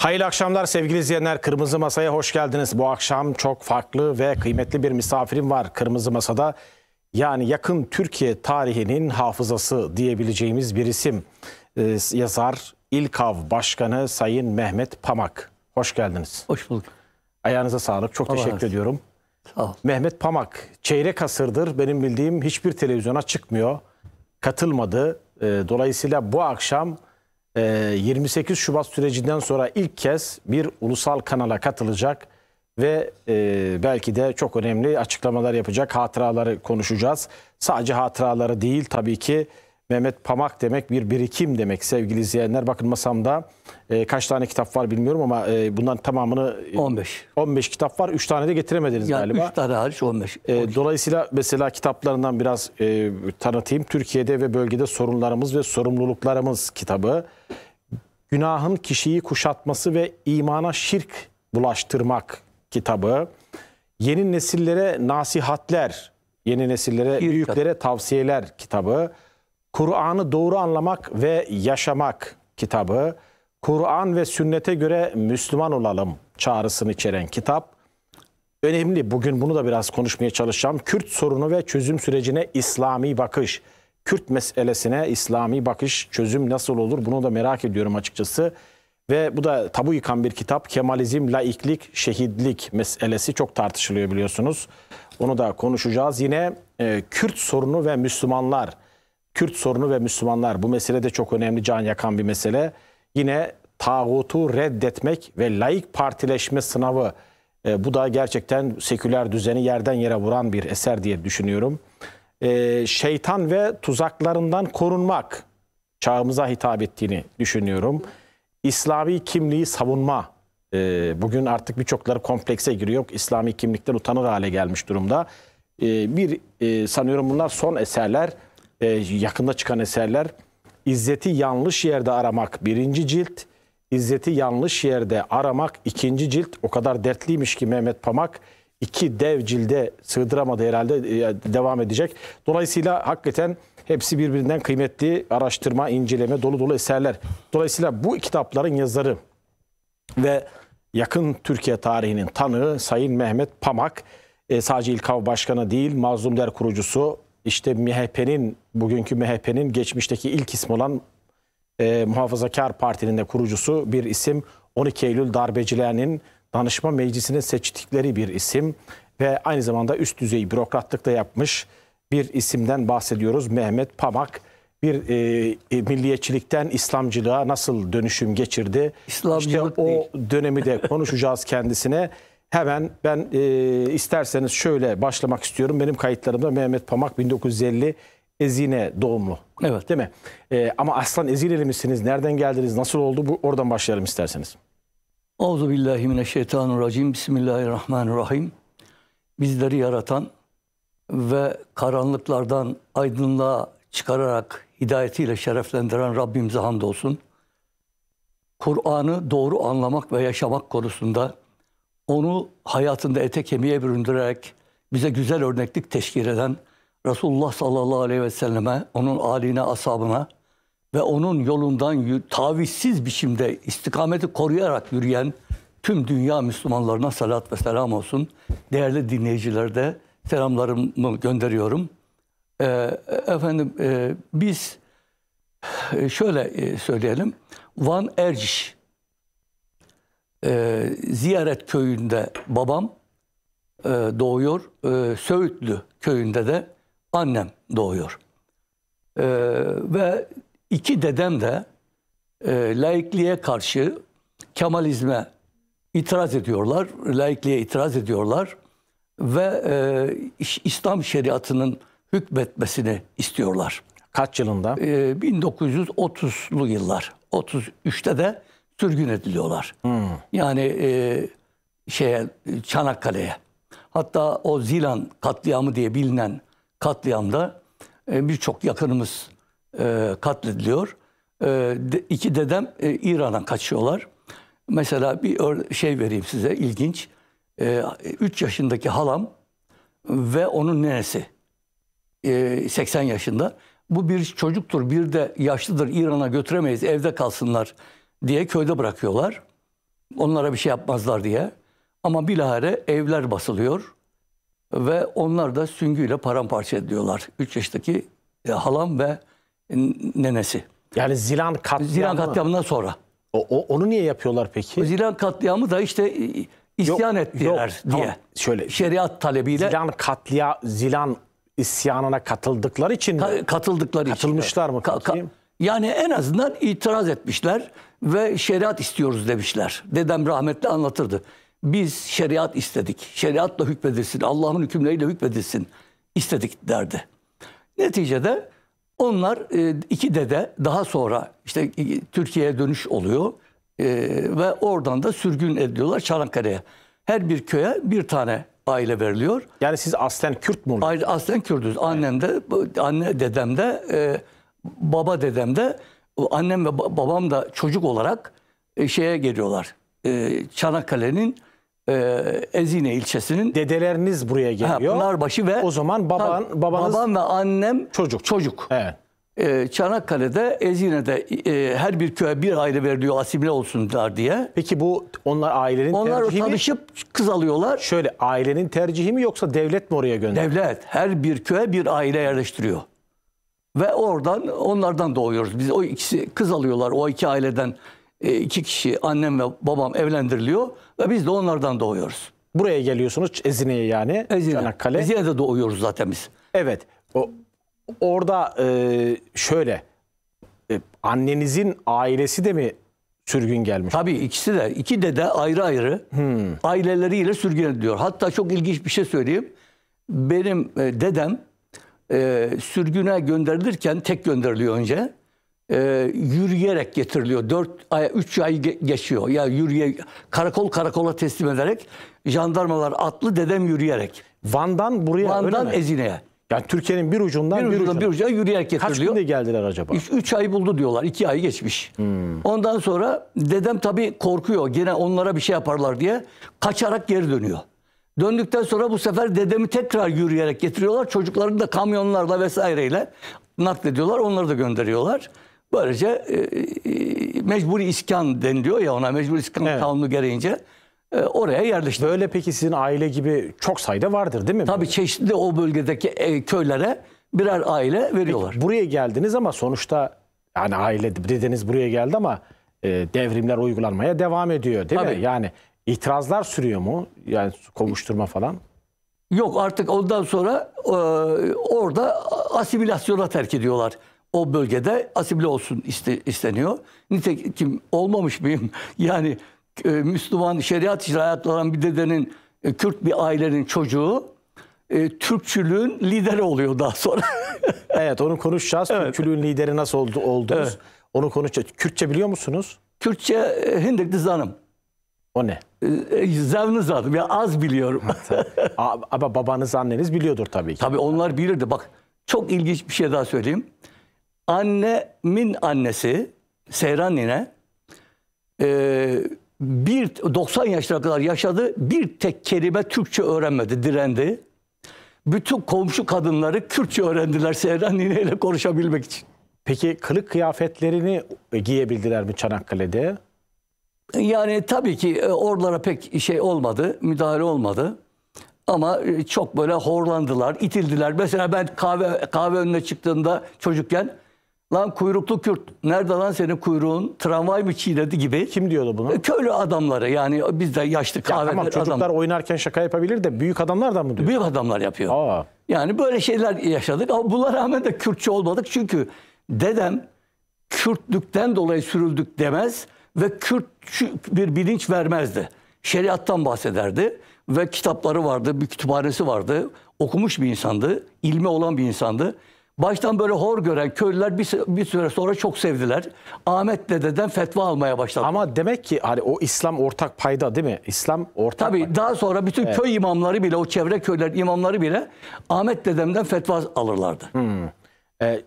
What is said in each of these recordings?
Hayırlı akşamlar sevgili izleyenler. Kırmızı Masa'ya hoş geldiniz. Bu akşam çok farklı ve kıymetli bir misafirim var Kırmızı Masa'da. Yani yakın Türkiye tarihinin hafızası diyebileceğimiz bir isim. Ee, yazar, İlkav Başkanı Sayın Mehmet Pamak. Hoş geldiniz. Hoş bulduk. Ayağınıza sağlık. Çok Allah teşekkür ediyorum. Sağ ol. Mehmet Pamak çeyrek asırdır benim bildiğim hiçbir televizyona çıkmıyor. Katılmadı. Ee, dolayısıyla bu akşam 28 ee, Şubat sürecinden sonra ilk kez bir ulusal kanala katılacak ve e, belki de çok önemli açıklamalar yapacak, hatıraları konuşacağız. Sadece hatıraları değil tabii ki Mehmet Pamak demek bir birikim demek sevgili izleyenler. Bakın masamda e, kaç tane kitap var bilmiyorum ama e, bundan tamamını... 15. 15 kitap var. 3 tane de getiremediniz yani galiba. 3 tane hariç 15. dolayısıyla mesela kitaplarından biraz tanıtayım. Türkiye'de ve bölgede sorunlarımız ve sorumluluklarımız kitabı. Günahın Kişiyi Kuşatması ve İmana Şirk Bulaştırmak kitabı. Yeni Nesillere Nasihatler, Yeni Nesillere Büyüklere Tavsiyeler kitabı. Kur'an'ı Doğru Anlamak ve Yaşamak kitabı. Kur'an ve sünnete göre Müslüman olalım çağrısını içeren kitap. Önemli bugün bunu da biraz konuşmaya çalışacağım. Kürt sorunu ve çözüm sürecine İslami bakış. Kürt meselesine İslami bakış, çözüm nasıl olur bunu da merak ediyorum açıkçası. Ve bu da tabu yıkan bir kitap. Kemalizm, laiklik, şehitlik meselesi çok tartışılıyor biliyorsunuz. Onu da konuşacağız. Yine e, Kürt sorunu ve Müslümanlar. Kürt sorunu ve Müslümanlar bu mesele de çok önemli, can yakan bir mesele. Yine tağutu reddetmek ve laik partileşme sınavı. E, bu da gerçekten seküler düzeni yerden yere vuran bir eser diye düşünüyorum. E, şeytan ve tuzaklarından korunmak çağımıza hitap ettiğini düşünüyorum. İslami kimliği savunma. E, bugün artık birçokları komplekse giriyor. İslami kimlikten utanır hale gelmiş durumda. E, bir sanıyorum bunlar son eserler. yakında çıkan eserler. İzzeti yanlış yerde aramak birinci cilt. İzzeti yanlış yerde aramak ikinci cilt. O kadar dertliymiş ki Mehmet Pamak iki dev cilde sığdıramadı herhalde e, devam edecek. Dolayısıyla hakikaten hepsi birbirinden kıymetli araştırma, inceleme, dolu dolu eserler. Dolayısıyla bu kitapların yazarı ve yakın Türkiye tarihinin tanığı Sayın Mehmet Pamak e, sadece İlkav Başkanı değil, Mazlum Der kurucusu, işte MHP'nin, bugünkü MHP'nin geçmişteki ilk ismi olan e, Muhafazakar Parti'nin de kurucusu bir isim. 12 Eylül darbecilerinin danışma meclisinin seçtikleri bir isim ve aynı zamanda üst düzey bürokratlıkta yapmış bir isimden bahsediyoruz. Mehmet Pamak bir e, e, milliyetçilikten İslamcılığa nasıl dönüşüm geçirdi? İslamcılık İşte o değil. dönemi de konuşacağız kendisine. Hemen ben e, isterseniz şöyle başlamak istiyorum. Benim kayıtlarımda Mehmet Pamak 1950 Ezine doğumlu. Evet. Değil mi? E, ama aslan Ezileli misiniz? Nereden geldiniz? Nasıl oldu? Bu oradan başlayalım isterseniz. Auzu billahi mineşşeytanirracim. Bismillahirrahmanirrahim. Bizleri yaratan ve karanlıklardan aydınlığa çıkararak hidayetiyle şereflendiren Rabbimize hamdolsun. Kur'an'ı doğru anlamak ve yaşamak konusunda onu hayatında ete kemiğe büründürerek bize güzel örneklik teşkil eden Resulullah sallallahu aleyhi ve selleme, onun aline, ashabına ve onun yolundan tavizsiz biçimde istikameti koruyarak yürüyen tüm dünya Müslümanlarına salat ve selam olsun. Değerli dinleyicilere de selamlarımı gönderiyorum. Ee, efendim e, biz e, şöyle e, söyleyelim. Van Erciş Ziyaret köyünde babam doğuyor. Söğütlü köyünde de annem doğuyor. ve iki dedem de e, laikliğe karşı Kemalizme itiraz ediyorlar, laikliğe itiraz ediyorlar ve e, İslam şeriatının hükmetmesini istiyorlar. Kaç yılında? E, 1930'lu yıllar. 33'te de sürgün ediliyorlar. Hmm. Yani e, şeye Çanakkale'ye. Hatta o Zilan katliamı diye bilinen katliamda e, birçok yakınımız e, katlediliyor. E, de, iki dedem e, İran'a kaçıyorlar. Mesela bir şey vereyim size ilginç. E, yaşındaki halam ve onun nenesi e, 80 yaşında. Bu bir çocuktur bir de yaşlıdır İran'a götüremeyiz evde kalsınlar diye köyde bırakıyorlar. Onlara bir şey yapmazlar diye. Ama bilahare evler basılıyor ve onlar da süngüyle paramparça ediyorlar. 3 yaştaki e, halam ve nenesi. Yani Zilan katliamı. Zilan katliamından sonra. O, o, onu niye yapıyorlar peki? Zilan katliamı da işte isyan yok, ettiler yok, diye. Tamam, şöyle. Şeriat talebiyle. Zilan katliya Zilan isyanına katıldıkları için mi? Ka katıldıkları Katılmışlar için. mı? Ka ka yani en azından itiraz etmişler ve şeriat istiyoruz demişler. Dedem rahmetli anlatırdı. Biz şeriat istedik. Şeriatla hükmedilsin. Allah'ın hükümleriyle hükmedilsin istedik derdi. Neticede onlar e, iki dede daha sonra işte e, Türkiye'ye dönüş oluyor e, ve oradan da sürgün ediyorlar Çanakkale'ye. Her bir köye bir tane aile veriliyor. Yani siz aslen Kürt mü? aslen Kürtüz. Annem de, anne dedem de, baba dedem de, annem ve babam da çocuk olarak şeye geliyorlar. Çanakkale'nin e, Ezine ilçesinin Dedeleriniz buraya geliyor. Ha, Pınarbaşı ve O zaman baban Tabii, babanız babam ve annem çocuk. çocuk. Evet. E, Çanakkale'de, Ezine'de e, her bir köye bir aile veriliyor asimile olsunlar diye. Peki bu onlar ailenin Onlar tercihi mi? Onlar tanışıp kız alıyorlar. Şöyle ailenin tercihi mi yoksa devlet mi oraya gönderiyor? Devlet her bir köye bir aile yerleştiriyor. Ve oradan onlardan doğuyoruz. Biz o ikisi kız alıyorlar o iki aileden e, iki kişi annem ve babam evlendiriliyor ve biz de onlardan doğuyoruz. Buraya geliyorsunuz Ezine'ye yani. Ezine. Çanakkale. Ezine'de doğuyoruz zaten biz. Evet. O, orada e, şöyle e, annenizin ailesi de mi sürgün gelmiş? Tabii ikisi de. iki dede ayrı ayrı hmm. aileleriyle sürgün ediliyor. Hatta çok ilginç bir şey söyleyeyim. Benim e, dedem e, sürgüne gönderilirken tek gönderiliyor önce e, yürüyerek getiriliyor. 4 ay, 3 ay geçiyor. Ya yani yürüye karakol karakola teslim ederek jandarmalar atlı dedem yürüyerek. Van'dan buraya Van'dan öyle mi? Ezine'ye. Yani Türkiye'nin bir ucundan bir, ucundan, bir ucuna. yürüyerek getiriliyor. Kaç günde geldiler acaba? 3 ay buldu diyorlar. 2 ay geçmiş. Hmm. Ondan sonra dedem tabii korkuyor. Gene onlara bir şey yaparlar diye kaçarak geri dönüyor. Döndükten sonra bu sefer dedemi tekrar yürüyerek getiriyorlar. Çocuklarını da kamyonlarla vesaireyle naklediyorlar. Onları da gönderiyorlar. Böylece e, e, mecburi iskan deniliyor ya ona mecburi iskan evet. kanunu gereğince e, oraya yerleşti. Böyle peki sizin aile gibi çok sayıda vardır değil mi? Tabii böyle? çeşitli o bölgedeki e, köylere birer aile veriyorlar. Peki, buraya geldiniz ama sonuçta yani aile dediniz buraya geldi ama e, devrimler uygulanmaya devam ediyor değil Tabii. mi? Yani itirazlar sürüyor mu? Yani kovuşturma falan. Yok artık ondan sonra e, orada asimilasyona terk ediyorlar o bölgede asimile olsun iste, isteniyor. Nitekim olmamış mıyım? Yani e, Müslüman şeriat icraat olan bir dedenin e, Kürt bir ailenin çocuğu e, Türkçülüğün lideri oluyor daha sonra. evet onu konuşacağız. Evet. Türkçülüğün lideri nasıl oldu oldunuz? Evet. Onu konuşacağız. Kürtçe biliyor musunuz? Kürtçe e, Hindikli zanım. O ne? E, e, Zevniz adım ya az biliyorum. Ama babanız anneniz biliyordur tabii ki. Tabii onlar bilirdi. Bak çok ilginç bir şey daha söyleyeyim annemin annesi Seyran Nine e, bir, 90 yaşına kadar yaşadı. Bir tek kelime Türkçe öğrenmedi, direndi. Bütün komşu kadınları Kürtçe öğrendiler Seyran Nine ile konuşabilmek için. Peki kılık kıyafetlerini giyebildiler mi Çanakkale'de? Yani tabii ki e, oralara pek şey olmadı, müdahale olmadı. Ama e, çok böyle horlandılar, itildiler. Mesela ben kahve kahve önüne çıktığımda çocukken Lan kuyruklu Kürt. Nerede lan senin kuyruğun? Tramvay mı çiğnedi gibi. Kim diyordu bunu? E, köylü adamları yani biz de yaşlı kahveler ya tamam, çocuklar adam. oynarken şaka yapabilir de büyük adamlar da mı diyor? Büyük adamlar yapıyor. Aa. Yani böyle şeyler yaşadık ama buna rağmen de Kürtçe olmadık. Çünkü dedem Kürtlükten dolayı sürüldük demez ve Kürt bir bilinç vermezdi. Şeriattan bahsederdi ve kitapları vardı, bir kütüphanesi vardı. Okumuş bir insandı, ilmi olan bir insandı. Baştan böyle hor gören köylüler bir, bir süre sonra çok sevdiler. Ahmet dededen fetva almaya başladı. Ama demek ki hani o İslam ortak payda değil mi? İslam ortak Tabii payda. daha sonra bütün evet. köy imamları bile o çevre köyler imamları bile Ahmet dedemden fetva alırlardı. Hmm. Ee,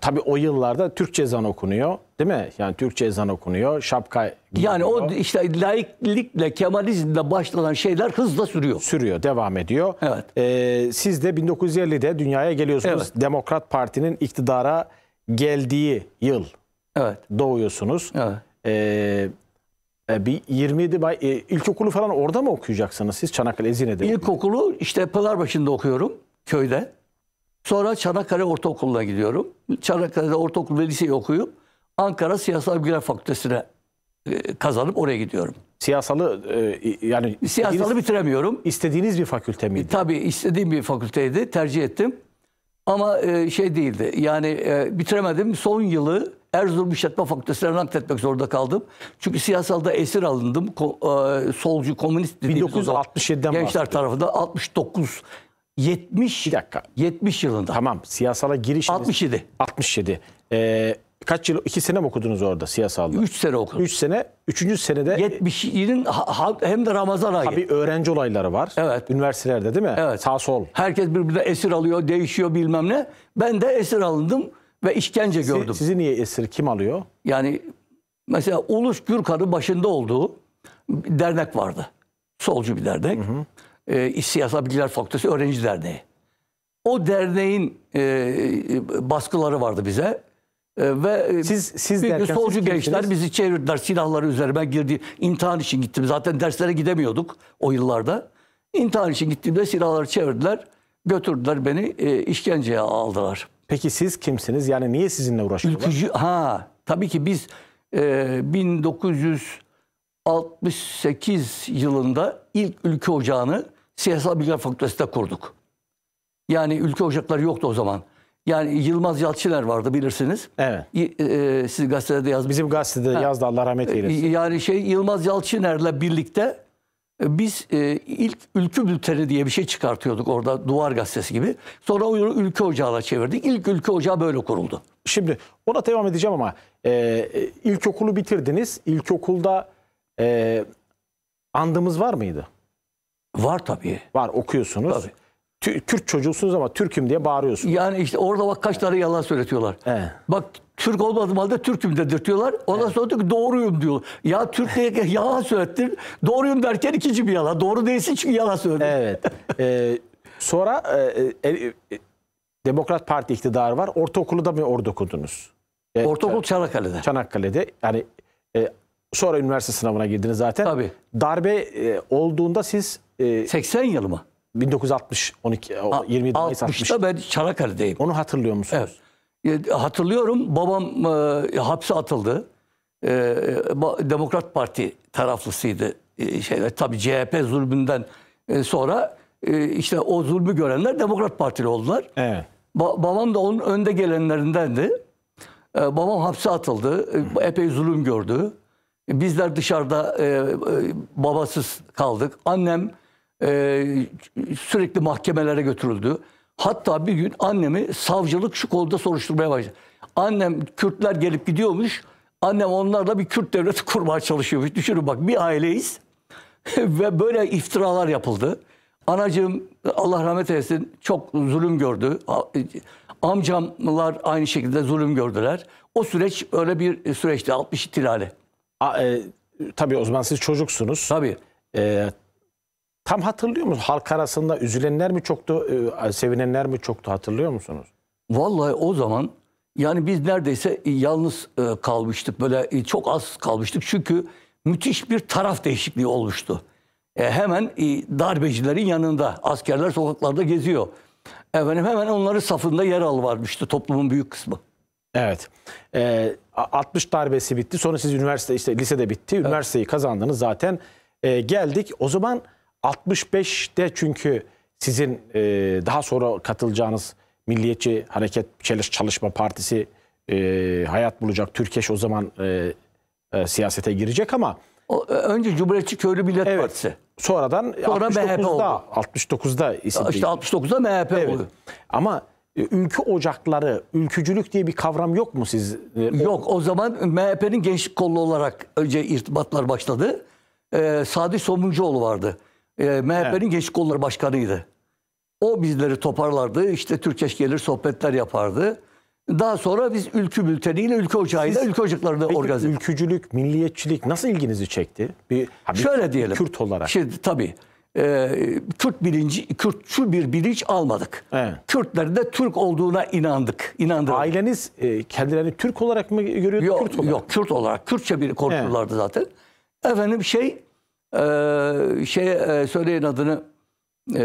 Tabii o yıllarda Türkçe ezan okunuyor değil mi? Yani Türkçe ezan okunuyor, şapka giyiliyor. Yani o işte laiklikle, kemalizmle başlanan şeyler hızla sürüyor. Sürüyor, devam ediyor. Evet. Ee, siz de 1950'de dünyaya geliyorsunuz. Evet. Demokrat Parti'nin iktidara geldiği yıl evet. doğuyorsunuz. Evet. Ee, e, bir 27 bay, e, ilkokulu falan orada mı okuyacaksınız siz Çanakkale Ezine'de? İlkokulu işte Pınarbaşı'nda okuyorum köyde. Sonra Çanakkale Ortaokulu'na gidiyorum. Çanakkale'de ortaokul ve lise okuyup Ankara Siyasal Bilgiler Fakültesi'ne e, kazanıp oraya gidiyorum. Siyasalı e, yani siyasalı bitiremiyorum. İstediğiniz bir fakülte miydi? E, tabii istediğim bir fakülteydi. Tercih ettim. Ama e, şey değildi. Yani e, bitiremedim. Son yılı Erzurum İşletme Fakültesi'ne nakletmek zorunda kaldım. Çünkü siyasalda esir alındım. Ko, e, solcu, komünist dediğimiz 1967'den Gençler tarafından 69 70 Bir dakika. 70 yılında. Tamam siyasala giriş. 67. 67. Ee, kaç yıl? 2 sene mi okudunuz orada siyasalda? 3 sene okudum. 3 sene. 3. senede. 70'nin hem de Ramazan ayı. Tabii öğrenci olayları var. Evet. Üniversitelerde değil mi? Evet. Sağ sol. Herkes birbirine esir alıyor, değişiyor bilmem ne. Ben de esir alındım ve işkence gördüm. sizi niye esir? Kim alıyor? Yani mesela Ulus Gürkan'ın başında olduğu dernek vardı. Solcu bir dernek. Hı hı e, İstisal Bilgiler Fakültesi Öğrenci Derneği. O derneğin e, e baskıları vardı bize. E, ve e, siz siz bir derken, solcu siz gençler kimsiniz? bizi çevirdiler silahları üzerime girdi. İmtihan için gittim. Zaten derslere gidemiyorduk o yıllarda. İmtihan için gittiğimde silahları çevirdiler. Götürdüler beni e, işkenceye aldılar. Peki siz kimsiniz? Yani niye sizinle uğraşıyorlar? Ülkücü, ha tabii ki biz e, 1968 yılında ilk ülke ocağını Siyasal Bilgiler Fakültesi'nde kurduk. Yani ülke ocakları yoktu o zaman. Yani Yılmaz Yalçıner vardı bilirsiniz. Evet. E, e, siz gazetede yazdınız. Bizim gazetede ha. yazdı Allah rahmet e, eylesin. Yani şey Yılmaz Yalçıner'le birlikte e, biz e, ilk ülkü bülteni diye bir şey çıkartıyorduk orada Duvar Gazetesi gibi. Sonra onu ülke ocağına çevirdik. İlk ülke ocağı böyle kuruldu. Şimdi ona devam edeceğim ama e, e ilkokulu bitirdiniz. İlkokulda e, andımız var mıydı? Var tabii. Var okuyorsunuz. Tabii. T Kürt çocuğusunuz ama Türk'üm diye bağırıyorsunuz. Yani işte orada bak kaç tane yalan söyletiyorlar. He. Bak Türk olmadığım halde Türk'üm dedirtiyorlar. Ondan He. sonra diyor ki doğruyum diyor. Ya Türk diye yalan söylettin. Doğruyum derken ikinci bir yalan. Doğru değilsin çünkü yalan söyledin. Evet. ee, sonra e, e, e, e Demokrat Parti iktidarı var. Ortaokulu da mı orada okudunuz? E, Ortaokul Çanakkale'de. Çanakkale'de. Yani e, Sonra üniversite sınavına girdiniz zaten. Tabii. Darbe e, olduğunda siz... E, 80 yılı mı? 1960, 12, ha, 27 Mayıs 60. 60'da ben Çanakkale'deyim. Onu hatırlıyor musunuz? Evet. E, hatırlıyorum babam e, hapse atıldı. E, Demokrat Parti taraflısıydı. E, şeyler. Tabii CHP zulmünden e, sonra e, işte o zulmü görenler Demokrat Partili oldular. Evet. Ba babam da onun önde gelenlerindendi. E, babam hapse atıldı. E, epey zulüm gördü. Bizler dışarıda e, e, babasız kaldık. Annem e, sürekli mahkemelere götürüldü. Hatta bir gün annemi savcılık şu kolda soruşturmaya başladı. Annem Kürtler gelip gidiyormuş. Annem onlarla bir Kürt devleti kurmaya çalışıyormuş. Düşünün bak bir aileyiz. Ve böyle iftiralar yapıldı. Anacığım Allah rahmet eylesin çok zulüm gördü. E, amcamlar aynı şekilde zulüm gördüler. O süreç öyle bir süreçti 60 itilali e, tabii o zaman siz çocuksunuz. Tabii. E, tam hatırlıyor musunuz? Halk arasında üzülenler mi çoktu, e, sevinenler mi çoktu hatırlıyor musunuz? Vallahi o zaman yani biz neredeyse yalnız e, kalmıştık. Böyle e, çok az kalmıştık. Çünkü müthiş bir taraf değişikliği olmuştu. E, hemen e, darbecilerin yanında askerler sokaklarda geziyor. Efendim hemen onların safında yer alvarmıştı toplumun büyük kısmı. Evet. Evet. 60 darbesi bitti. Sonra siz üniversite işte lisede bitti. Üniversiteyi evet. kazandınız zaten. E, geldik. O zaman 65'te çünkü sizin e, daha sonra katılacağınız Milliyetçi Hareket Çalışma Partisi e, hayat bulacak. Türkeş o zaman e, e, siyasete girecek ama o, e, önce Cumhuriyetçi Köylü Millet evet, Partisi. Sonradan Sonra 69'da, MHP oldu. 69'da isim. İşte 69'da MHP evet. oldu. Ama ee, ülkü ocakları, ülkücülük diye bir kavram yok mu siz? Ee, yok o zaman MHP'nin gençlik kollu olarak önce irtibatlar başladı. Ee, Sadi Somuncuoğlu vardı. Ee, MHP'nin evet. gençlik kolları başkanıydı. O bizleri toparlardı. İşte Türkeş gelir sohbetler yapardı. Daha sonra biz ülkü bülteniyle, ülke ocağıyla, Siz, ülkü ocaklarını organize Ülkücülük, milliyetçilik nasıl ilginizi çekti? Bir, ha, bir Şöyle diyelim. Kürt olarak. Şimdi tabii e, Kürt bilinci, Kürtçü bir bilinç almadık. Evet. Kürtlerin de Türk olduğuna inandık. inandırdık. Aileniz e, kendilerini Türk olarak mı görüyordu? Yok, Kürt olarak. yok Kürt olarak. Kürtçe bir konuşurlardı evet. zaten. Efendim şey e, şey e, söyleyin adını e,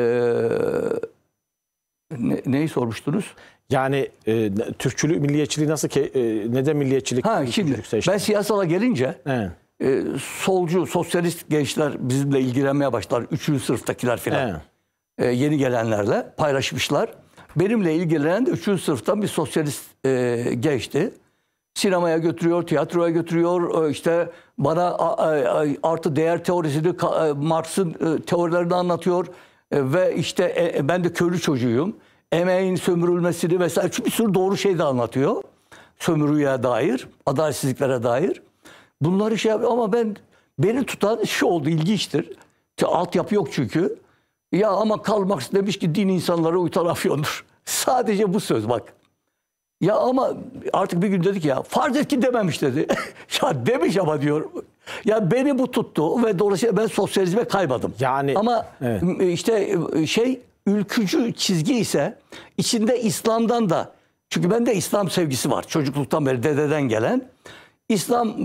ne, neyi sormuştunuz? Yani e, Türkçülük, milliyetçiliği nasıl ki e, neden milliyetçilik? Ha şimdi ben siyasala gelince evet e, solcu, sosyalist gençler bizimle ilgilenmeye başlar. Üçüncü sınıftakiler filan. Evet. E, yeni gelenlerle paylaşmışlar. Benimle ilgilenen de üçüncü sınıftan bir sosyalist e, gençti. Sinemaya götürüyor, tiyatroya götürüyor. E, işte bana a, a, artı değer teorisini, e, Marx'ın e, teorilerini anlatıyor. E, ve işte e, e, ben de köylü çocuğuyum. Emeğin sömürülmesini vesaire. Çünkü bir sürü doğru şey de anlatıyor. Sömürüye dair, adaletsizliklere dair. Bunları şey yap ama ben beni tutan şu oldu ilginçtir. Altyapı yok çünkü. Ya ama Karl Marx demiş ki din insanlara uytan afyondur. Sadece bu söz bak. Ya ama artık bir gün dedik ya farz et ki dememiş dedi. ya demiş ama diyor. Ya beni bu tuttu ve dolayısıyla ben sosyalizme kaymadım. Yani ama evet. E, işte e, şey ülkücü çizgi ise içinde İslam'dan da çünkü bende İslam sevgisi var çocukluktan beri dededen gelen. İslam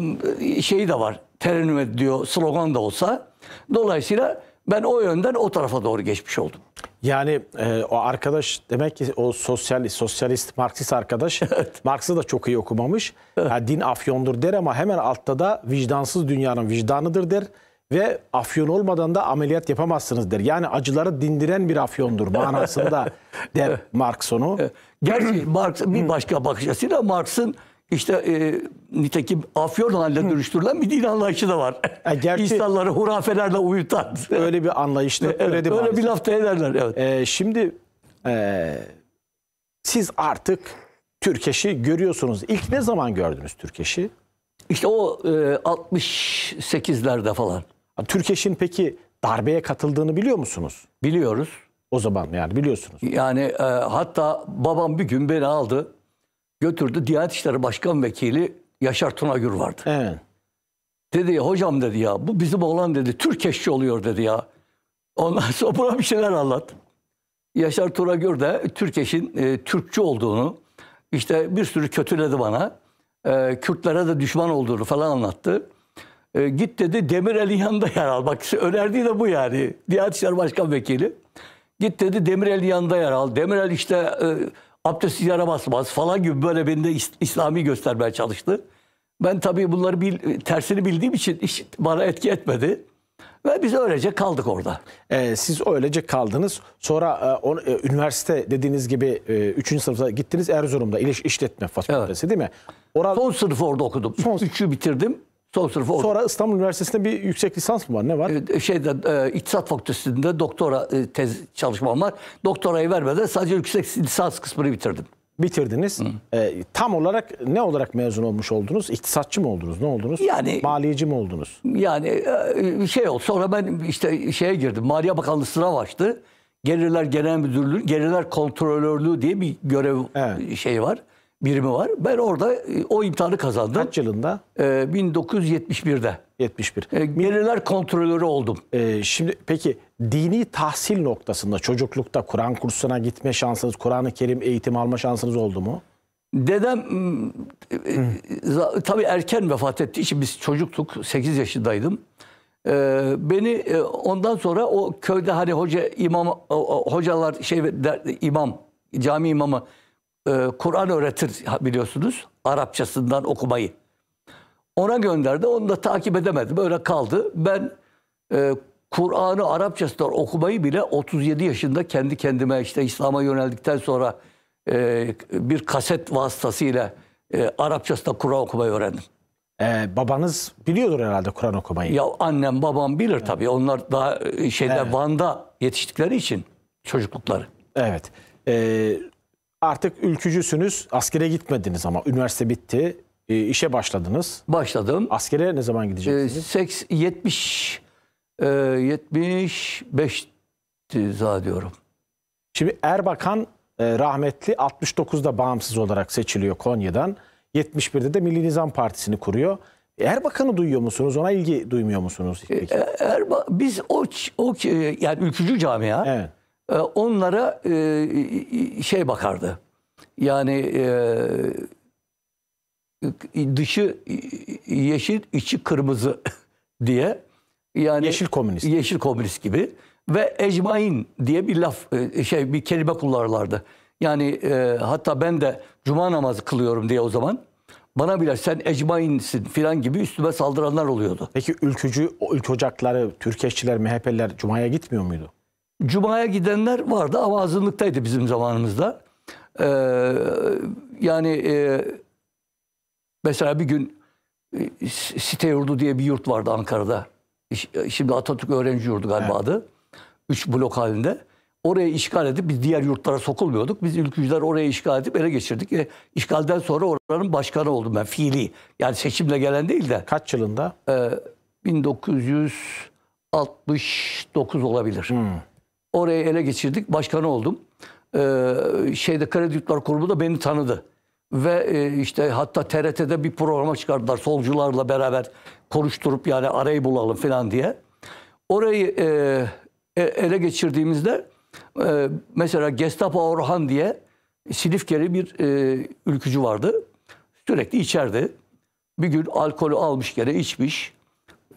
e, şeyi de var. Terennüm diyor slogan da olsa. Dolayısıyla ben o yönden o tarafa doğru geçmiş oldum. Yani e, o arkadaş demek ki o sosyalist, sosyalist, Marksist arkadaş evet. Marx'ı da çok iyi okumamış. Yani din afyondur der ama hemen altta da vicdansız dünyanın vicdanıdır der ve afyon olmadan da ameliyat yapamazsınız der. Yani acıları dindiren bir afyondur manasında der Marx onu. Gerçi Marx bir başka bakış açısıyla Marx'ın işte e, nitekim Afyonan'la dönüştürülen bir din anlayışı da var. E, İnsanları hurafelerle uyutan. Öyle bir anlayış da evet, öyle maalesef. bir lafta ederler. Evet. E, şimdi e, siz artık Türkeş'i görüyorsunuz. İlk ne zaman gördünüz Türkeş'i? İşte o e, 68'lerde falan. Türkeş'in peki darbeye katıldığını biliyor musunuz? Biliyoruz. O zaman yani biliyorsunuz. Yani e, hatta babam bir gün beni aldı Götürdü Diyanet İşleri Başkan Vekili Yaşar Tunagür vardı. Evet. Dedi hocam dedi ya bu bizim oğlan dedi Türk eşçi oluyor dedi ya. Ondan sonra buna bir şeyler anlat. Yaşar Tunagür de Türkeş'in e, Türkçü olduğunu işte bir sürü kötüledi bana. E, Kürtlere de düşman olduğunu falan anlattı. E, git dedi Demirel'in yanında yer al. Bak önerdiği de bu yani. Diyanet İşleri Başkan Vekili. Git dedi Demirel yanında yer al. Demirel işte e, abdest yara basmaz falan gibi böyle beni de İslami göstermeye çalıştı. Ben tabii bunları bil, tersini bildiğim için hiç bana etki etmedi. Ve biz öylece kaldık orada. Ee, siz öylece kaldınız. Sonra e, on, e, üniversite dediğiniz gibi e, sınıfta gittiniz Erzurum'da İliş İşletme Fakültesi evet. değil mi? Oral... Son sınıfı orada okudum. Son... Üçü bitirdim. Son sınıfı okudum. Sonra İstanbul Üniversitesi'nde bir yüksek lisans mı var? Ne var? Ee, şeyde e, İktisat Fakültesi'nde doktora e, tez çalışmam var. Doktorayı vermeden sadece yüksek lisans kısmını bitirdim. Bitirdiniz. E, tam olarak ne olarak mezun olmuş oldunuz? İktisatçı mı oldunuz? Ne oldunuz? Yani maliyeci mi oldunuz? Yani e, e, şey oldu. Sonra ben işte şeye girdim. Maliye Bakanlığı sıra başladı. Gelirler Genel Müdürlüğü, Gelirler Kontrolörlüğü diye bir görev evet. şeyi var birimi var. Ben orada e, o imtihanı kazandım. Kaç yılında? Ee, 1971'de. 71. gelirler kontrolörü oldum. Ee, şimdi peki dini tahsil noktasında çocuklukta Kur'an kursuna gitme şansınız, Kur'an-ı Kerim eğitim alma şansınız oldu mu? Dedem e, tabii erken vefat ettiği için biz çocuktuk. 8 yaşındaydım. Ee, beni e, ondan sonra o köyde hani hoca imam hocalar şey der, imam cami imamı e, Kur'an öğretir biliyorsunuz Arapçasından okumayı. Ona gönderdi. Onu da takip edemedim. Öyle kaldı. Ben e, Kur'an'ı Arapçasından okumayı bile 37 yaşında kendi kendime işte İslam'a yöneldikten sonra e, bir kaset vasıtasıyla e, Arapçasında Kur'an okumayı öğrendim. Ee, babanız biliyordur herhalde Kur'an okumayı. Ya annem babam bilir tabii. Evet. Onlar daha e, şeyde evet. Van'da yetiştikleri için çocuklukları. Evet. Ee, Artık ülkücüsünüz, askere gitmediniz ama üniversite bitti, e, işe başladınız. Başladım. Askere ne zaman gideceksiniz? E, seks, 70, e, 75'ti zannediyorum. Şimdi Erbakan e, rahmetli 69'da bağımsız olarak seçiliyor Konya'dan. 71'de de Milli Nizam Partisi'ni kuruyor. E, Erbakan'ı duyuyor musunuz? Ona ilgi duymuyor musunuz? E, Peki? Erba, biz o, o yani ülkücü camia evet. Ee, onlara e, şey bakardı. Yani e, dışı yeşil, içi kırmızı diye. Yani yeşil komünist. Yeşil komünist gibi ve ecmain diye bir laf e, şey bir kelime kullarlardı Yani hatta ben de cuma namazı kılıyorum diye o zaman bana bile sen ecmainsin filan gibi üstüme saldıranlar oluyordu. Peki ülkücü, ülke ocakları, Türkeşçiler, MHP'liler Cuma'ya gitmiyor muydu? Cuma'ya gidenler vardı ama azınlıktaydı bizim zamanımızda. Ee, yani e, mesela bir gün e, site yurdu diye bir yurt vardı Ankara'da. E, şimdi Atatürk Öğrenci Yurdu galiba evet. adı. Üç blok halinde. Oraya işgal edip biz diğer yurtlara sokulmuyorduk. Biz ülkücüler oraya işgal edip ele geçirdik. E, işgalden sonra oranın başkanı oldum ben fiili. Yani seçimle gelen değil de. Kaç yılında? E, 1969 olabilir. Hmm. Orayı ele geçirdik. Başkanı oldum. Ee, şeyde Kredi Kurumu da beni tanıdı. Ve e, işte hatta TRT'de bir programa çıkardılar. Solcularla beraber konuşturup yani arayı bulalım falan diye. Orayı e, e, ele geçirdiğimizde e, mesela Gestapo Orhan diye Silifkeli bir e, ülkücü vardı. Sürekli içerdi. Bir gün alkolü almış gene içmiş.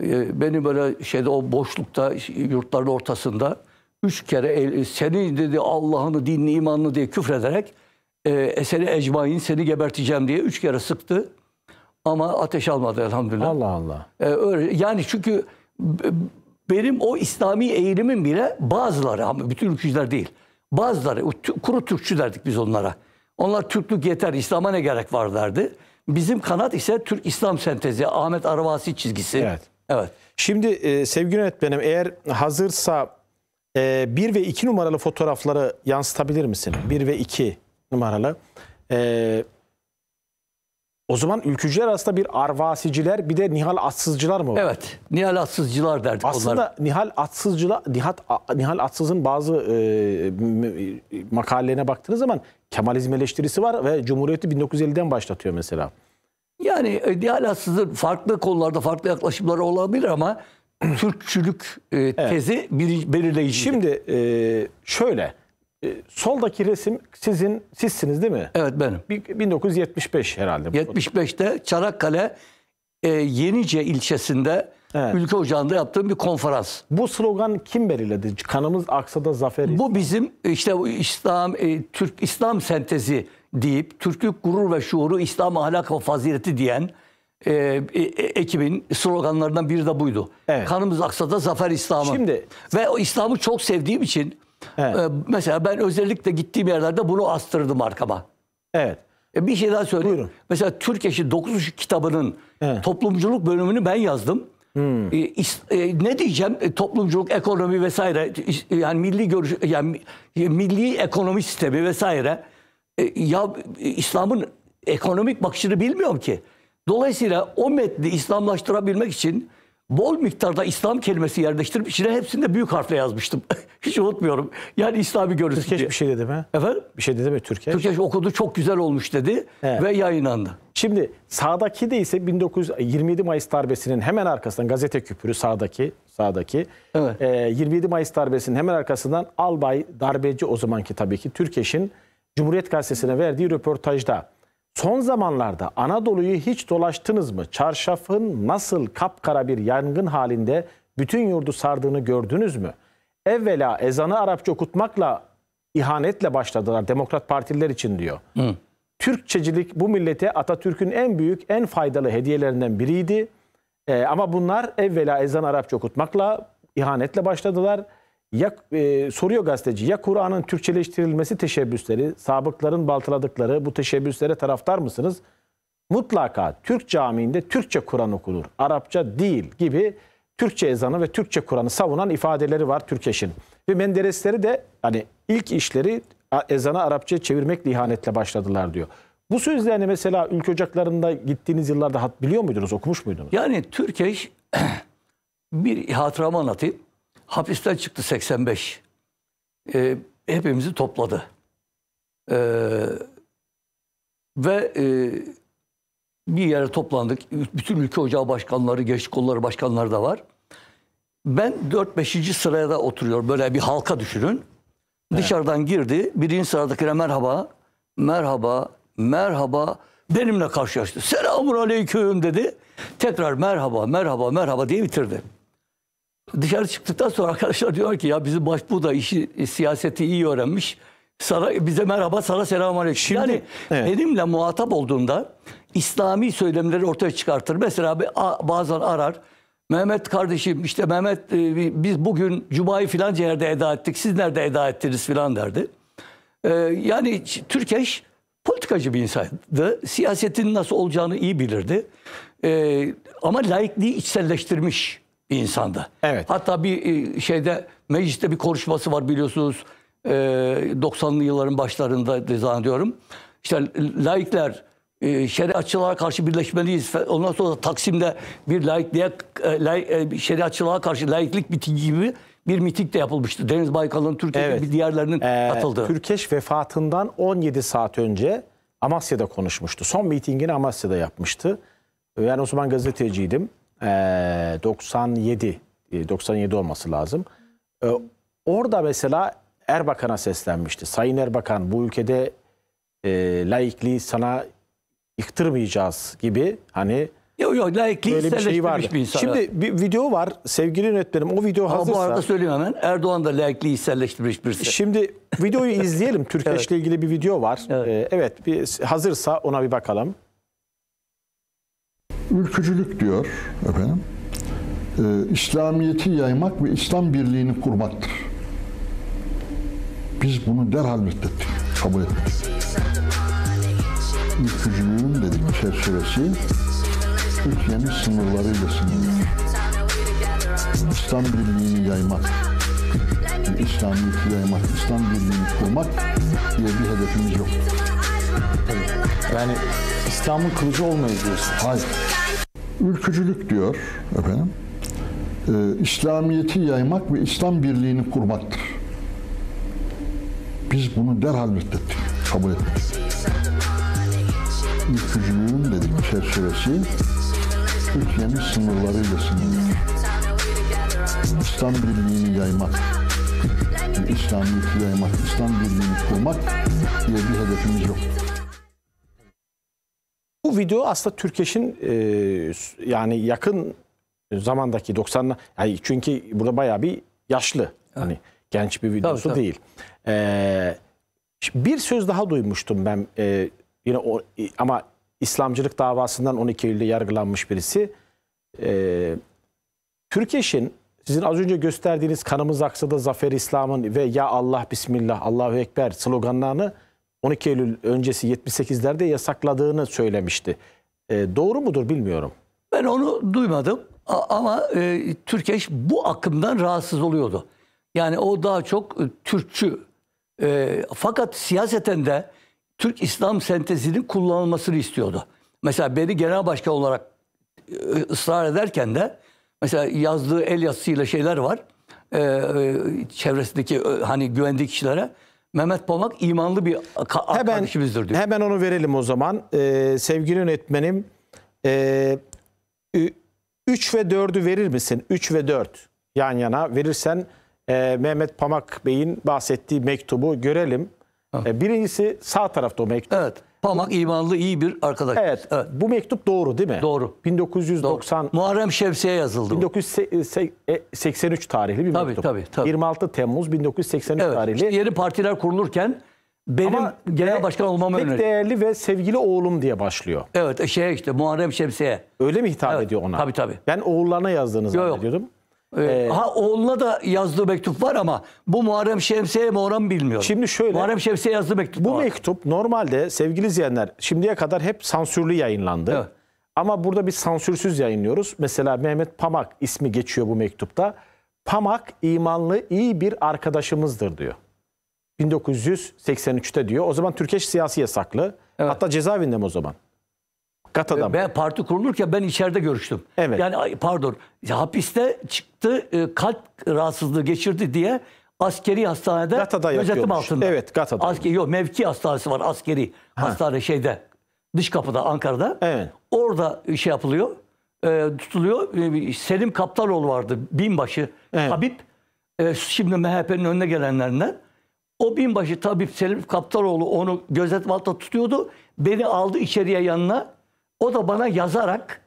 E, beni böyle şeyde o boşlukta yurtların ortasında üç kere e, seni dedi Allah'ını, dinini, imanını diye küfrederek e, e, seni ecmain, seni geberteceğim diye üç kere sıktı. Ama ateş almadı elhamdülillah. Allah Allah. E, öyle, yani çünkü benim o İslami eğilimin bile bazıları ama bütün ülkücüler değil. Bazıları kuru Türkçü derdik biz onlara. Onlar Türklük yeter, İslam'a ne gerek var derdi. Bizim kanat ise Türk İslam sentezi, Ahmet Arvasi çizgisi. Evet. Evet. Şimdi e, sevgili yönetmenim eğer hazırsa e, ee, 1 ve 2 numaralı fotoğrafları yansıtabilir misin? 1 ve 2 numaralı. E, o zaman ülkücüler arasında bir arvasiciler bir de Nihal Atsızcılar mı var? Evet. Nihal Atsızcılar derdik Aslında onlar. Nihal Atsızcılar, Nihat, Nihal Atsız'ın bazı e, makalelerine baktığınız zaman Kemalizm eleştirisi var ve Cumhuriyeti 1950'den başlatıyor mesela. Yani e, Nihal Atsız'ın farklı konularda farklı yaklaşımları olabilir ama Türkçülük e, tezi evet. bir, belirleyici. Şimdi e, şöyle e, soldaki resim sizin sizsiniz değil mi? Evet benim. 1975 herhalde. 75'te Çanakkale e, Yenice ilçesinde evet. ülke ocağında yaptığım bir konferans. Bu slogan kim belirledi? Kanımız aksada zafer. Bu bizim işte İslam e, Türk İslam sentezi deyip Türklük gurur ve şuuru İslam ahlak ve fazileti diyen ee, e, e, ekibin sloganlarından biri de buydu. Evet. Kanımız aksa da zafer İslam'ı. Şimdi ve o İslam'ı çok sevdiğim için evet. e, mesela ben özellikle gittiğim yerlerde bunu astırdım arkama. Evet. E, bir şey daha söyleyeyim. Buyurun. Mesela Türk Eşi 9 kitabının evet. toplumculuk bölümünü ben yazdım. Hmm. E, e, ne diyeceğim e, toplumculuk ekonomi vesaire yani milli görüş yani e, milli ekonomi sistemi vesaire ya İslam'ın ekonomik bakışını bilmiyorum ki. Dolayısıyla o metni İslamlaştırabilmek için bol miktarda İslam kelimesi yerleştirip içine hepsini de büyük harfle yazmıştım. Hiç unutmuyorum. Yani İslami görüntü Türkçe bir şey dedi mi? Efendim? Bir şey dedi mi Türkçe? Türkçe şey okudu çok güzel olmuş dedi evet. ve yayınlandı. Şimdi sağdaki de ise 1927 Mayıs darbesinin hemen arkasından gazete küpürü sağdaki sağdaki evet. e, ee, 27 Mayıs darbesinin hemen arkasından albay darbeci o zamanki tabii ki Türkeş'in Cumhuriyet Gazetesi'ne verdiği röportajda Son zamanlarda Anadolu'yu hiç dolaştınız mı? Çarşafın nasıl kapkara bir yangın halinde bütün yurdu sardığını gördünüz mü? Evvela ezanı Arapça okutmakla ihanetle başladılar Demokrat Partililer için diyor. Hı. Türkçecilik bu millete Atatürk'ün en büyük, en faydalı hediyelerinden biriydi. Ee, ama bunlar evvela ezan Arapça okutmakla, ihanetle başladılar ya, e, soruyor gazeteci ya Kur'an'ın Türkçeleştirilmesi teşebbüsleri, sabıkların baltaladıkları bu teşebbüslere taraftar mısınız? Mutlaka Türk camiinde Türkçe Kur'an okunur, Arapça değil gibi Türkçe ezanı ve Türkçe Kur'an'ı savunan ifadeleri var Türkeş'in. Ve Menderesleri de hani ilk işleri ezanı Arapça çevirmekle ihanetle başladılar diyor. Bu sözlerini mesela ülke ocaklarında gittiğiniz yıllarda biliyor muydunuz, okumuş muydunuz? Yani Türkeş bir hatıramı anlatayım. Hapisten çıktı 85. E, ee, hepimizi topladı. E, ve e, bir yere toplandık. Bütün ülke ocağı başkanları, gençlik kolları başkanları da var. Ben 4-5. sıraya da oturuyorum. Böyle bir halka düşünün. Evet. Dışarıdan girdi. Birinci sıradakine merhaba, merhaba, merhaba. Benimle karşılaştı. Selamun aleyküm dedi. Tekrar merhaba, merhaba, merhaba diye bitirdi. Dışarı çıktıktan sonra arkadaşlar diyor ki ya bizim başbu da işi e, siyaseti iyi öğrenmiş. Sana, bize merhaba, sana selam aleyküm. Şimdi, yani evet. benimle muhatap olduğunda İslami söylemleri ortaya çıkartır. Mesela bir bazen arar. Mehmet kardeşim işte Mehmet e, biz bugün Cuma'yı filan yerde eda ettik. Siz nerede eda ettiniz filan derdi. E, yani Türkeş politikacı bir insandı. Siyasetin nasıl olacağını iyi bilirdi. Ama laikliği içselleştirmiş insanda. Evet. Hatta bir e, şeyde mecliste bir konuşması var biliyorsunuz. 90'lı e, yılların başlarında zannediyorum. İşte laikler e, şeriatçılığa karşı birleşmeliyiz. Ondan sonra Taksim'de bir laikliğe, laik, şeriatçılığa karşı laiklik mitingi gibi bir miting de yapılmıştı. Deniz Baykal'ın Türkiye'de evet. bir diğerlerinin ee, katıldığı. Türkeş vefatından 17 saat önce Amasya'da konuşmuştu. Son mitingini Amasya'da yapmıştı. yani o zaman gazeteciydim. 97 ee, 97 e, olması lazım. Ee, orada mesela Erbakan'a seslenmişti. Sayın Erbakan bu ülkede e, laikliği sana yıktırmayacağız gibi hani Yok yok laikliği Böyle bir şey vardı. bir Şimdi bir video var sevgili yönetmenim o video Ama hazırsa. bu arada söyleyeyim hemen Erdoğan da laikliği içselleştirmiş birisi. Şimdi videoyu izleyelim. Türkeş'le evet. ilgili bir video var. Evet, ee, evet bir, hazırsa ona bir bakalım ülkücülük diyor efendim. E, İslamiyeti yaymak ve İslam birliğini kurmaktır. Biz bunu derhal reddettik, kabul ettik. Ülkücülüğün dedik çerçevesi Türkiye'nin sınırlarıyla sınırlı. İslam birliğini yaymak, İslamiyeti yaymak, İslam birliğini kurmak diye bir hedefimiz yok. Yani İslam'ın kılıcı olmayı diyorsun. Hayır. Ülkücülük diyor efendim. Ee, İslamiyeti yaymak ve İslam birliğini kurmaktır. Biz bunu derhal reddettik, kabul ettik. Ülkücülüğün dedim çerçevesi Türkiye'nin sınırlarıyla sınırlı. İslam birliğini yaymak. İslamı yaymak, İslam birliğini kurmak diye bir hedefimiz yok. Bu video aslında Türkeş'in e, yani yakın zamandaki 90'lar yani çünkü burada bayağı bir yaşlı evet. hani genç bir videosu tabii, tabii. değil. Ee, bir söz daha duymuştum ben e, yine o, ama İslamcılık davasından 12 Eylül'de yargılanmış birisi. E, Türkeş'in sizin az önce gösterdiğiniz kanımız aksa Zafer İslam'ın ve Ya Allah Bismillah Allahu Ekber sloganlarını 12 Eylül öncesi 78'lerde yasakladığını söylemişti. E, doğru mudur bilmiyorum. Ben onu duymadım ama e, Türkeş bu akımdan rahatsız oluyordu. Yani o daha çok e, Türkçü. E, fakat siyaseten de Türk İslam sentezinin kullanılmasını istiyordu. Mesela beni genel başkan olarak e, ısrar ederken de Mesela yazdığı el yazısıyla şeyler var. Ee, e, çevresindeki e, hani güvendiği kişilere. Mehmet Pomak imanlı bir hemen, kardeşimizdir diyor. Hemen onu verelim o zaman. Ee, sevgili yönetmenim 3 e, üç ve 4'ü verir misin? 3 ve 4 yan yana verirsen e, Mehmet Pamak Bey'in bahsettiği mektubu görelim. Ah. E, birincisi sağ tarafta o mektup. Evet. Pamak imanlı iyi bir arkadaş. Evet, evet. Bu mektup doğru değil mi? Doğru. 1990 doğru. Muharrem Şemsi'ye yazıldı. 1983 e, tarihli bir tabii, mektup. Tabii, tabii. 26 Temmuz 1983 evet, tarihli. İşte yeni partiler kurulurken benim Ama genel başkan olmamı öneriyor. Pek değerli ve sevgili oğlum diye başlıyor. Evet e, şey işte Muharrem Şevsi'ye. Öyle mi hitap evet, ediyor ona? Tabii tabii. Ben oğullarına yazdığını yok, zannediyordum. Yok. Ee, ee, ha oğluna da yazdığı mektup var ama bu Muharrem Şemsi'ye mi oran bilmiyorum. Şimdi şöyle. Muharrem Şemsi'ye yazdığı mektup Bu var. mektup normalde sevgili izleyenler şimdiye kadar hep sansürlü yayınlandı. Evet. Ama burada bir sansürsüz yayınlıyoruz. Mesela Mehmet Pamak ismi geçiyor bu mektupta. Pamak imanlı iyi bir arkadaşımızdır diyor. 1983'te diyor. O zaman Türkeş siyasi yasaklı. Evet. Hatta cezaevinde mi o zaman? Kat e, adam. Ben parti kurulurken ben içeride görüştüm. Evet. Yani pardon hapiste çıktı e, kalp rahatsızlığı geçirdi diye askeri hastanede Gata'da gözetim altında. Evet Gata'da. Askeri, yok mevki hastanesi var askeri ha. hastane şeyde dış kapıda Ankara'da. Evet. Orada şey yapılıyor e, tutuluyor. E, Selim Kaptaloğlu vardı binbaşı evet. tabip. E, şimdi MHP'nin önüne gelenlerinden. O binbaşı tabip Selim Kaptaloğlu onu gözetim altında tutuyordu. Beni aldı içeriye yanına o da bana yazarak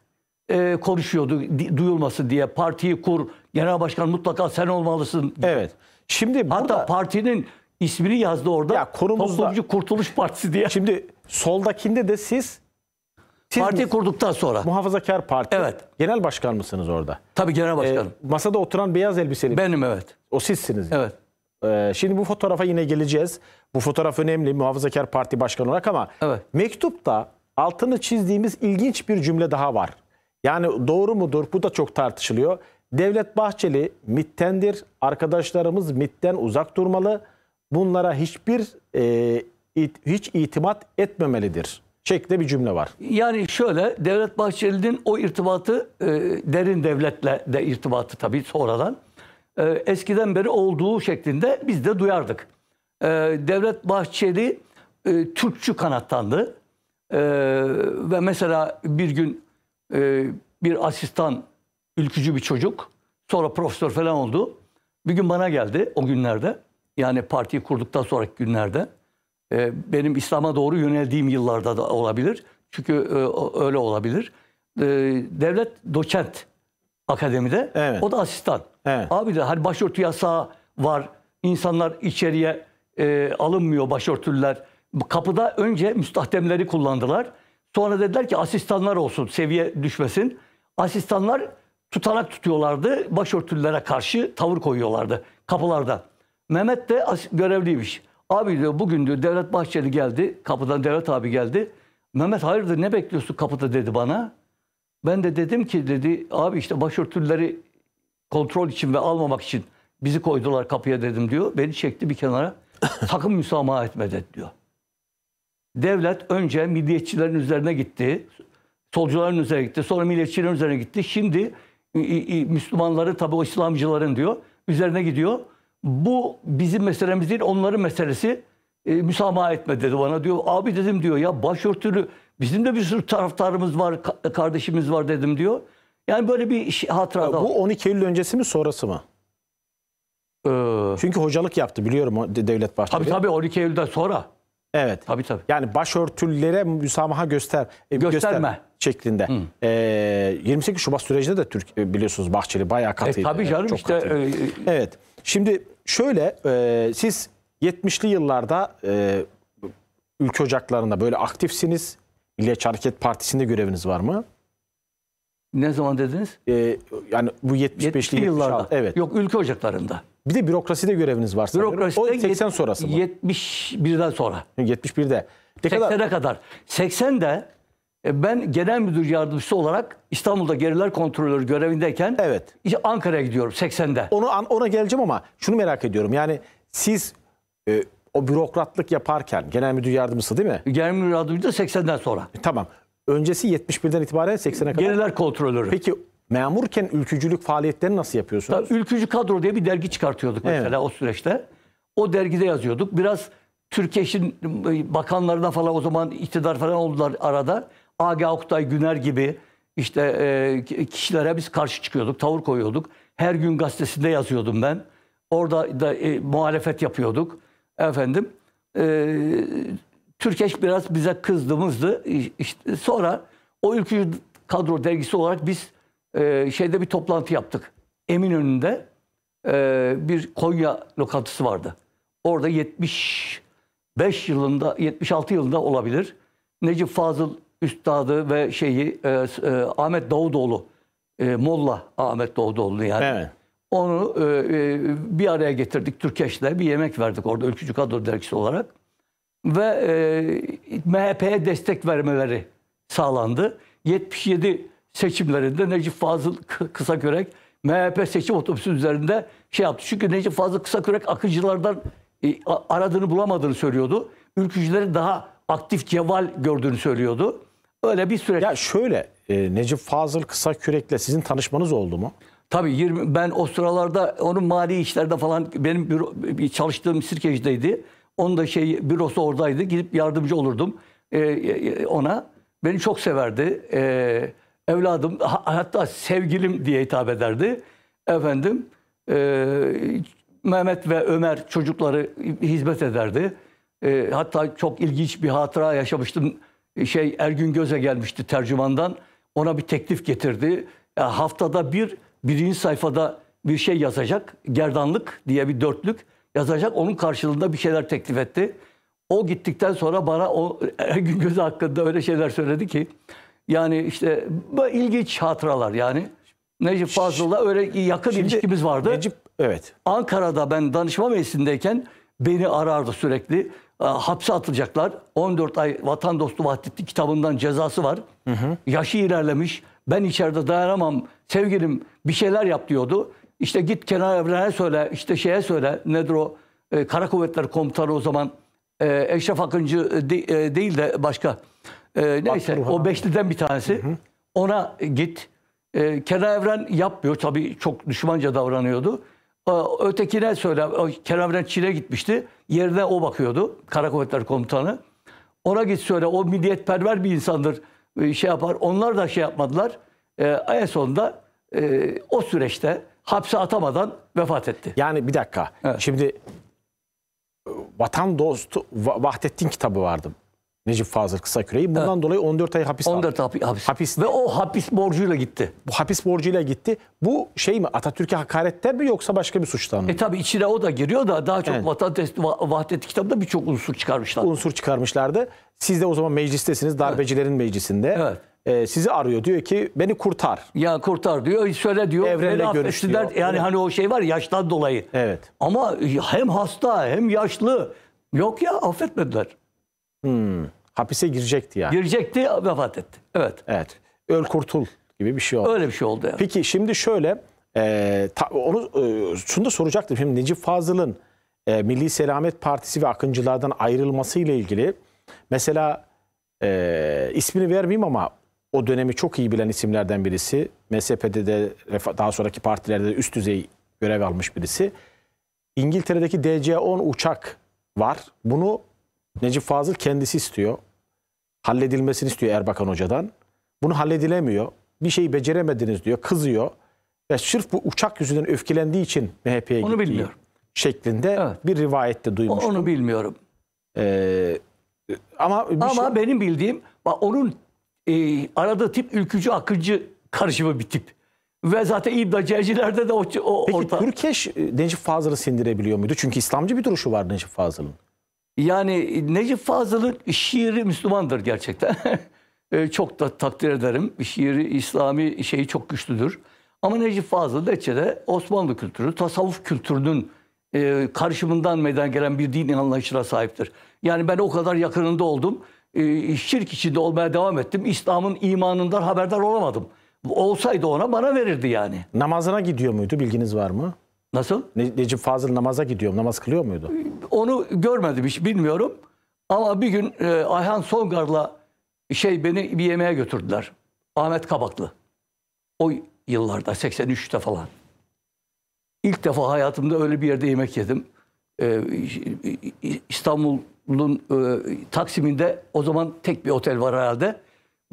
e, konuşuyordu duyulmasın diye. Partiyi kur, genel başkan mutlaka sen olmalısın. Evet. Şimdi Hatta partinin ismini yazdı orada. Ya konumuzda... Toplumcu Kurtuluş Partisi diye. Şimdi soldakinde de siz... siz Parti kurduktan sonra. Muhafazakar Parti. Evet. Genel başkan mısınız orada? Tabii genel başkanım. Ee, masada oturan beyaz elbiseli. Benim evet. O sizsiniz. Yani. Evet. Ee, şimdi bu fotoğrafa yine geleceğiz. Bu fotoğraf önemli Muhafazakar Parti Başkanı olarak ama evet. mektupta altını çizdiğimiz ilginç bir cümle daha var. Yani doğru mudur? Bu da çok tartışılıyor. Devlet Bahçeli MIT'tendir. Arkadaşlarımız MIT'ten uzak durmalı. Bunlara hiçbir e, it, hiç itimat etmemelidir. Şeklinde bir cümle var. Yani şöyle Devlet Bahçeli'nin o irtibatı e, derin devletle de irtibatı tabii sonradan e, eskiden beri olduğu şeklinde biz de duyardık. E, Devlet Bahçeli e, Türkçü kanattandı. Ee, ve mesela bir gün e, bir asistan ülkücü bir çocuk sonra profesör falan oldu. Bir gün bana geldi o günlerde yani partiyi kurduktan sonraki günlerde e, benim İslam'a doğru yöneldiğim yıllarda da olabilir. Çünkü e, öyle olabilir. E, devlet doçent akademide evet. o da asistan. Evet. Abi de hani başörtü yasağı var insanlar içeriye e, alınmıyor başörtülüler kapıda önce müstahdemleri kullandılar. Sonra dediler ki asistanlar olsun seviye düşmesin. Asistanlar tutanak tutuyorlardı. Başörtülülere karşı tavır koyuyorlardı kapılarda. Mehmet de görevliymiş. Abi diyor bugün diyor Devlet Bahçeli geldi. Kapıdan Devlet abi geldi. Mehmet hayırdır ne bekliyorsun kapıda dedi bana. Ben de dedim ki dedi abi işte başörtülüleri kontrol için ve almamak için bizi koydular kapıya dedim diyor. Beni çekti bir kenara. Sakın müsamaha etme dedi diyor devlet önce milliyetçilerin üzerine gitti. Solcuların üzerine gitti. Sonra milliyetçilerin üzerine gitti. Şimdi Müslümanları tabi o İslamcıların diyor. Üzerine gidiyor. Bu bizim meselemiz değil onların meselesi. E, müsamaha etme dedi bana diyor. Abi dedim diyor ya başörtülü bizim de bir sürü taraftarımız var kardeşimiz var dedim diyor. Yani böyle bir şey, hatıra da. Bu 12 Eylül öncesi mi sonrası mı? Ee, Çünkü hocalık yaptı biliyorum devlet başkanı. Tabii tabii 12 Eylül'den sonra. Evet. Tabii tabii. Yani başörtülülere müsamaha göster, e, gösterme göster şeklinde. E, 28 Şubat sürecinde de Türk e, biliyorsunuz Bahçeli bayağı e, katıydı. E, tabii canım çok işte. E, evet. Şimdi şöyle e, siz 70'li yıllarda e, ülke ocaklarında böyle aktifsiniz. Milliyetçi Hareket Partisi'nde göreviniz var mı? Ne zaman dediniz? Ee, yani bu 75'li 70 yıllarda. Evet. Yok ülke ocaklarında. Bir de bürokraside göreviniz var. Bürokraside o 80 sonrası mı? 71'den sonra. 71'de. Ne 80'e kadar? kadar. 80'de e, ben genel müdür yardımcısı olarak İstanbul'da geriler kontrolörü görevindeyken evet. Ankara'ya gidiyorum 80'de. Onu ona geleceğim ama şunu merak ediyorum. Yani siz e, o bürokratlık yaparken genel müdür yardımcısı değil mi? Genel müdür yardımcısı 80'den sonra. E, tamam. Öncesi 71'den itibaren 80'e kadar. Geriler kontrolörü. Peki Memurken ülkücülük faaliyetlerini nasıl yapıyorsunuz? Tabii, ülkücü kadro diye bir dergi çıkartıyorduk mesela evet. o süreçte. O dergide yazıyorduk. Biraz Türkeş'in bakanlarına falan o zaman iktidar falan oldular arada. Aga Oktay Güner gibi işte e, kişilere biz karşı çıkıyorduk, tavır koyuyorduk. Her gün gazetesinde yazıyordum ben. Orada da e, muhalefet yapıyorduk. Efendim, e, Türkeş biraz bize kızdığımızdı. İşte sonra o ülkücü kadro dergisi olarak biz e, şeyde bir toplantı yaptık. Eminönü'nde e, bir Konya lokantası vardı. Orada 75 yılında, 76 yılında olabilir. Necip Fazıl Üstadı ve şeyi e, e, Ahmet Davutoğlu, e, Molla Ahmet Davutoğlu yani. Evet. Onu e, e, bir araya getirdik Türkeş'le bir yemek verdik orada Ülkücü Kadro Dergisi olarak. Ve e, MHP'ye destek vermeleri sağlandı. 77 seçimlerinde Necip Fazıl kısa Kısakürek MHP seçim otobüsü üzerinde şey yaptı. Çünkü Necip Fazıl Kısakürek akıcılardan e, aradığını bulamadığını söylüyordu. Ülkücüleri daha aktif ceval gördüğünü söylüyordu. Öyle bir süreç. Ya şöyle e, Necip Fazıl kısa Kısakürek'le sizin tanışmanız oldu mu? Tabii 20, ben o sıralarda onun mali işlerde falan benim büro, çalıştığım Sirkeci'deydi. Onun da şey bürosu oradaydı. Gidip yardımcı olurdum e, e, ona. Beni çok severdi. Eee evladım hatta sevgilim diye hitap ederdi. Efendim e, Mehmet ve Ömer çocukları hizmet ederdi. E, hatta çok ilginç bir hatıra yaşamıştım. Şey Ergün Göze gelmişti tercümandan. Ona bir teklif getirdi. Yani haftada bir birinci sayfada bir şey yazacak. Gerdanlık diye bir dörtlük yazacak. Onun karşılığında bir şeyler teklif etti. O gittikten sonra bana o Ergün Göze hakkında öyle şeyler söyledi ki yani işte ilginç hatıralar yani. Necip Fazıl'la öyle yakın Şimdi, ilişkimiz vardı. Necip, evet. Ankara'da ben danışma meclisindeyken beni arardı sürekli. Hapse atılacaklar. 14 ay Vatan Dostu Vahdetli kitabından cezası var. Hı hı. Yaşı ilerlemiş. Ben içeride dayanamam. Sevgilim bir şeyler yap diyordu. İşte git Kenan Evren'e söyle, işte şeye söyle. Nedir o? Ee, Kara Kuvvetleri Komutanı o zaman. Ee, Eşref Akıncı e, e, değil de başka. E, neyse o beşliden bir tanesi. Hı hı. Ona git. E, ee, Kenan Evren yapmıyor. Tabii çok düşmanca davranıyordu. E, ötekine söyle. Kenan Evren Çin'e gitmişti. Yerine o bakıyordu. Kara Kuvvetler Komutanı. Ona git söyle. O milliyetperver bir insandır. E, şey yapar. Onlar da şey yapmadılar. E, en sonunda e, o süreçte hapse atamadan vefat etti. Yani bir dakika. Evet. Şimdi e, Vatan Dostu Vahdettin kitabı vardı. Necip Fazıl Kısaküre'yi. Bundan evet. dolayı 14 ay hapis 14 aldı. hapis. hapis. Ve o hapis borcuyla gitti. Bu hapis borcuyla gitti. Bu şey mi Atatürk'e hakaretten mi yoksa başka bir suçtan mı? E tabi içine o da giriyor da daha çok evet. Vatan Vahdeti kitabında birçok unsur çıkarmışlar. Unsur çıkarmışlardı. Siz de o zaman meclistesiniz darbecilerin evet. meclisinde. Evet e, sizi arıyor. Diyor ki beni kurtar. Ya kurtar diyor. Söyle diyor. Evrenle görüş diyor. Yani hani o şey var yaştan dolayı. Evet. Ama hem hasta hem yaşlı. Yok ya affetmediler. Hmm. Hapise girecekti yani. Girecekti vefat etti. Evet. Evet. Öl kurtul gibi bir şey oldu. Öyle bir şey oldu. Yani. Peki şimdi şöyle e, ta, onu e, şunu da soracaktım. Şimdi Necip Fazıl'ın e, Milli Selamet Partisi ve Akıncılardan ayrılması ile ilgili mesela e, ismini vermeyeyim ama o dönemi çok iyi bilen isimlerden birisi. MSP'de de daha sonraki partilerde de üst düzey görev almış birisi. İngiltere'deki DC-10 uçak var. Bunu Necip Fazıl kendisi istiyor. Halledilmesini istiyor Erbakan Hoca'dan. Bunu halledilemiyor. Bir şeyi beceremediniz diyor. Kızıyor. Ve sırf bu uçak yüzünden öfkelendiği için MHP'ye gitti. Onu bilmiyorum. Şeklinde evet. bir rivayette duymuştum. Onu bilmiyorum. Ee, ama ama şey... benim bildiğim onun e, arada tip ülkücü akıncı karışımı bir tip. Ve zaten İbdacercilerde de o, o Peki, orta. Peki Türkeş e, Necip Fazıl'ı sindirebiliyor muydu? Çünkü İslamcı bir duruşu var Necip Fazıl'ın. Yani e, Necip Fazıl'ın şiiri Müslümandır gerçekten. E, çok da takdir ederim. Şiiri, İslami şeyi çok güçlüdür. Ama Necip Fazıl neticede Osmanlı kültürü, tasavvuf kültürünün e, karışımından meydana gelen bir din inanışına sahiptir. Yani ben o kadar yakınında oldum. E, şirk içinde olmaya devam ettim. İslam'ın imanından haberdar olamadım. Olsaydı ona bana verirdi yani. Namazına gidiyor muydu? Bilginiz var mı? Nasıl? Ne, Necip Fazıl namaza gidiyor. Namaz kılıyor muydu? Onu görmedim hiç bilmiyorum. Ama bir gün e, Ayhan Songar'la şey beni bir yemeğe götürdüler. Ahmet Kabaklı. O yıllarda 83'te falan. İlk defa hayatımda öyle bir yerde yemek yedim. E, İstanbul'un e, Taksim'inde o zaman tek bir otel var herhalde.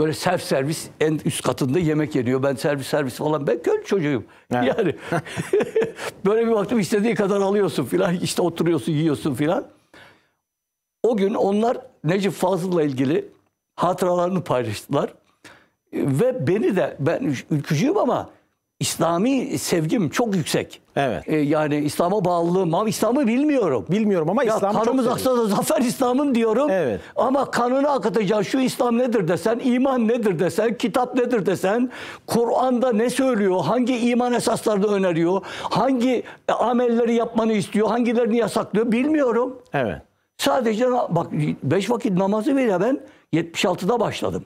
Böyle self servis en üst katında yemek yeniyor. Ben servis servis falan. Ben köylü çocuğuyum. Evet. Yani böyle bir baktım istediği kadar alıyorsun filan. İşte oturuyorsun yiyorsun filan. O gün onlar Necip Fazıl'la ilgili hatıralarını paylaştılar. Ve beni de ben ülkücüyüm ama İslami sevgim çok yüksek. Evet. Ee, yani İslam'a bağlılığım ama İslam'ı bilmiyorum. Bilmiyorum ama ya İslam'ı kanımız çok aksa da zafer İslam'ım diyorum. Evet. Ama kanını akıtacağım. Şu İslam nedir desen, iman nedir desen, kitap nedir desen, Kur'an'da ne söylüyor, hangi iman esaslarını öneriyor, hangi amelleri yapmanı istiyor, hangilerini yasaklıyor bilmiyorum. Evet. Sadece bak beş vakit namazı bile ben 76'da başladım.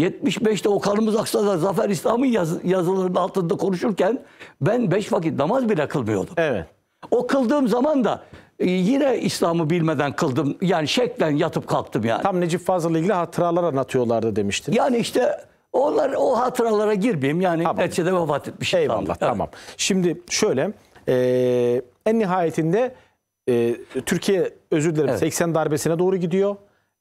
75'te o karnımız aksa da Zafer İslam'ın yaz, yazılarının altında konuşurken ben 5 vakit namaz bile kılmıyordum. Evet. O kıldığım zaman da e, yine İslam'ı bilmeden kıldım. Yani şeklen yatıp kalktım yani. Tam Necip Fazıl'la ilgili hatıralar anlatıyorlardı demiştin. Yani işte onlar o hatıralara girmeyeyim. Yani tamam. neticede vefat etmiş. Eyvallah sandım. tamam. Şimdi şöyle e, en nihayetinde e, Türkiye özür dilerim evet. 80 darbesine doğru gidiyor.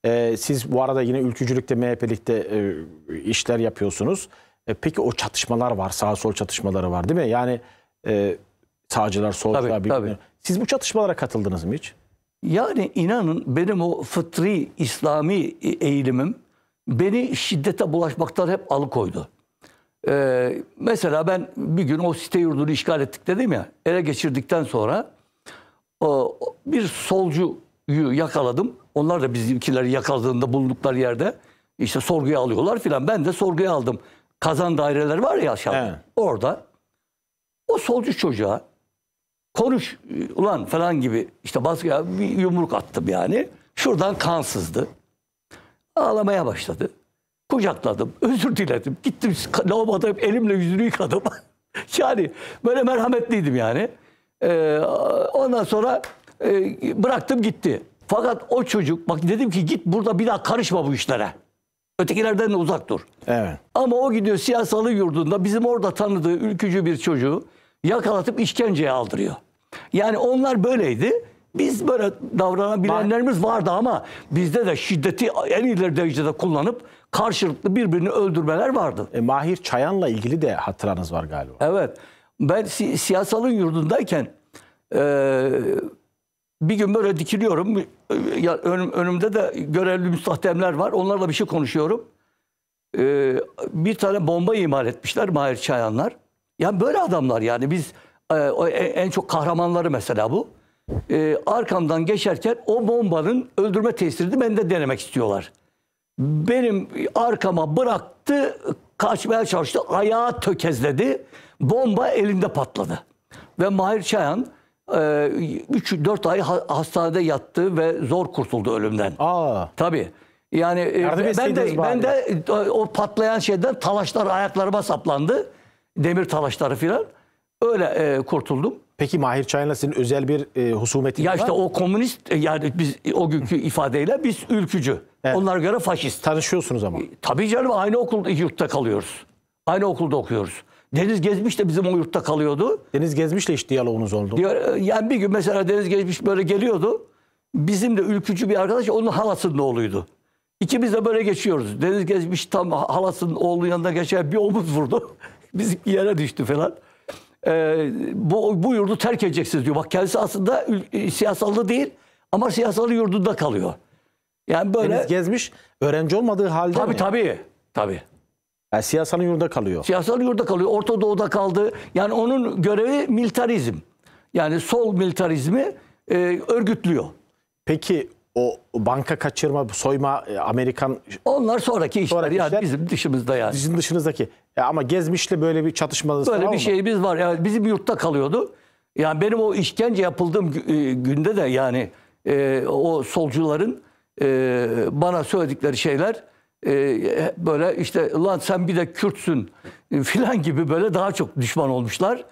E, siz bu arada yine ülkücülükte, MHP'likte e, işler yapıyorsunuz. E, peki o çatışmalar var, sağ sol çatışmaları var değil mi? Yani e, sağcılar, solcular... Tabii, bir, tabii. Siz bu çatışmalara katıldınız mı hiç? Yani inanın benim o fıtri İslami e, eğilimim beni şiddete bulaşmaktan hep alıkoydu. Ee, mesela ben bir gün o site yurdunu işgal ettik dedim ya, ele geçirdikten sonra o, bir solcuyu yakaladım. Onlar da bizimkileri yakaladığında buldukları yerde işte sorguya alıyorlar filan. Ben de sorguya aldım. Kazan daireler var ya aşağıda. He. Orada o solcu çocuğa konuş ulan falan gibi işte baskı bir yumruk attım yani. Şuradan kan sızdı. Ağlamaya başladı. Kucakladım, özür diledim. Gittim lavaboda elimle yüzünü yıkadım. yani böyle merhametliydim yani. Ee, ondan sonra e, bıraktım gitti. Fakat o çocuk bak dedim ki git burada bir daha karışma bu işlere. Ötekilerden de uzak dur. Evet. Ama o gidiyor siyasalı yurdunda bizim orada tanıdığı ülkücü bir çocuğu yakalatıp işkenceye aldırıyor. Yani onlar böyleydi. Biz böyle davranabilenlerimiz vardı ama bizde de şiddeti en ileri derecede kullanıp karşılıklı birbirini öldürmeler vardı. E, Mahir Çayan'la ilgili de hatıranız var galiba. Evet. Ben si siyasalın yurdundayken e, bir gün böyle dikiliyorum. önümde de görevli müstahdemler var. Onlarla bir şey konuşuyorum. Ee, bir tane bomba imal etmişler Mahir Çayanlar. Yani böyle adamlar yani biz e, e, en çok kahramanları mesela bu. Ee, arkamdan geçerken o bombanın öldürme tesirini bende denemek istiyorlar. Benim arkama bıraktı, kaçmaya çalıştı, ayağı tökezledi. Bomba elinde patladı. Ve Mahir Çayan 3-4 ee, ay hastanede yattı ve zor kurtuldu ölümden. Aa. Tabii. Yani e, Yardım ben de bari. ben de o patlayan şeyden talaşlar ayaklarıma saplandı. Demir talaşları filan. Öyle e, kurtuldum. Peki Mahir Çayla senin özel bir e, husumetiniz var Ya işte var o komünist e, yani biz o günkü ifadeyle biz ülkücü. Evet. Onlar göre faşist. Tanışıyorsunuz ama. E, tabii canım aynı okulda yurtta kalıyoruz. Aynı okulda okuyoruz. Deniz Gezmiş de bizim o yurtta kalıyordu. Deniz Gezmiş'le hiç diyaloğunuz oldu. E, yani bir gün mesela Deniz Gezmiş böyle geliyordu. Bizim de ülkücü bir arkadaş onun halasının oğluydu. İkimiz de böyle geçiyoruz. Deniz Gezmiş tam halasının oğlu yanına geçer bir omuz vurdu. Bizimki yere düştü falan. Ee, bu, bu yurdu terk edeceksiniz diyor. Bak kendisi aslında e, siyasallı değil ama siyasallı yurdunda kalıyor. Yani böyle... Deniz Gezmiş öğrenci olmadığı halde Tabii mi? tabii. Tabii. Yani siyasalın yurda kalıyor. Siyasal yurda kalıyor. Orta Doğu'da kaldı. Yani onun görevi militarizm. Yani sol militarizmi e, örgütlüyor. Peki o banka kaçırma, soyma, e, Amerikan... Onlar sonraki işler, sonraki yani işler, bizim dışımızda yani. Bizim dışınızdaki. Ya ama Gezmiş'le böyle bir çatışmanız Böyle bir mı? şeyimiz var. Yani bizim yurtta kalıyordu. Yani benim o işkence yapıldığım e, günde de yani e, o solcuların e, bana söyledikleri şeyler ee, böyle işte lan sen bir de Kürtsün e, filan gibi böyle daha çok düşman olmuşlar.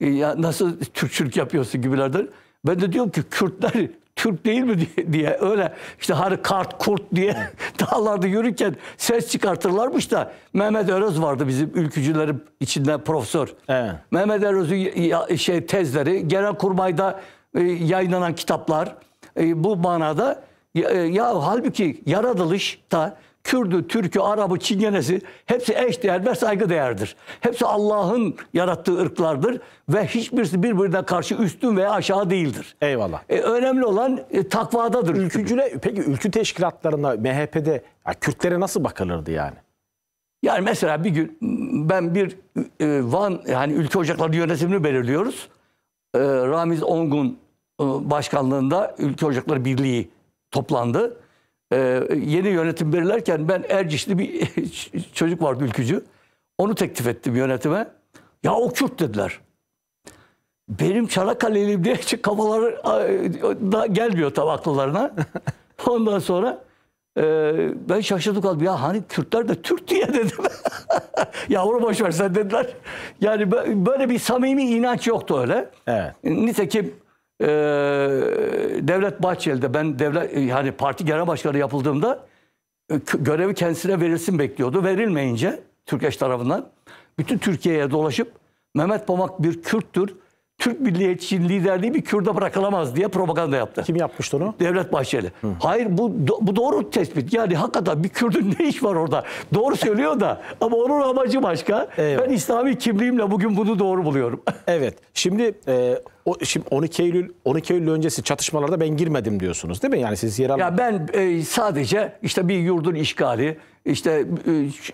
E, ya nasıl Türkçülük yapıyorsun gibilerden. Ben de diyorum ki Kürtler Türk değil mi diye, öyle işte hani kart kurt diye dağlarda yürürken ses çıkartırlarmış da Mehmet Eröz vardı bizim ülkücülerin içinde profesör. Evet. Mehmet Eröz'ün şey tezleri, Genelkurmay'da e, yayınlanan kitaplar e, bu manada ya, ya halbuki yaratılışta Kürdü, Türkü, Arabı, Çingenesi hepsi eş değer ve saygı değerdir. Hepsi Allah'ın yarattığı ırklardır ve hiçbirisi birbirine karşı üstün veya aşağı değildir. Eyvallah. E, önemli olan e, takvadadır. Ülkücüle peki ülkü teşkilatlarına MHP'de ya Kürtlere nasıl bakılırdı yani? Yani mesela bir gün ben bir e, Van yani ülke ocakları yönetimini belirliyoruz. E, Ramiz Ongun e, başkanlığında Ülke Ocakları Birliği toplandı e, yeni yönetim belirlerken ben Erciş'li bir çocuk vardı ülkücü. Onu teklif ettim yönetime. Ya o Kürt dediler. Benim Çanakkale'liyim diye kafaları da gelmiyor tam aklılarına. Ondan sonra e, ben şaşırdım kaldım. Ya hani Kürtler de Türk diye dedim. ya onu boş ver sen dediler. Yani böyle bir samimi inanç yoktu öyle. Evet. Nitekim e, Devlet Bahçeli'de ben devlet e, yani parti genel başkanı yapıldığımda e, görevi kendisine verilsin bekliyordu. Verilmeyince Türkeş tarafından bütün Türkiye'ye dolaşıp Mehmet Pamak bir Kürttür. Türk milliyetçiliğin liderliği bir Kürt'e bırakılamaz diye propaganda yaptı. Kim yapmıştı onu? Devlet Bahçeli. Hı. Hayır bu bu doğru tespit. Yani hakikaten bir Kürt'ün ne iş var orada? Doğru söylüyor da ama onun amacı başka. Eyvallah. Ben İslami kimliğimle bugün bunu doğru buluyorum. evet. Şimdi e, o, şimdi 12 Eylül 12 Eylül öncesi çatışmalarda ben girmedim diyorsunuz değil mi? Yani siz yer Ya ben e, sadece işte bir yurdun işgali, işte e,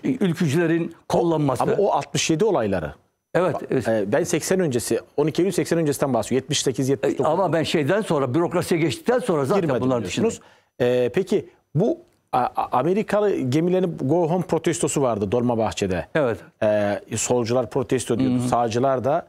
ülkücülerin kollanması. Ama o 67 olayları. Evet. E, ben 80 öncesi 12 Eylül 80 öncesinden bahsediyorum. 78 79. E, ama ben şeyden sonra bürokrasiye geçtikten sonra zaten girmedim bunlar düşünüz. E, peki bu Amerikalı gemilerin Go Home protestosu vardı Dolmabahçe'de. Evet. E, solcular protesto diyordu. Hı-hı. Sağcılar da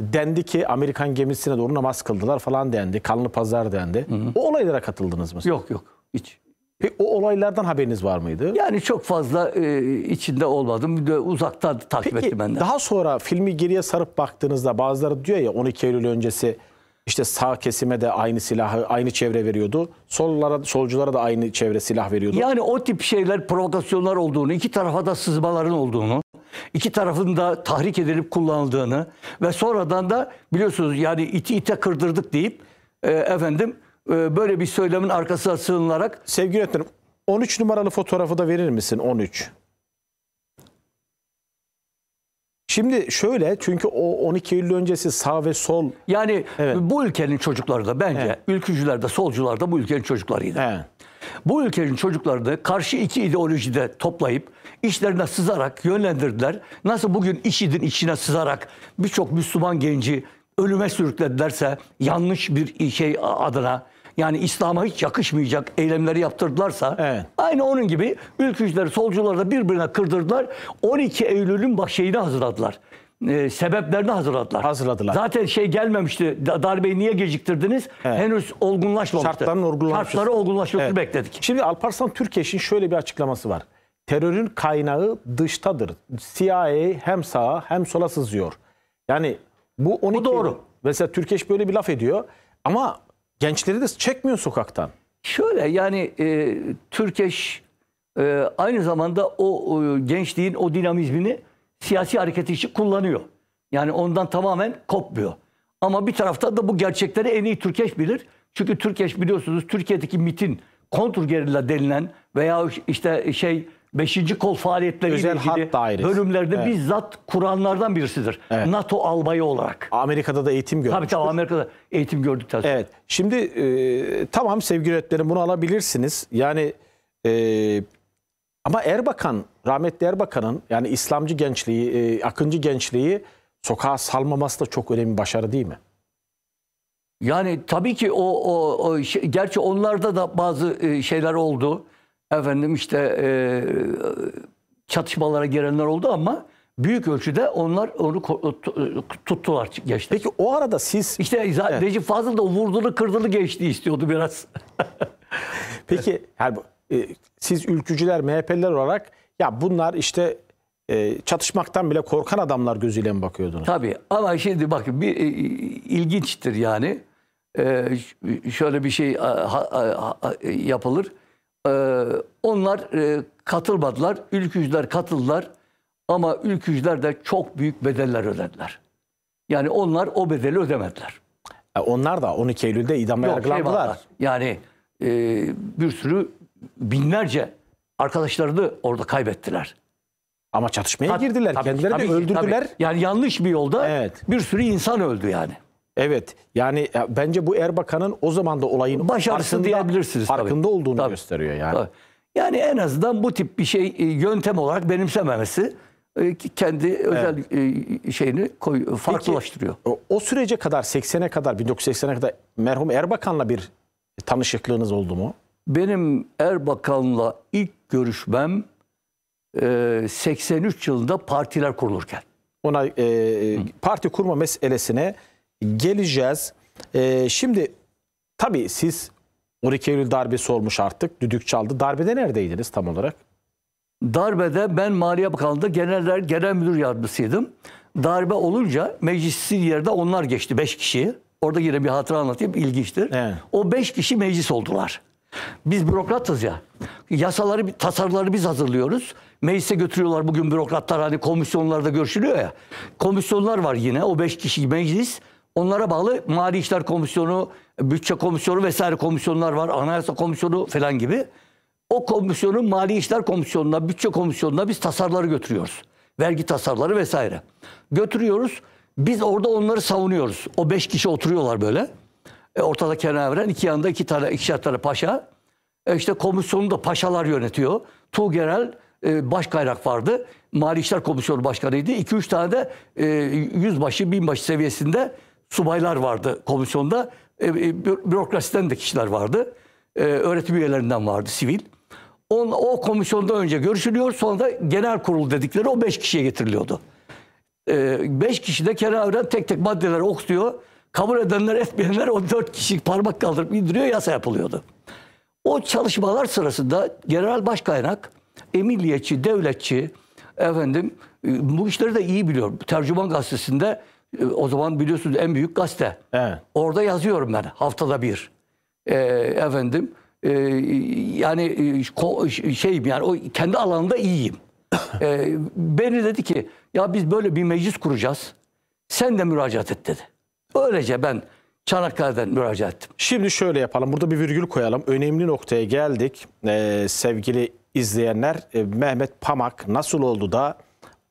dendi ki Amerikan gemisine doğru namaz kıldılar falan dendi. Kanlı pazar dendi. Hı hı. O olaylara katıldınız mı? Yok yok hiç. Peki, o olaylardan haberiniz var mıydı? Yani çok fazla e, içinde olmadım. uzaktan takip Peki, ettim ben de. Daha sonra filmi geriye sarıp baktığınızda bazıları diyor ya 12 Eylül öncesi işte sağ kesime de aynı silahı, aynı çevre veriyordu. Sollara, solculara da aynı çevre silah veriyordu. Yani o tip şeyler provokasyonlar olduğunu, iki tarafa da sızmaların olduğunu iki tarafın da tahrik edilip kullanıldığını ve sonradan da biliyorsunuz yani iti ite kırdırdık deyip e, efendim e, böyle bir söylemin arkasına sığınarak. Sevgili yönetmenim 13 numaralı fotoğrafı da verir misin 13? Şimdi şöyle çünkü o 12 Eylül öncesi sağ ve sol. Yani evet. bu ülkenin çocukları da bence evet. ülkücüler de solcular da bu ülkenin çocuklarıydı. Evet. Bu ülkenin çocukları da karşı iki ideolojide toplayıp işlerine sızarak yönlendirdiler. Nasıl bugün IŞİD'in içine sızarak birçok Müslüman genci ölüme sürükledilerse yanlış bir şey adına yani İslam'a hiç yakışmayacak eylemleri yaptırdılarsa evet. aynı onun gibi ülkücüleri, solcuları da birbirine kırdırdılar. 12 Eylül'ün baş şeyini hazırladılar. E, sebeplerini hazırladılar. Hazırladılar. Zaten şey gelmemişti. Darbeyi niye geciktirdiniz? Evet. Henüz olgunlaşmamıştı. Şartların olgunlaşması. Şartları olgunlaşmasını evet. bekledik. Şimdi Alparslan Türkeş'in şöyle bir açıklaması var terörün kaynağı dıştadır. CIA hem sağa hem sola sızıyor. Yani bu Bu doğru. Mesela Türkeş böyle bir laf ediyor ama gençleri de çekmiyor sokaktan. Şöyle yani e, Türkeş e, aynı zamanda o e, gençliğin o dinamizmini siyasi hareketi için kullanıyor. Yani ondan tamamen kopmuyor. Ama bir tarafta da bu gerçekleri en iyi Türkeş bilir. Çünkü Türkeş biliyorsunuz Türkiye'deki MIT'in kontrgerilla denilen veya işte şey Beşinci kol faaliyetleri Özel ilgili hat dairesi. bölümlerde evet. bizzat kuranlardan birisidir. Evet. NATO albayı olarak. Amerika'da da eğitim gördük. Tabii tabii Amerika'da eğitim gördük tabii. Evet. Şimdi e, tamam sevgili öğretmenim bunu alabilirsiniz. Yani e, ama Erbakan, rahmetli Erbakan'ın yani İslamcı gençliği, e, akıncı gençliği sokağa salmaması da çok önemli bir başarı değil mi? Yani tabii ki o, o, o şey, gerçi onlarda da bazı e, şeyler oldu efendim işte e, çatışmalara girenler oldu ama büyük ölçüde onlar onu e, e, tuttular geçti. Peki o arada siz... işte evet. Necip Fazıl da vurdulu kırdılı geçti istiyordu biraz. Peki yani, e, siz ülkücüler, MHP'liler olarak ya bunlar işte e, çatışmaktan bile korkan adamlar gözüyle mi bakıyordunuz? Tabii ama şimdi bakın bir ilginçtir yani. şöyle bir şey a, yapılır. Ee, onlar e, katılmadılar. Ülkücüler katıldılar. Ama ülkücüler de çok büyük bedeller ödediler. Yani onlar o bedeli ödemediler. E, onlar da 12 Eylül'de idamla yargılandılar. Şey yani e, bir sürü binlerce arkadaşlarını orada kaybettiler. Ama çatışmaya Tat, girdiler. Tabii, Kendileri tabii, de öldürdüler. Tabii. Yani yanlış bir yolda evet. bir sürü insan öldü yani. Evet. Yani e, bence bu Erbakan'ın o zaman da olayın başarısı diyebilirsiniz. Farkında tabii. olduğunu tabii. gösteriyor yani. Tabii. Yani en azından bu tip bir şey e, yöntem olarak benimsememesi e, kendi evet. özel şeyini koy, farklılaştırıyor. Peki, o sürece kadar 80'e kadar 1980'e kadar merhum Erbakan'la bir tanışıklığınız oldu mu? Benim Erbakan'la ilk görüşmem 83 yılında partiler kurulurken. Ona e, parti kurma meselesine geleceğiz. E, şimdi tabii siz 12 Eylül darbesi olmuş artık. Düdük çaldı. Darbede neredeydiniz tam olarak? Darbede ben Maliye Bakanlığı'nda genel, genel müdür yardımcısıydım. Darbe olunca meclisin yerde onlar geçti 5 kişi. Orada yine bir hatıra anlatayım ilginçtir. Evet. O 5 kişi meclis oldular. Biz bürokratız ya. Yasaları, tasarıları biz hazırlıyoruz. Meclise götürüyorlar bugün bürokratlar hani komisyonlarda görüşülüyor ya. Komisyonlar var yine o beş kişi meclis. Onlara bağlı Mali İşler Komisyonu, Bütçe Komisyonu vesaire komisyonlar var. Anayasa Komisyonu falan gibi. O komisyonun Mali İşler Komisyonu'na, Bütçe Komisyonu'na biz tasarları götürüyoruz. Vergi tasarları vesaire. Götürüyoruz. Biz orada onları savunuyoruz. O beş kişi oturuyorlar böyle. E, ortada Kenan Evren, iki yanında iki tane, iki tane paşa. E, işte komisyonu da paşalar yönetiyor. Tuğgeneral e, kaynak vardı. Mali İşler Komisyonu Başkanı'ydı. İki üç tane de e, yüzbaşı, binbaşı seviyesinde subaylar vardı komisyonda. E, e bürokrasiden de kişiler vardı. E, öğretim üyelerinden vardı sivil. On, o komisyonda önce görüşülüyor sonra da genel kurul dedikleri o beş kişiye getiriliyordu. E, beş kişi de Kenan tek tek maddeleri okutuyor. Kabul edenler etmeyenler o dört kişi parmak kaldırıp indiriyor yasa yapılıyordu. O çalışmalar sırasında General Başkaynak emniyetçi, devletçi efendim e, bu işleri de iyi biliyor. Tercüman gazetesinde ee, o zaman biliyorsunuz en büyük gazete. Evet. Orada yazıyorum ben haftada bir. E, efendim e, yani e, ko, şeyim yani o kendi alanında iyiyim. e, beni dedi ki ya biz böyle bir meclis kuracağız. Sen de müracaat et dedi. Böylece ben Çanakkale'den müracaat ettim. Şimdi şöyle yapalım. Burada bir virgül koyalım. Önemli noktaya geldik. Ee, sevgili izleyenler e, Mehmet Pamak nasıl oldu da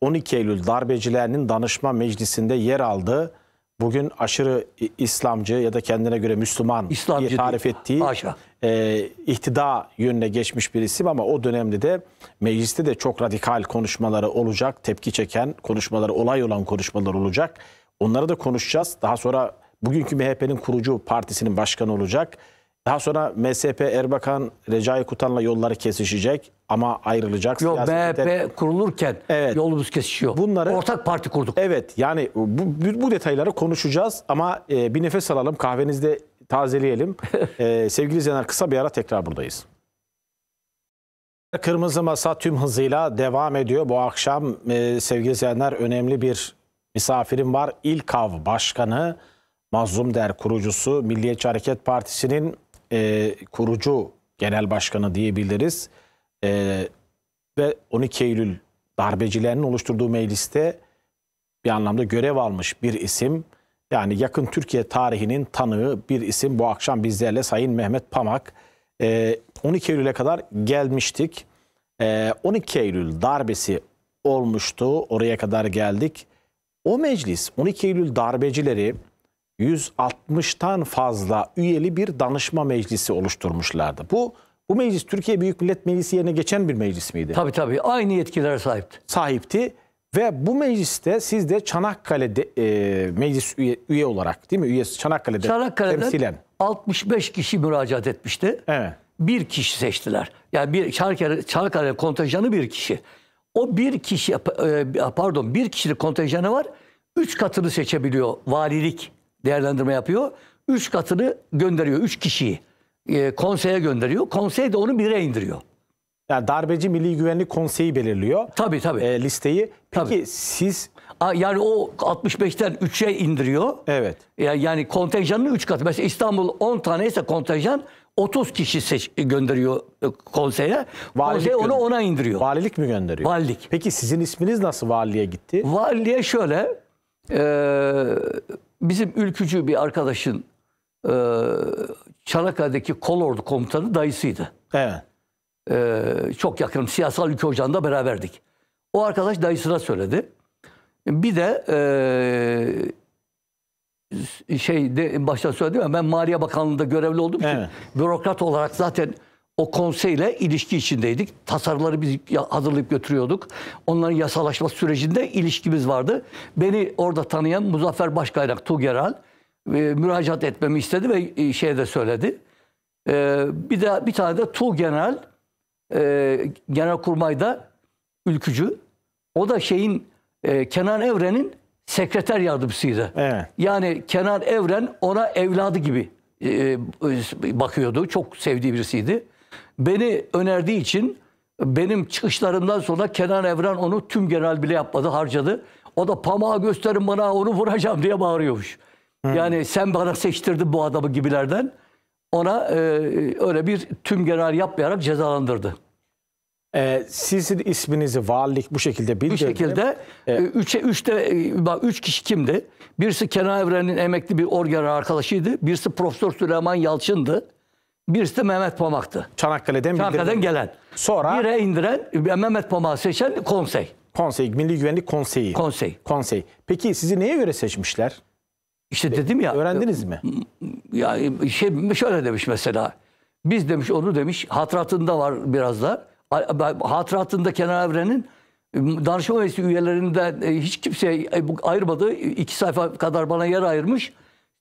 12 Eylül darbecilerinin danışma meclisinde yer aldığı bugün aşırı İslamcı ya da kendine göre Müslüman İslamcı diye tarif değil. ettiği Haşa. e, ihtida yönüne geçmiş bir isim ama o dönemde de mecliste de çok radikal konuşmaları olacak, tepki çeken konuşmaları, olay olan konuşmalar olacak. Onları da konuşacağız. Daha sonra bugünkü MHP'nin kurucu partisinin başkanı olacak. Daha sonra MSP Erbakan Recai Kutan'la yolları kesişecek ama ayrılacak. Yok Siyasetler... BHP kurulurken evet. yolumuz kesişiyor. Bunları, Ortak parti kurduk. Evet yani bu, bu detayları konuşacağız ama e, bir nefes alalım kahvenizde tazeleyelim. e, sevgili izleyenler kısa bir ara tekrar buradayız. Kırmızı Masa tüm hızıyla devam ediyor. Bu akşam e, sevgili izleyenler önemli bir misafirim var. İlkav Başkanı, Mazlum Der kurucusu, Milliyetçi Hareket Partisi'nin e, kurucu genel başkanı diyebiliriz. E, ve 12 Eylül darbecilerinin oluşturduğu mecliste bir anlamda görev almış bir isim. Yani yakın Türkiye tarihinin tanığı bir isim. Bu akşam bizlerle Sayın Mehmet Pamak. E, 12 Eylül'e kadar gelmiştik. E, 12 Eylül darbesi olmuştu. Oraya kadar geldik. O meclis 12 Eylül darbecileri 160'tan fazla üyeli bir danışma meclisi oluşturmuşlardı. Bu bu meclis Türkiye Büyük Millet Meclisi yerine geçen bir meclis miydi? Tabii tabii aynı yetkilere sahipti. Sahipti ve bu mecliste siz de Çanakkale e, meclis üye, üye olarak değil mi? Üyesi Çanakkale'de, Çanakkale'de temsilen. 65 kişi müracaat etmişti. Evet. Bir kişi seçtiler. Yani bir Çanakkale, Çanakkale kontenjanı bir kişi. O bir kişi e, pardon bir kişilik kontenjanı var. Üç katını seçebiliyor valilik değerlendirme yapıyor. Üç katını gönderiyor, üç kişiyi e, konseye gönderiyor. Konsey de onu bire indiriyor. Yani darbeci Milli Güvenlik Konseyi belirliyor. Tabii tabii. E, listeyi. Peki tabii. siz... yani o 65'ten 3'e indiriyor. Evet. Yani, yani kontenjanının 3 katı. Mesela İstanbul 10 tane ise kontenjan 30 kişi seç, gönderiyor e, konseye. Valilik Konsey onu ona indiriyor. Valilik mi gönderiyor? Valilik. Peki sizin isminiz nasıl valiliğe gitti? Valiliğe şöyle... E, bizim ülkücü bir arkadaşın e, Çanakkale'deki kolordu komutanı dayısıydı. Evet. E, çok yakın. Siyasal ülke ocağında beraberdik. O arkadaş dayısına söyledi. Bir de e, şey de, başta söyledim ya ben Maliye Bakanlığı'nda görevli olduğum evet. için bürokrat olarak zaten o konseyle ilişki içindeydik. Tasarıları biz hazırlayıp götürüyorduk. Onların yasalaşma sürecinde ilişkimiz vardı. Beni orada tanıyan Muzaffer Başkaynak Tugeral e, müracaat etmemi istedi ve e, şey de söyledi. E, bir de bir tane de Tugeral e, Genelkurmay'da ülkücü. O da şeyin e, Kenan Evren'in sekreter yardımcısıydı. Evet. Yani Kenan Evren ona evladı gibi e, e, bakıyordu. Çok sevdiği birisiydi. Beni önerdiği için benim çıkışlarımdan sonra Kenan Evren onu tüm genel bile yapmadı, harcadı. O da pamağı gösterin bana onu vuracağım diye bağırıyormuş. Hmm. Yani sen bana seçtirdin bu adamı gibilerden. Ona e, öyle bir tüm genel yapmayarak cezalandırdı. Ee, sizin isminizi valilik bu şekilde bildirdi. Bu şekilde 3'e 3'te e, e, bak 3 kişi kimdi? Birisi Kenan Evren'in emekli bir orgeneral arkadaşıydı. Birisi Profesör Süleyman Yalçın'dı. Birisi de Mehmet Pamak'tı. Çanakkale'den, Çanakkale'den gelen. Sonra bire indiren e, Mehmet Pamak'ı seçen konsey. Konsey, Milli Güvenlik Konseyi. Konsey. Konsey. Peki sizi neye göre seçmişler? İşte dedim ya. E, öğrendiniz mi? Ya e, şey şöyle demiş mesela. Biz demiş onu demiş hatıratında var biraz da. Hatıratında Kenan Evren'in danışma meclisi üyelerinden hiç kimse ayırmadı. iki sayfa kadar bana yer ayırmış.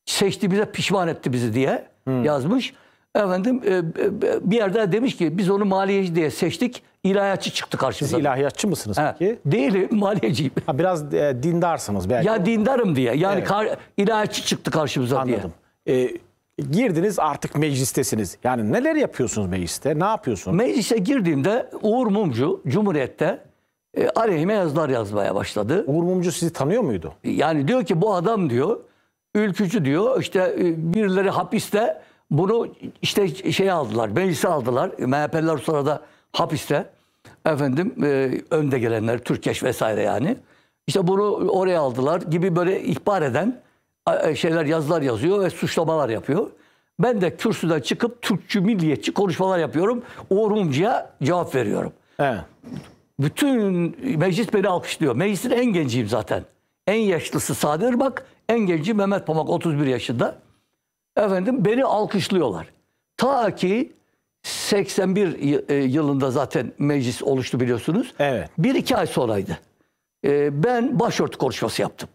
Seçti bize pişman etti bizi diye hmm. yazmış. Efendim e, e, bir yerde demiş ki biz onu maliyeci diye seçtik. İlahiyatçı çıktı karşımıza. Siz ilahiyatçı mısınız ha, peki? Değilim, maliyeciyim. Ha, biraz e, dindarsınız belki. Ya dindarım diye. Yani evet. kar, ilahiyatçı çıktı karşımıza Anladım. diye. Anladım. E, girdiniz artık meclistesiniz. Yani neler yapıyorsunuz mecliste? Ne yapıyorsunuz? Meclise girdiğimde Uğur Mumcu Cumhuriyet'te e, aleyhime yazılar yazmaya başladı. Uğur Mumcu sizi tanıyor muydu? Yani diyor ki bu adam diyor, ülkücü diyor, işte e, birileri hapiste bunu işte şey aldılar, meclise aldılar. MHP'liler sırada hapiste. Efendim e, önde gelenler, Türkeş vesaire yani. İşte bunu oraya aldılar gibi böyle ihbar eden e, şeyler yazılar yazıyor ve suçlamalar yapıyor. Ben de kürsüden çıkıp Türkçü milliyetçi konuşmalar yapıyorum. Uğur Mumcu'ya cevap veriyorum. Evet. Bütün meclis beni alkışlıyor. Meclisin en genciyim zaten. En yaşlısı Sadir bak en genci Mehmet Pamak 31 yaşında efendim beni alkışlıyorlar. Ta ki 81 e, yılında zaten meclis oluştu biliyorsunuz. Evet. Bir iki ay sonraydı. E, ben başörtü konuşması yaptım.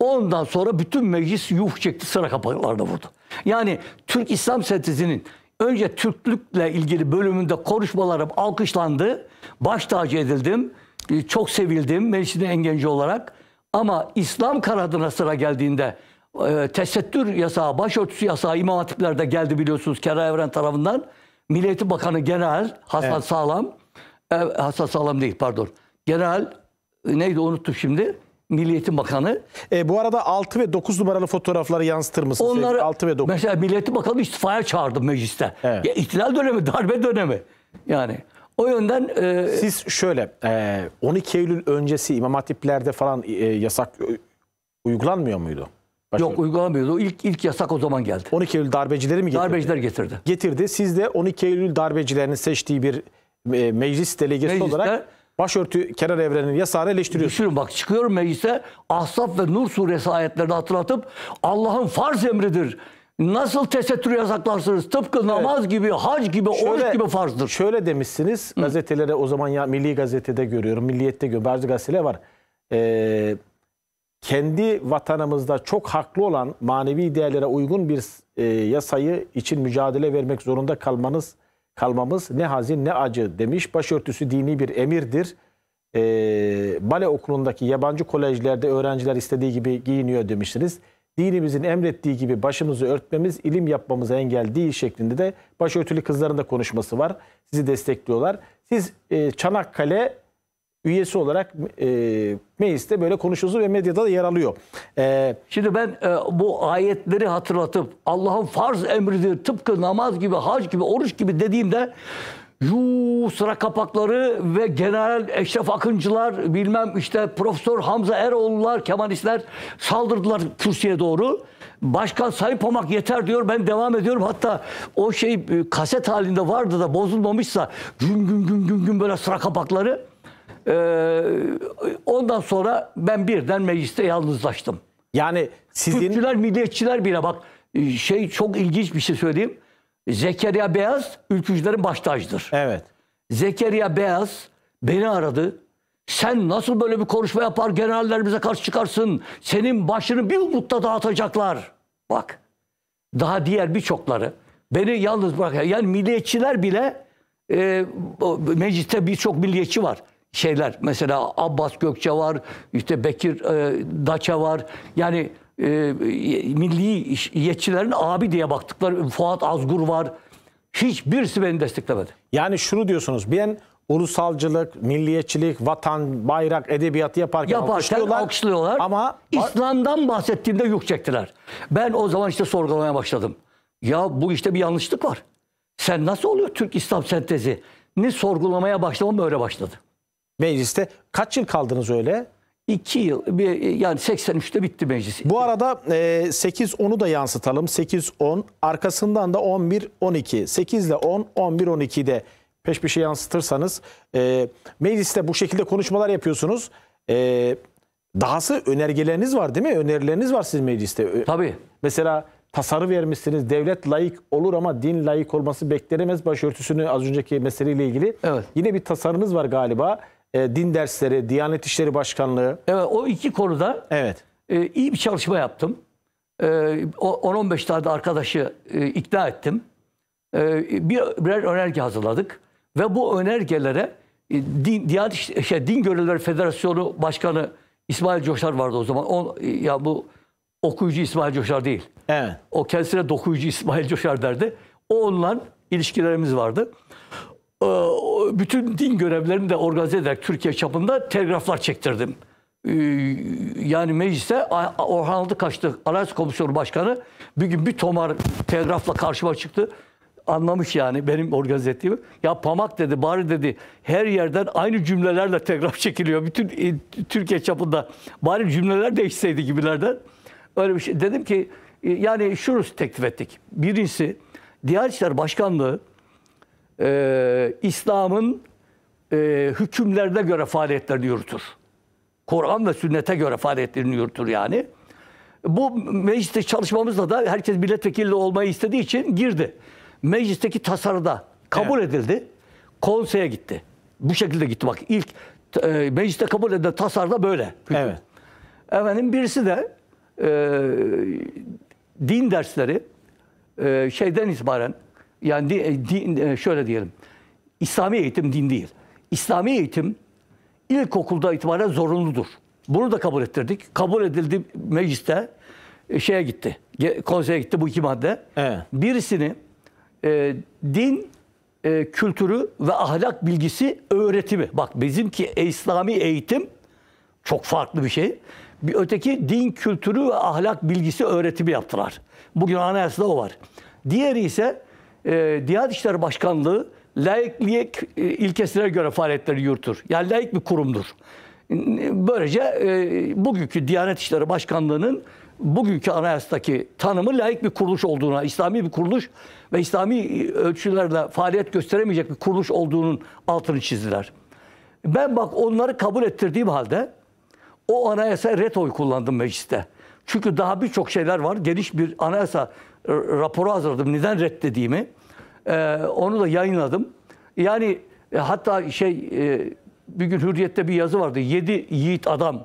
Ondan sonra bütün meclis yuh çekti sıra kapaklarına vurdu. Yani Türk İslam Sentesi'nin önce Türklükle ilgili bölümünde konuşmalarım alkışlandı. Baş tacı edildim. E, çok sevildim meclisin engenci olarak. Ama İslam kanadına sıra geldiğinde ee, tesettür yasağı, başörtüsü yasağı imam hatiplerde geldi biliyorsunuz Kera Evren tarafından. Milliyeti Bakanı genel Hasan evet. Sağlam, e, Hasan Sağlam değil pardon, genel e, neydi unuttum şimdi. Milliyetin Bakanı. E, bu arada 6 ve 9 numaralı fotoğrafları yansıtır mısın? Onları, 6 ve 9. Mesela Milliyetin Bakanı istifaya çağırdı mecliste. Evet. Ya, ihtilal dönemi, darbe dönemi. Yani o yönden... E, Siz şöyle, e, 12 Eylül öncesi İmam Hatipler'de falan e, yasak e, uygulanmıyor muydu? Başka Yok uygulamıyordu. O ilk ilk yasak o zaman geldi. 12 Eylül darbecileri mi getirdi? Darbeciler getirdi. Getirdi. Siz de 12 Eylül darbecilerinin seçtiği bir e, meclis delegesi Mecliste, olarak başörtü kenar evrenin yasağını eleştiriyorsunuz. Düşünün bak çıkıyorum meclise Ahzab ve Nur suresi ayetlerini hatırlatıp Allah'ın farz emridir. Nasıl tesettürü yasaklarsınız? Tıpkı evet. namaz gibi, hac gibi, oruç gibi farzdır. Şöyle demişsiniz Hı. gazetelere o zaman ya Milli Gazete'de görüyorum, Milliyet'te görüyorum, bazı gazeteler var. Eee kendi vatanımızda çok haklı olan manevi değerlere uygun bir e, yasayı için mücadele vermek zorunda kalmanız kalmamız ne hazin ne acı demiş. Başörtüsü dini bir emirdir. E, bale okulundaki yabancı kolejlerde öğrenciler istediği gibi giyiniyor demiştiniz. Dinimizin emrettiği gibi başımızı örtmemiz ilim yapmamıza engel değil şeklinde de başörtülü kızların da konuşması var. Sizi destekliyorlar. Siz e, Çanakkale üyesi olarak e, mecliste böyle konuşuyoruz ve medyada da yer alıyor. E, Şimdi ben e, bu ayetleri hatırlatıp Allah'ın farz emridir tıpkı namaz gibi, hac gibi, oruç gibi dediğimde Yuu sıra kapakları ve genel Eşref Akıncılar bilmem işte Profesör Hamza Eroğlu'lar, Kemalistler saldırdılar kürsüye doğru. Başkan sahip olmak yeter diyor ben devam ediyorum. Hatta o şey e, kaset halinde vardı da bozulmamışsa gün gün gün gün gün böyle sıra kapakları. Ee, ondan sonra ben birden mecliste yalnızlaştım. Yani sizin... Türkçüler, milliyetçiler bile bak e, şey çok ilginç bir şey söyleyeyim. Zekeriya Beyaz ülkücülerin baştacıdır. Evet. Zekeriya Beyaz beni aradı. Sen nasıl böyle bir konuşma yapar generallerimize karşı çıkarsın? Senin başını bir umutta dağıtacaklar. Bak daha diğer birçokları. Beni yalnız bırak. Yani milliyetçiler bile e, mecliste birçok milliyetçi var şeyler. Mesela Abbas Gökçe var, işte Bekir e, Daça var. Yani e, milli yetçilerin abi diye baktıkları Fuat Azgur var. Hiçbirisi beni desteklemedi. Yani şunu diyorsunuz. Ben ulusalcılık, milliyetçilik, vatan, bayrak, edebiyatı yaparken, yaparken alkışlıyorlar. alkışlıyorlar. Ama İslam'dan bahsettiğimde yük çektiler. Ben o zaman işte sorgulamaya başladım. Ya bu işte bir yanlışlık var. Sen nasıl oluyor Türk İslam sentezi? Ne sorgulamaya başlamam öyle başladı. Mecliste kaç yıl kaldınız öyle? İki yıl bir, yani 83'te bitti meclis. Bu arada e, 8-10'u da yansıtalım. 8-10 arkasından da 11-12. 8 ile 10, 11-12'de peş peşe yansıtırsanız e, mecliste bu şekilde konuşmalar yapıyorsunuz. E, dahası önergeleriniz var değil mi? Önerileriniz var siz mecliste. Tabii. Mesela tasarı vermişsiniz. Devlet layık olur ama din layık olması beklenemez başörtüsünü az önceki meseleyle ilgili. Evet. Yine bir tasarınız var galiba e, din dersleri, Diyanet İşleri Başkanlığı. Evet o iki konuda evet. e, iyi bir çalışma yaptım. E, 10-15 tane arkadaşı e, ikna ettim. E, bir, birer önerge hazırladık. Ve bu önergelere e, din, Diyanet şey, Din Görevlileri Federasyonu Başkanı İsmail Coşar vardı o zaman. O, e, ya bu okuyucu İsmail Coşar değil. Evet. O kendisine dokuyucu İsmail Coşar derdi. O onunla ilişkilerimiz vardı. Ee, bütün din görevlerini de organize ederek Türkiye çapında telgraflar çektirdim. Ee, yani meclise Orhan Aldı kaçtı. Anayasa Komisyonu Başkanı bir gün bir tomar telgrafla karşıma çıktı. Anlamış yani benim organize ettiğimi. Ya pamak dedi, bari dedi her yerden aynı cümlelerle telgraf çekiliyor. Bütün Türkiye çapında bari cümleler değişseydi gibilerden. Öyle bir şey. Dedim ki e, yani şunu teklif ettik. Birincisi Diyanet İşler Başkanlığı e, İslam'ın e, hükümlerine göre faaliyetlerini yürütür. Kur'an ve sünnete göre faaliyetlerini yürütür yani. Bu mecliste çalışmamızda da herkes milletvekili olmayı istediği için girdi. Meclisteki tasarıda kabul evet. edildi. Konseye gitti. Bu şekilde gitti bak. İlk e, mecliste kabul edilen tasarıda böyle. Hüküm. Evet. Efendim birisi de e, din dersleri e, şeyden itibaren yani di, e, din, e, şöyle diyelim. İslami eğitim din değil. İslami eğitim ilkokulda itibaren zorunludur. Bunu da kabul ettirdik. Kabul edildi mecliste e, şeye gitti. Konseye gitti bu iki madde. Evet. Birisini e, din e, kültürü ve ahlak bilgisi öğretimi. Bak bizimki İslami eğitim çok farklı bir şey. Bir öteki din kültürü ve ahlak bilgisi öğretimi yaptılar. Bugün anayasada o var. Diğeri ise e, Diyanet İşleri Başkanlığı laiklik e, ilkesine göre faaliyetleri yürütür. Yani laik bir kurumdur. Böylece e, bugünkü Diyanet İşleri Başkanlığı'nın bugünkü anayasadaki tanımı layık bir kuruluş olduğuna, İslami bir kuruluş ve İslami e, ölçülerle faaliyet gösteremeyecek bir kuruluş olduğunun altını çizdiler. Ben bak onları kabul ettirdiğim halde o anayasa ret oy kullandım mecliste. Çünkü daha birçok şeyler var. Geniş bir anayasa raporu hazırladım. Neden reddediğimi. E, ee, onu da yayınladım. Yani e, hatta şey e, bir gün Hürriyet'te bir yazı vardı. Yedi yiğit adam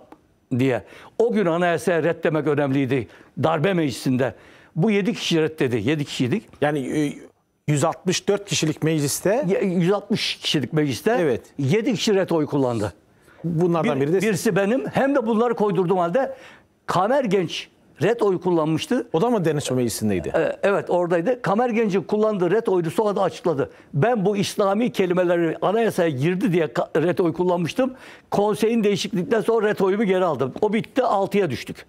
diye. O gün anayasaya reddemek önemliydi. Darbe meclisinde. Bu yedi kişi reddedi. Yedi kişiydik. Yani 164 e, kişilik mecliste 160 kişilik mecliste evet. yedi kişi ret oy kullandı. Bunlardan bir, biri de birisi benim. Hem de bunları koydurduğum halde Kamer Genç red oyu kullanmıştı. O da mı Denizli Meclisi'ndeydi? E, ee, evet oradaydı. Kamer Genc'in kullandığı red oydu. Sonra da açıkladı. Ben bu İslami kelimeleri anayasaya girdi diye red oy kullanmıştım. Konseyin değişiklikten sonra red oyumu geri aldım. O bitti 6'ya düştük.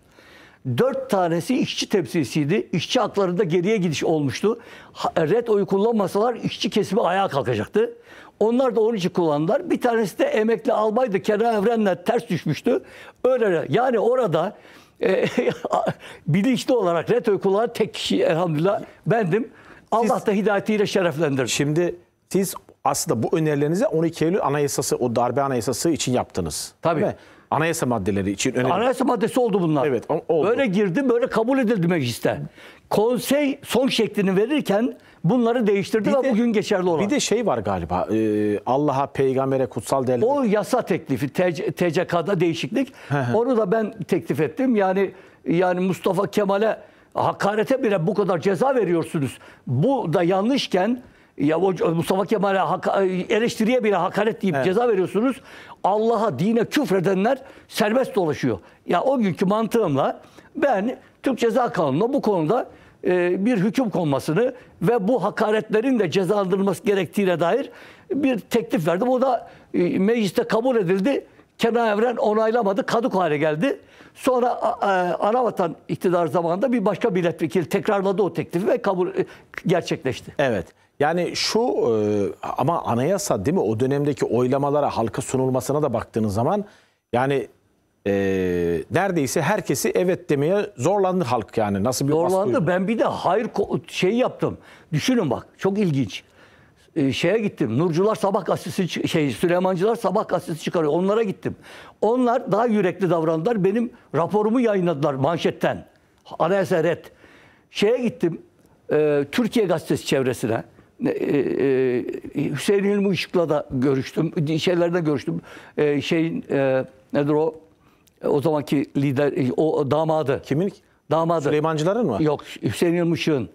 Dört tanesi işçi temsilcisiydi. İşçi haklarında geriye gidiş olmuştu. Red oyu kullanmasalar işçi kesimi ayağa kalkacaktı. Onlar da onun için kullandılar. Bir tanesi de emekli albaydı. Kenan Evren'le ters düşmüştü. Öyle yani orada e, bilinçli olarak, retorik olarak tek kişi elhamdülillah bendim. Allah siz, da hidayetiyle şereflendirdi. Şimdi siz aslında bu önerilerinizi 12 Eylül Anayasası, o darbe anayasası için yaptınız. Tabii. Değil mi? Anayasa maddeleri için önemli. Anayasa maddesi oldu bunlar. Evet, oldu. Böyle girdi, böyle kabul edildi mecliste. Konsey son şeklini verirken bunları değiştirdi bir ve de, bugün geçerli olan. Bir de şey var galiba e, Allah'a, peygambere, kutsal değerlere. O yasa teklifi TCK'da değişiklik. Onu da ben teklif ettim. Yani yani Mustafa Kemal'e hakarete bile bu kadar ceza veriyorsunuz. Bu da yanlışken ya Mustafa Kemal'e eleştiriye bile hakaret deyip evet. ceza veriyorsunuz. Allah'a, dine küfredenler serbest dolaşıyor. Ya o günkü mantığımla ben Türk Ceza Kanunu'na bu konuda e, bir hüküm konmasını ve bu hakaretlerin de cezalandırılması gerektiğine dair bir teklif verdim. Bu da e, mecliste kabul edildi. Kenan Evren onaylamadı. Kaduk hale geldi. Sonra Anavatan iktidar zamanında bir başka milletvekili tekrarladı o teklifi ve kabul e, gerçekleşti. Evet. Yani şu ama anayasa değil mi o dönemdeki oylamalara halka sunulmasına da baktığınız zaman yani e, neredeyse herkesi evet demeye zorlandı halk yani. Nasıl bir Zorlandı. Ben bir de hayır şey yaptım. Düşünün bak çok ilginç. Ee, şeye gittim. Nurcular sabah gazetesi şey Süleymancılar sabah gazetesi çıkarıyor. Onlara gittim. Onlar daha yürekli davrandılar. Benim raporumu yayınladılar manşetten. Anayasa red. Şeye gittim. e, Türkiye gazetesi çevresine. E, e, Hüseyin Hilmi Işık'la da görüştüm. Şeylerden görüştüm. E, şeyin e, nedir o? E, o zamanki lider, e, o damadı. Kimin? Damadı. Süleymancıların mı? Yok, Hüseyin Yılmış'ın.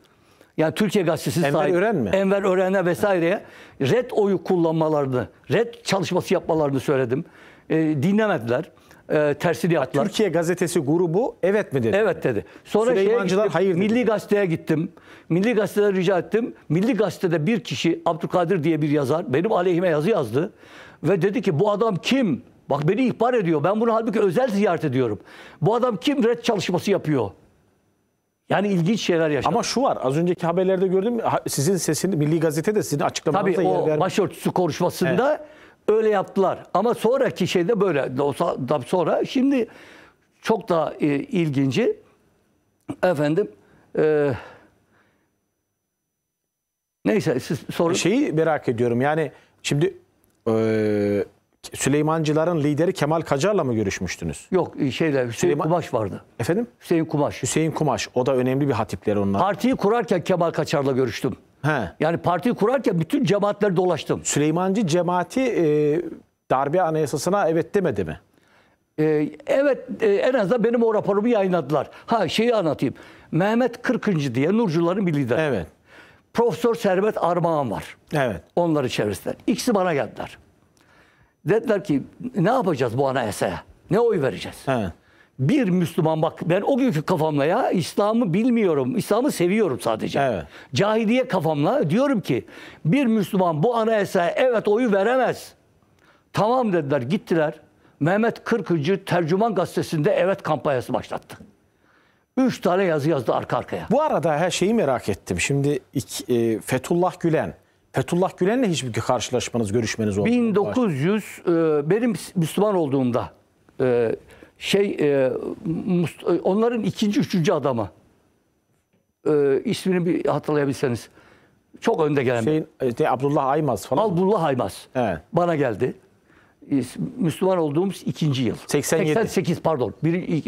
Yani Türkiye Gazetesi Enver sahibi. Ören mi? Enver Ören'e vesaireye red oyu kullanmalarını, red çalışması yapmalarını söyledim. E, dinlemediler. E, tersini yaptılar. Türkiye Gazetesi grubu evet mi dedi? Evet dedi. Sonra şeye gittim, hayır Milli dedi. Gazete'ye gittim. Milli Gazete'den rica ettim. Milli Gazete'de bir kişi Abdülkadir diye bir yazar benim aleyhime yazı yazdı. Ve dedi ki bu adam kim? Bak beni ihbar ediyor. Ben bunu halbuki özel ziyaret ediyorum. Bu adam kim red çalışması yapıyor? Yani ilginç şeyler yaşadı. Ama şu var. Az önceki haberlerde gördüm. Sizin sesini Milli Gazete'de sizin açıklamanıza Tabii yer vermiş. Tabii o başörtüsü konuşmasında evet. öyle yaptılar. Ama sonraki şeyde böyle. Sonra şimdi çok daha e, ilginci efendim e, neyse siz sorun. Şeyi merak ediyorum. Yani şimdi e, Süleymancıların lideri Kemal Kacar'la mı görüşmüştüz? Yok e, şeyle Hüseyin Süleyman... Kumaş vardı. Efendim? Hüseyin Kumaş. Hüseyin Kumaş o da önemli bir hatipleri onlar. Partiyi kurarken Kemal Kacar'la görüştüm. He. Yani partiyi kurarken bütün cemaatleri dolaştım. Süleymancı cemaati e, darbe anayasasına evet demedi mi? E, evet e, en azından benim o raporumu yayınladılar. Ha şeyi anlatayım. Mehmet Kırkıncı diye Nurcuların bir lideri. Evet. Profesör Servet Armağan var. Evet. Onları çevresinden. İkisi bana geldiler. Dediler ki ne yapacağız bu anayasaya? Ne oy vereceğiz? He. Bir Müslüman bak ben o günkü kafamla ya İslam'ı bilmiyorum. İslam'ı seviyorum sadece. Evet. Cahiliye kafamla diyorum ki bir Müslüman bu anayasaya evet oyu veremez. Tamam dediler gittiler. Mehmet Kırkıcı Tercüman Gazetesi'nde evet kampanyası başlattı. Üç tane yazı yazdı arka arkaya. Bu arada her şeyi merak ettim. Şimdi iki, e, Fethullah Gülen Fethullah Gülen'le hiçbir karşılaşmanız, görüşmeniz oldu 1900 e, benim Müslüman olduğumda e, şey e, e, onların ikinci, üçüncü adamı e, ismini bir hatırlayabilseniz çok önde gelen Şeyin, e, şey, Abdullah Aymaz falan. Abdullah Aymaz. He. Bana geldi. Müslüman olduğumuz ikinci yıl. 87. 88 pardon. Bir, ilk,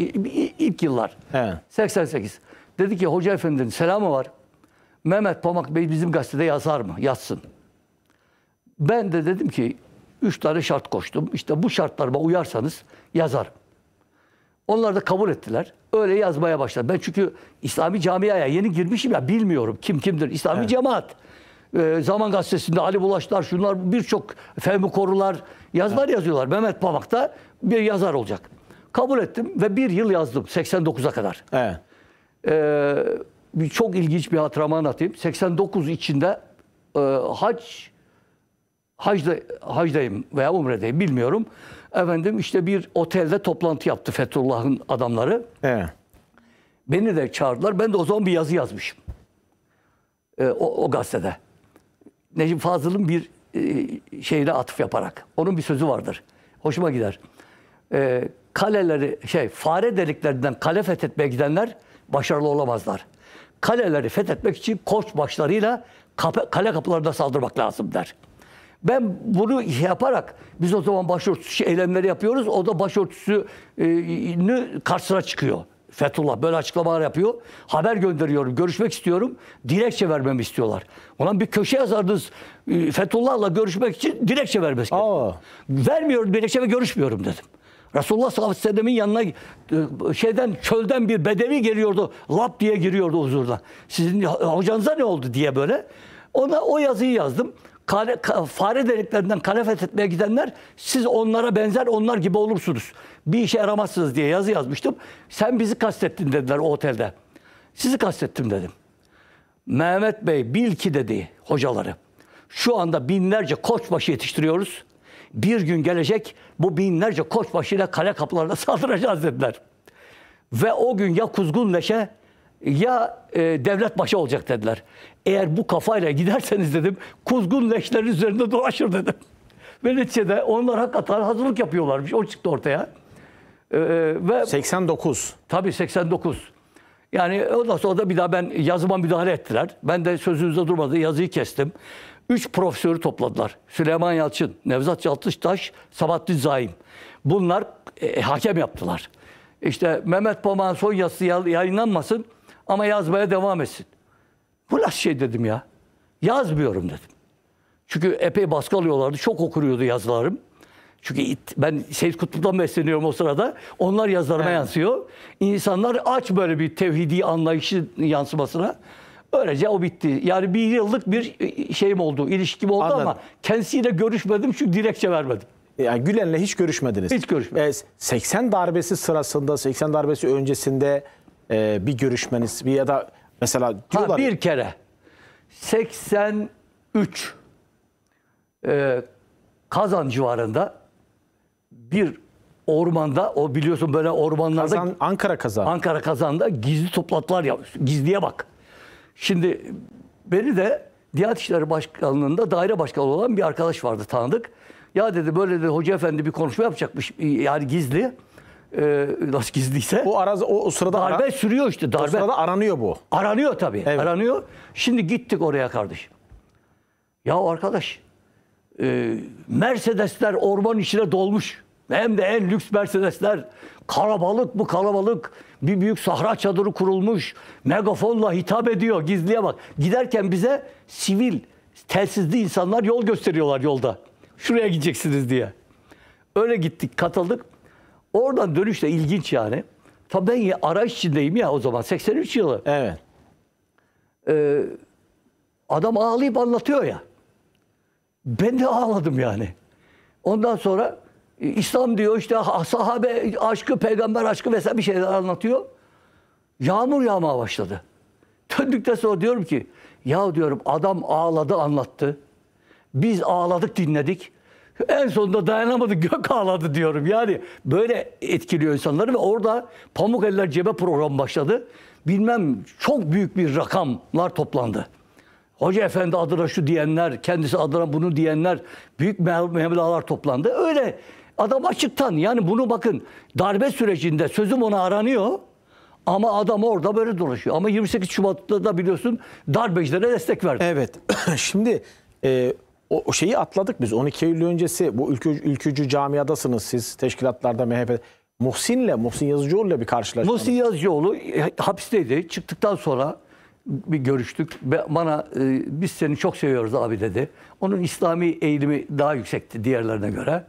ilk yıllar. He. 88. Dedi ki Hoca Efendi'nin selamı var. Mehmet Pamak Bey bizim gazetede yazar mı? Yazsın. Ben de dedim ki üç tane şart koştum. İşte bu şartlarıma uyarsanız yazar. Onlar da kabul ettiler. Öyle yazmaya başladı. Ben çünkü İslami camiaya yeni girmişim ya bilmiyorum kim kimdir. İslami evet. cemaat. Ee, Zaman Gazetesi'nde Ali Bulaşlar şunlar birçok Fehmi Korular yazlar evet. yazıyorlar. Mehmet Pamak da bir yazar olacak. Kabul ettim ve bir yıl yazdım 89'a kadar. Evet. Ee, bir çok ilginç bir hatıramı anlatayım. 89 içinde e, hac hacda, hacdayım veya umredeyim bilmiyorum. Efendim işte bir otelde toplantı yaptı Fethullah'ın adamları. Ee. Beni de çağırdılar. Ben de o zaman bir yazı yazmışım. E, o, o gazetede. Necip Fazıl'ın bir e, şeyine atıf yaparak. Onun bir sözü vardır. Hoşuma gider. E, kaleleri şey fare deliklerinden kale fethetmeye gidenler başarılı olamazlar kaleleri fethetmek için koç başlarıyla kale kapılarına saldırmak lazım der. Ben bunu yaparak biz o zaman başörtüsü eylemleri yapıyoruz. O da başörtüsünü karşısına çıkıyor. Fethullah böyle açıklamalar yapıyor. Haber gönderiyorum, görüşmek istiyorum. Dilekçe vermemi istiyorlar. Ulan bir köşe yazardınız Fethullah'la görüşmek için dilekçe vermesi gerekiyor. Vermiyorum dilekçe ve görüşmüyorum dedim. Resulullah sallallahu aleyhi ve sellemin yanına e, şeyden çölden bir bedevi geliyordu. Lap diye giriyordu huzurda. Sizin hocanıza ne oldu diye böyle. Ona o yazıyı yazdım. Kale, fare deliklerinden kale etmeye gidenler siz onlara benzer onlar gibi olursunuz. Bir işe yaramazsınız diye yazı yazmıştım. Sen bizi kastettin dediler o otelde. Sizi kastettim dedim. Mehmet Bey bil ki dedi hocaları. Şu anda binlerce koçbaşı yetiştiriyoruz. Bir gün gelecek bu binlerce koçbaşıyla başıyla kale kapılarına saldıracağız dediler. Ve o gün ya Kuzgun Leşe ya e, devlet başı olacak dediler. Eğer bu kafayla giderseniz dedim kuzgun leşlerin üzerinde dolaşır dedim. Ve neticede onlar hakikaten hazırlık yapıyorlarmış. O çıktı ortaya. E, e ve 89. Tabii 89. Yani ondan sonra da bir daha ben yazıma müdahale ettiler. Ben de sözünüzde durmadı yazıyı kestim. Üç profesörü topladılar. Süleyman Yalçın, Nevzat Yalçıntaş, Sabahattin Zaim. Bunlar e, hakem yaptılar. İşte Mehmet Pamak'ın son yazısı yayınlanmasın ama yazmaya devam etsin. Bu nasıl şey dedim ya. Yazmıyorum dedim. Çünkü epey baskı alıyorlardı. Çok okuruyordu yazılarım. Çünkü it, ben Seyit Kutlu'dan besleniyorum o sırada. Onlar yazılarıma evet. yansıyor. İnsanlar aç böyle bir tevhidi anlayışı yansımasına. Böylece o bitti. Yani bir yıllık bir e, şeyim oldu, ilişkim oldu Anladım. ama kendisiyle görüşmedim çünkü dilekçe vermedim. Yani Gülen'le hiç görüşmediniz. Hiç görüşmedim. 80 e, darbesi sırasında, 80 darbesi öncesinde e, bir görüşmeniz bir ya da mesela diyorlar... Ha, bir kere. 83 Kazan civarında bir ormanda o biliyorsun böyle ormanlarda Kazan, Ankara kazan. Ankara kazanda gizli toplantılar yapmış. Gizliye bak. Şimdi beni de Diyanet İşleri Başkanlığı'nda daire başkanı olan bir arkadaş vardı tanıdık. Ya dedi böyle de hoca efendi bir konuşma yapacakmış yani gizli. Ee, nasıl gizliyse. O, ara, o, o sırada darbe ara, sürüyor işte darbe. O sırada aranıyor bu. Aranıyor tabii. Evet. Aranıyor. Şimdi gittik oraya kardeşim. Ya arkadaş e, Mercedesler orman içine dolmuş. Hem de en lüks Mercedesler. Kalabalık bu kalabalık. Bir büyük sahra çadırı kurulmuş. Megafonla hitap ediyor. Gizliye bak. Giderken bize sivil, telsizli insanlar yol gösteriyorlar yolda. Şuraya gideceksiniz diye. Öyle gittik, katıldık. Oradan dönüş ilginç yani. Tabii ben ya, araç içindeyim ya o zaman. 83 yılı. Evet. Ee, adam ağlayıp anlatıyor ya. Ben de ağladım yani. Ondan sonra İslam diyor işte sahabe aşkı, peygamber aşkı vesaire bir şeyler anlatıyor. Yağmur yağmaya başladı. Döndükten sonra diyorum ki ya diyorum adam ağladı anlattı. Biz ağladık dinledik. En sonunda dayanamadık gök ağladı diyorum. Yani böyle etkiliyor insanları ve orada Pamuk Eller Cebe programı başladı. Bilmem çok büyük bir rakamlar toplandı. Hoca efendi adına şu diyenler, kendisi adına bunu diyenler, büyük mevlalar toplandı. Öyle Adam açıktan yani bunu bakın darbe sürecinde sözüm ona aranıyor. Ama adam orada böyle dolaşıyor. Ama 28 Şubat'ta da biliyorsun darbecilere destek verdi. Evet. Şimdi e, o şeyi atladık biz. 12 Eylül öncesi bu ülkücü, ülkücü camiadasınız siz. Teşkilatlarda MHP. Muhsin'le, Muhsin Yazıcıoğlu'yla bir karşılaşma. Muhsin Yazıcıoğlu e, hapisteydi. Çıktıktan sonra bir görüştük. Bana e, biz seni çok seviyoruz abi dedi. Onun İslami eğilimi daha yüksekti diğerlerine göre.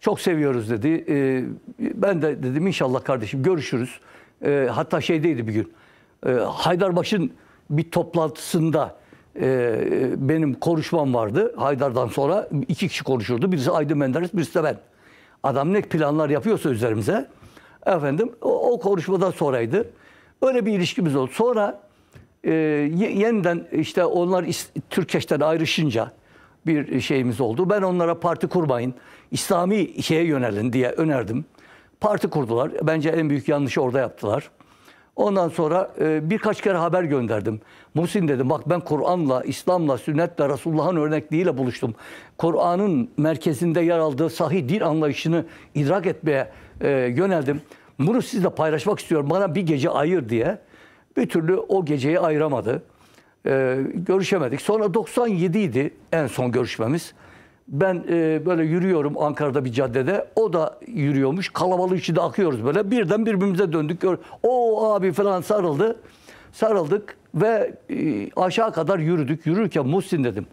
Çok seviyoruz dedi. E, ben de dedim inşallah kardeşim görüşürüz. E, hatta şeydeydi bir gün. E, Haydarbaş'ın bir toplantısında e, benim konuşmam vardı. Haydar'dan sonra iki kişi konuşurdu. Birisi Aydın Menderes, birisi de ben. Adam ne planlar yapıyorsa üzerimize. Efendim o, o konuşmadan sonraydı. Öyle bir ilişkimiz oldu. Sonra e, yeniden işte onlar Türkeş'ten ayrışınca bir şeyimiz oldu. Ben onlara parti kurmayın, İslami şeye yönelin diye önerdim. Parti kurdular. Bence en büyük yanlışı orada yaptılar. Ondan sonra e, birkaç kere haber gönderdim. Muhsin dedim bak ben Kur'an'la, İslam'la, sünnetle, Resulullah'ın örnekliğiyle buluştum. Kur'an'ın merkezinde yer aldığı sahih din anlayışını idrak etmeye e, yöneldim. Bunu sizle paylaşmak istiyorum. Bana bir gece ayır diye. Bir türlü o geceyi ayıramadı. E, görüşemedik. Sonra 97 idi en son görüşmemiz. Ben e, böyle yürüyorum Ankara'da bir caddede. O da yürüyormuş. Kalabalık içinde akıyoruz böyle. Birden birbirimize döndük. Gör, o abi falan sarıldı. Sarıldık ve e, aşağı kadar yürüdük. Yürürken Muhsin dedim.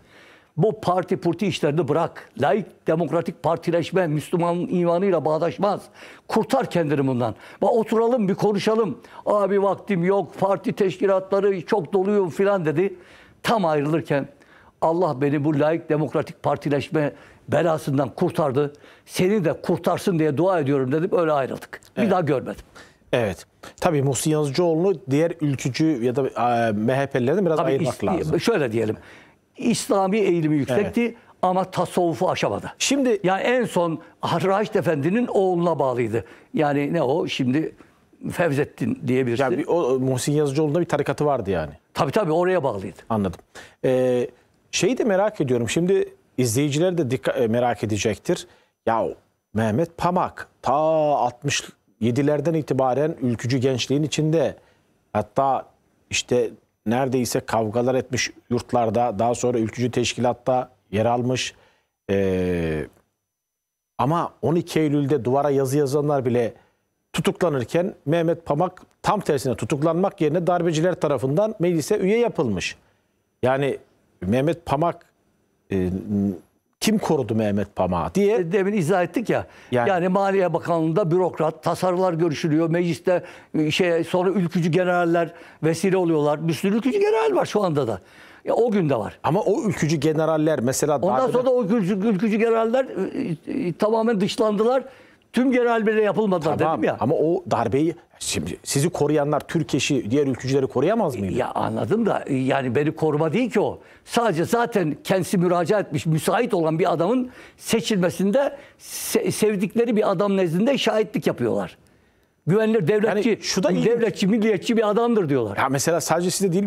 Bu parti purti işlerini bırak. Laik demokratik partileşme Müslüman imanıyla bağdaşmaz. Kurtar kendini bundan. Ba, oturalım bir konuşalım. Abi vaktim yok parti teşkilatları çok doluyum falan dedi. Tam ayrılırken Allah beni bu layık demokratik partileşme belasından kurtardı. Seni de kurtarsın diye dua ediyorum dedim. Öyle ayrıldık. Evet. Bir daha görmedim. Evet. Tabii Muhsin Yazıcıoğlu'nu diğer ülkücü ya da e, MHP'lilerden biraz Tabii ayırmak is- lazım. Şöyle diyelim. İslami eğilimi yüksekti. Evet ama tasavvufu aşamadı. Şimdi yani en son Raşit Efendi'nin oğluna bağlıydı. Yani ne o şimdi Fevzettin diye birisi. Yani bir, o, Muhsin Yazıcıoğlu'nda bir tarikatı vardı yani. Tabii tabii oraya bağlıydı. Anladım. Ee, Şeyi de merak ediyorum. Şimdi izleyiciler de dikkat, e, merak edecektir. Ya Mehmet Pamak ta 67'lerden itibaren ülkücü gençliğin içinde hatta işte neredeyse kavgalar etmiş yurtlarda daha sonra ülkücü teşkilatta yer almış. Ee, ama 12 Eylül'de duvara yazı yazanlar bile tutuklanırken Mehmet Pamak tam tersine tutuklanmak yerine darbeciler tarafından meclise üye yapılmış. Yani Mehmet Pamak e, kim korudu Mehmet Pamak'ı diye. E, demin izah ettik ya. Yani, yani Maliye Bakanlığı'nda bürokrat, tasarılar görüşülüyor. Mecliste e, şey sonra ülkücü generaller vesile oluyorlar. Bir sürü ülkücü general var şu anda da. Ya o gün de var. Ama o ülkücü generaller mesela... Ondan sonra da o ülkücü, ülkücü generaller e, tamamen dışlandılar. Tüm genelbirliğe yapılmadılar tamam, dedim ya. Ama o darbeyi şimdi sizi koruyanlar Türk diğer ülkücüleri koruyamaz mıydı? Ya anladım da yani beni koruma değil ki o. Sadece zaten kendisi müracaat etmiş müsait olan bir adamın seçilmesinde se sevdikleri bir adam nezdinde şahitlik yapıyorlar güvenilir devletçi, yani şu da devletçi, milliyetçi bir adamdır diyorlar. Ya mesela sadece size değil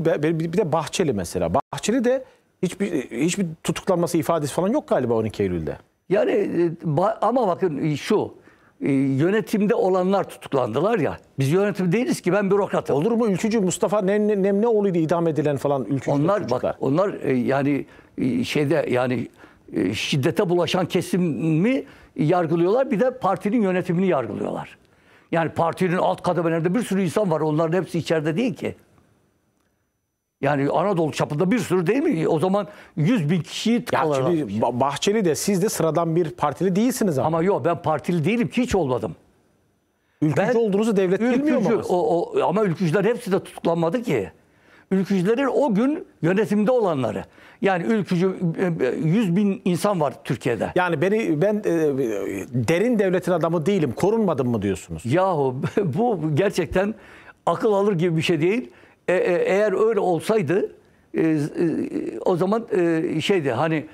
bir de Bahçeli mesela. Bahçeli de hiçbir hiçbir tutuklanması ifadesi falan yok galiba 12 Eylül'de. Yani e, ama bakın e, şu e, yönetimde olanlar tutuklandılar ya. Biz yönetim değiliz ki ben bürokratım. Olur mu ülkücü Mustafa Nemne, Nemneoğlu'ydu idam edilen falan ülkücü. Onlar ülkücüler. bak onlar e, yani e, şeyde yani şiddete bulaşan kesimi yargılıyorlar bir de partinin yönetimini yargılıyorlar. Yani partinin alt kademelerinde bir sürü insan var. Onların hepsi içeride değil ki. Yani Anadolu çapında bir sürü değil mi? O zaman 100 bin kişi. alarak. Bahçeli de siz de sıradan bir partili değilsiniz ama. Ama yok ben partili değilim ki hiç olmadım. Ülkücü ben, olduğunuzu devlet bilmiyor mu? O, o, ama ülkücüler hepsi de tutuklanmadı ki. Ülkücülerin o gün yönetimde olanları. Yani ülkücü 100 e, e, bin insan var Türkiye'de. Yani beni ben e, derin devletin adamı değilim. Korunmadım mı diyorsunuz? Yahu bu gerçekten akıl alır gibi bir şey değil. E, e, eğer öyle olsaydı e, o zaman şeydi hani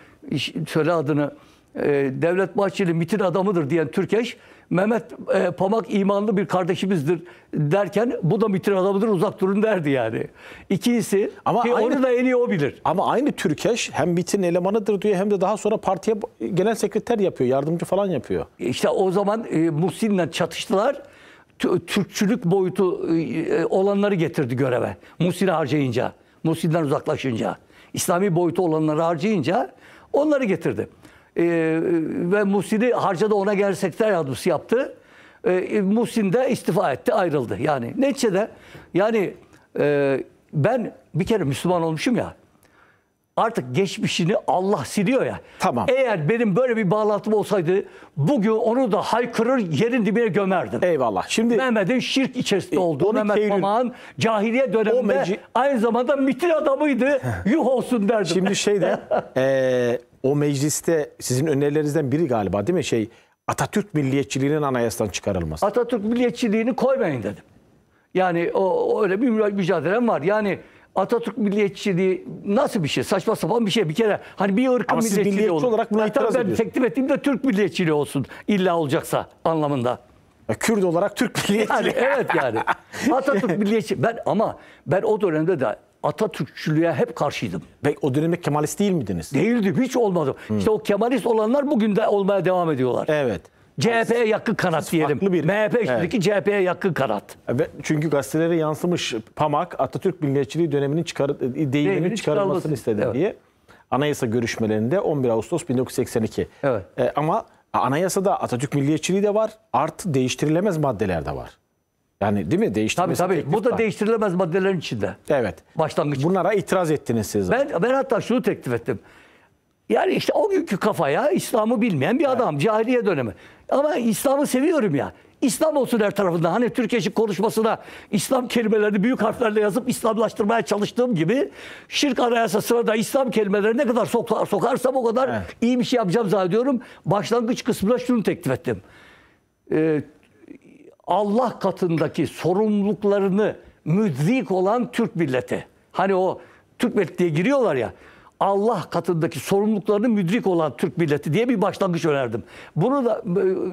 söyle adını e, Devlet Bahçeli mitin adamıdır diyen Türkeş Mehmet Pamak imanlı bir kardeşimizdir derken bu da mitin adamıdır uzak durun derdi yani. İkincisi ama ki aynı, onu da en iyi o bilir. Ama aynı Türkeş hem mitin elemanıdır diyor hem de daha sonra partiye genel sekreter yapıyor, yardımcı falan yapıyor. İşte o zaman e, Muhsin'le çatıştılar. Türkçülük boyutu e, e, olanları getirdi göreve. Musil'i harcayınca, Musil'den uzaklaşınca, İslami boyutu olanları harcayınca onları getirdi. E, ve Musil'i harcadı ona genel sekreter yardımcısı yaptı. E, e, Muhsin de istifa etti, ayrıldı. Yani neticede yani e, ben bir kere Müslüman olmuşum ya artık geçmişini Allah siliyor ya. Tamam. Eğer benim böyle bir bağlantım olsaydı bugün onu da haykırır yerin dibine gömerdim. Eyvallah. Şimdi Mehmet'in şirk içerisinde e, olduğu Mehmet Eylül, Pamak'ın cahiliye döneminde meci... aynı zamanda mitin adamıydı. yuh olsun derdim. Şimdi şeyde e, o mecliste sizin önerilerinizden biri galiba değil mi? Şey Atatürk milliyetçiliğinin anayasadan çıkarılması. Atatürk milliyetçiliğini koymayın dedim. Yani o, öyle bir mücadelem var. Yani Atatürk milliyetçiliği nasıl bir şey? Saçma sapan bir şey. Bir kere hani bir ırkın Ama siz milliyetçiliği milliyetçi olur. olarak buna itiraz ben teklif ettiğim de Türk milliyetçiliği olsun. illa olacaksa anlamında. Ya, Kürt olarak Türk milliyetçiliği. Yani, evet yani. Atatürk milliyetçi. Ben ama ben o dönemde de Atatürkçülüğe hep karşıydım. Ve o dönemde Kemalist değil miydiniz? Değildim. Hiç olmadım. Hmm. İşte o Kemalist olanlar bugün de olmaya devam ediyorlar. Evet. CHP'ye yakın kanat diyelim. Bir. MHP üstündeki evet. CHP'ye yakın kanat. E, çünkü gazetelere yansımış Pamak Atatürk milliyetçiliği döneminin çıkar, e, deyiminin çıkarılmasını istedi evet. diye. Anayasa görüşmelerinde 11 Ağustos 1982. Evet. E, ama anayasada Atatürk milliyetçiliği de var. Artı değiştirilemez maddeler de var. Yani değil mi? değiştirilemez tabii tabii. Bu da var. değiştirilemez maddelerin içinde. Evet. Başlangıç. Bunlara itiraz ettiniz siz. Ben, ben hatta şunu teklif ettim. Yani işte o günkü kafaya İslam'ı bilmeyen bir adam. Evet. Cahiliye dönemi. Ama İslam'ı seviyorum ya. İslam olsun her tarafında. Hani Türkiye'nin konuşmasına İslam kelimelerini büyük harflerle yazıp İslamlaştırmaya çalıştığım gibi şirk anayasasına da İslam kelimelerini ne kadar sokar, sokarsam o kadar evet. iyi bir şey yapacağım zannediyorum. Başlangıç kısmına şunu teklif ettim. Ee, Allah katındaki sorumluluklarını müdrik olan Türk milleti. Hani o Türk milleti diye giriyorlar ya. Allah katındaki sorumluluklarını müdrik olan Türk milleti diye bir başlangıç önerdim. Bunu da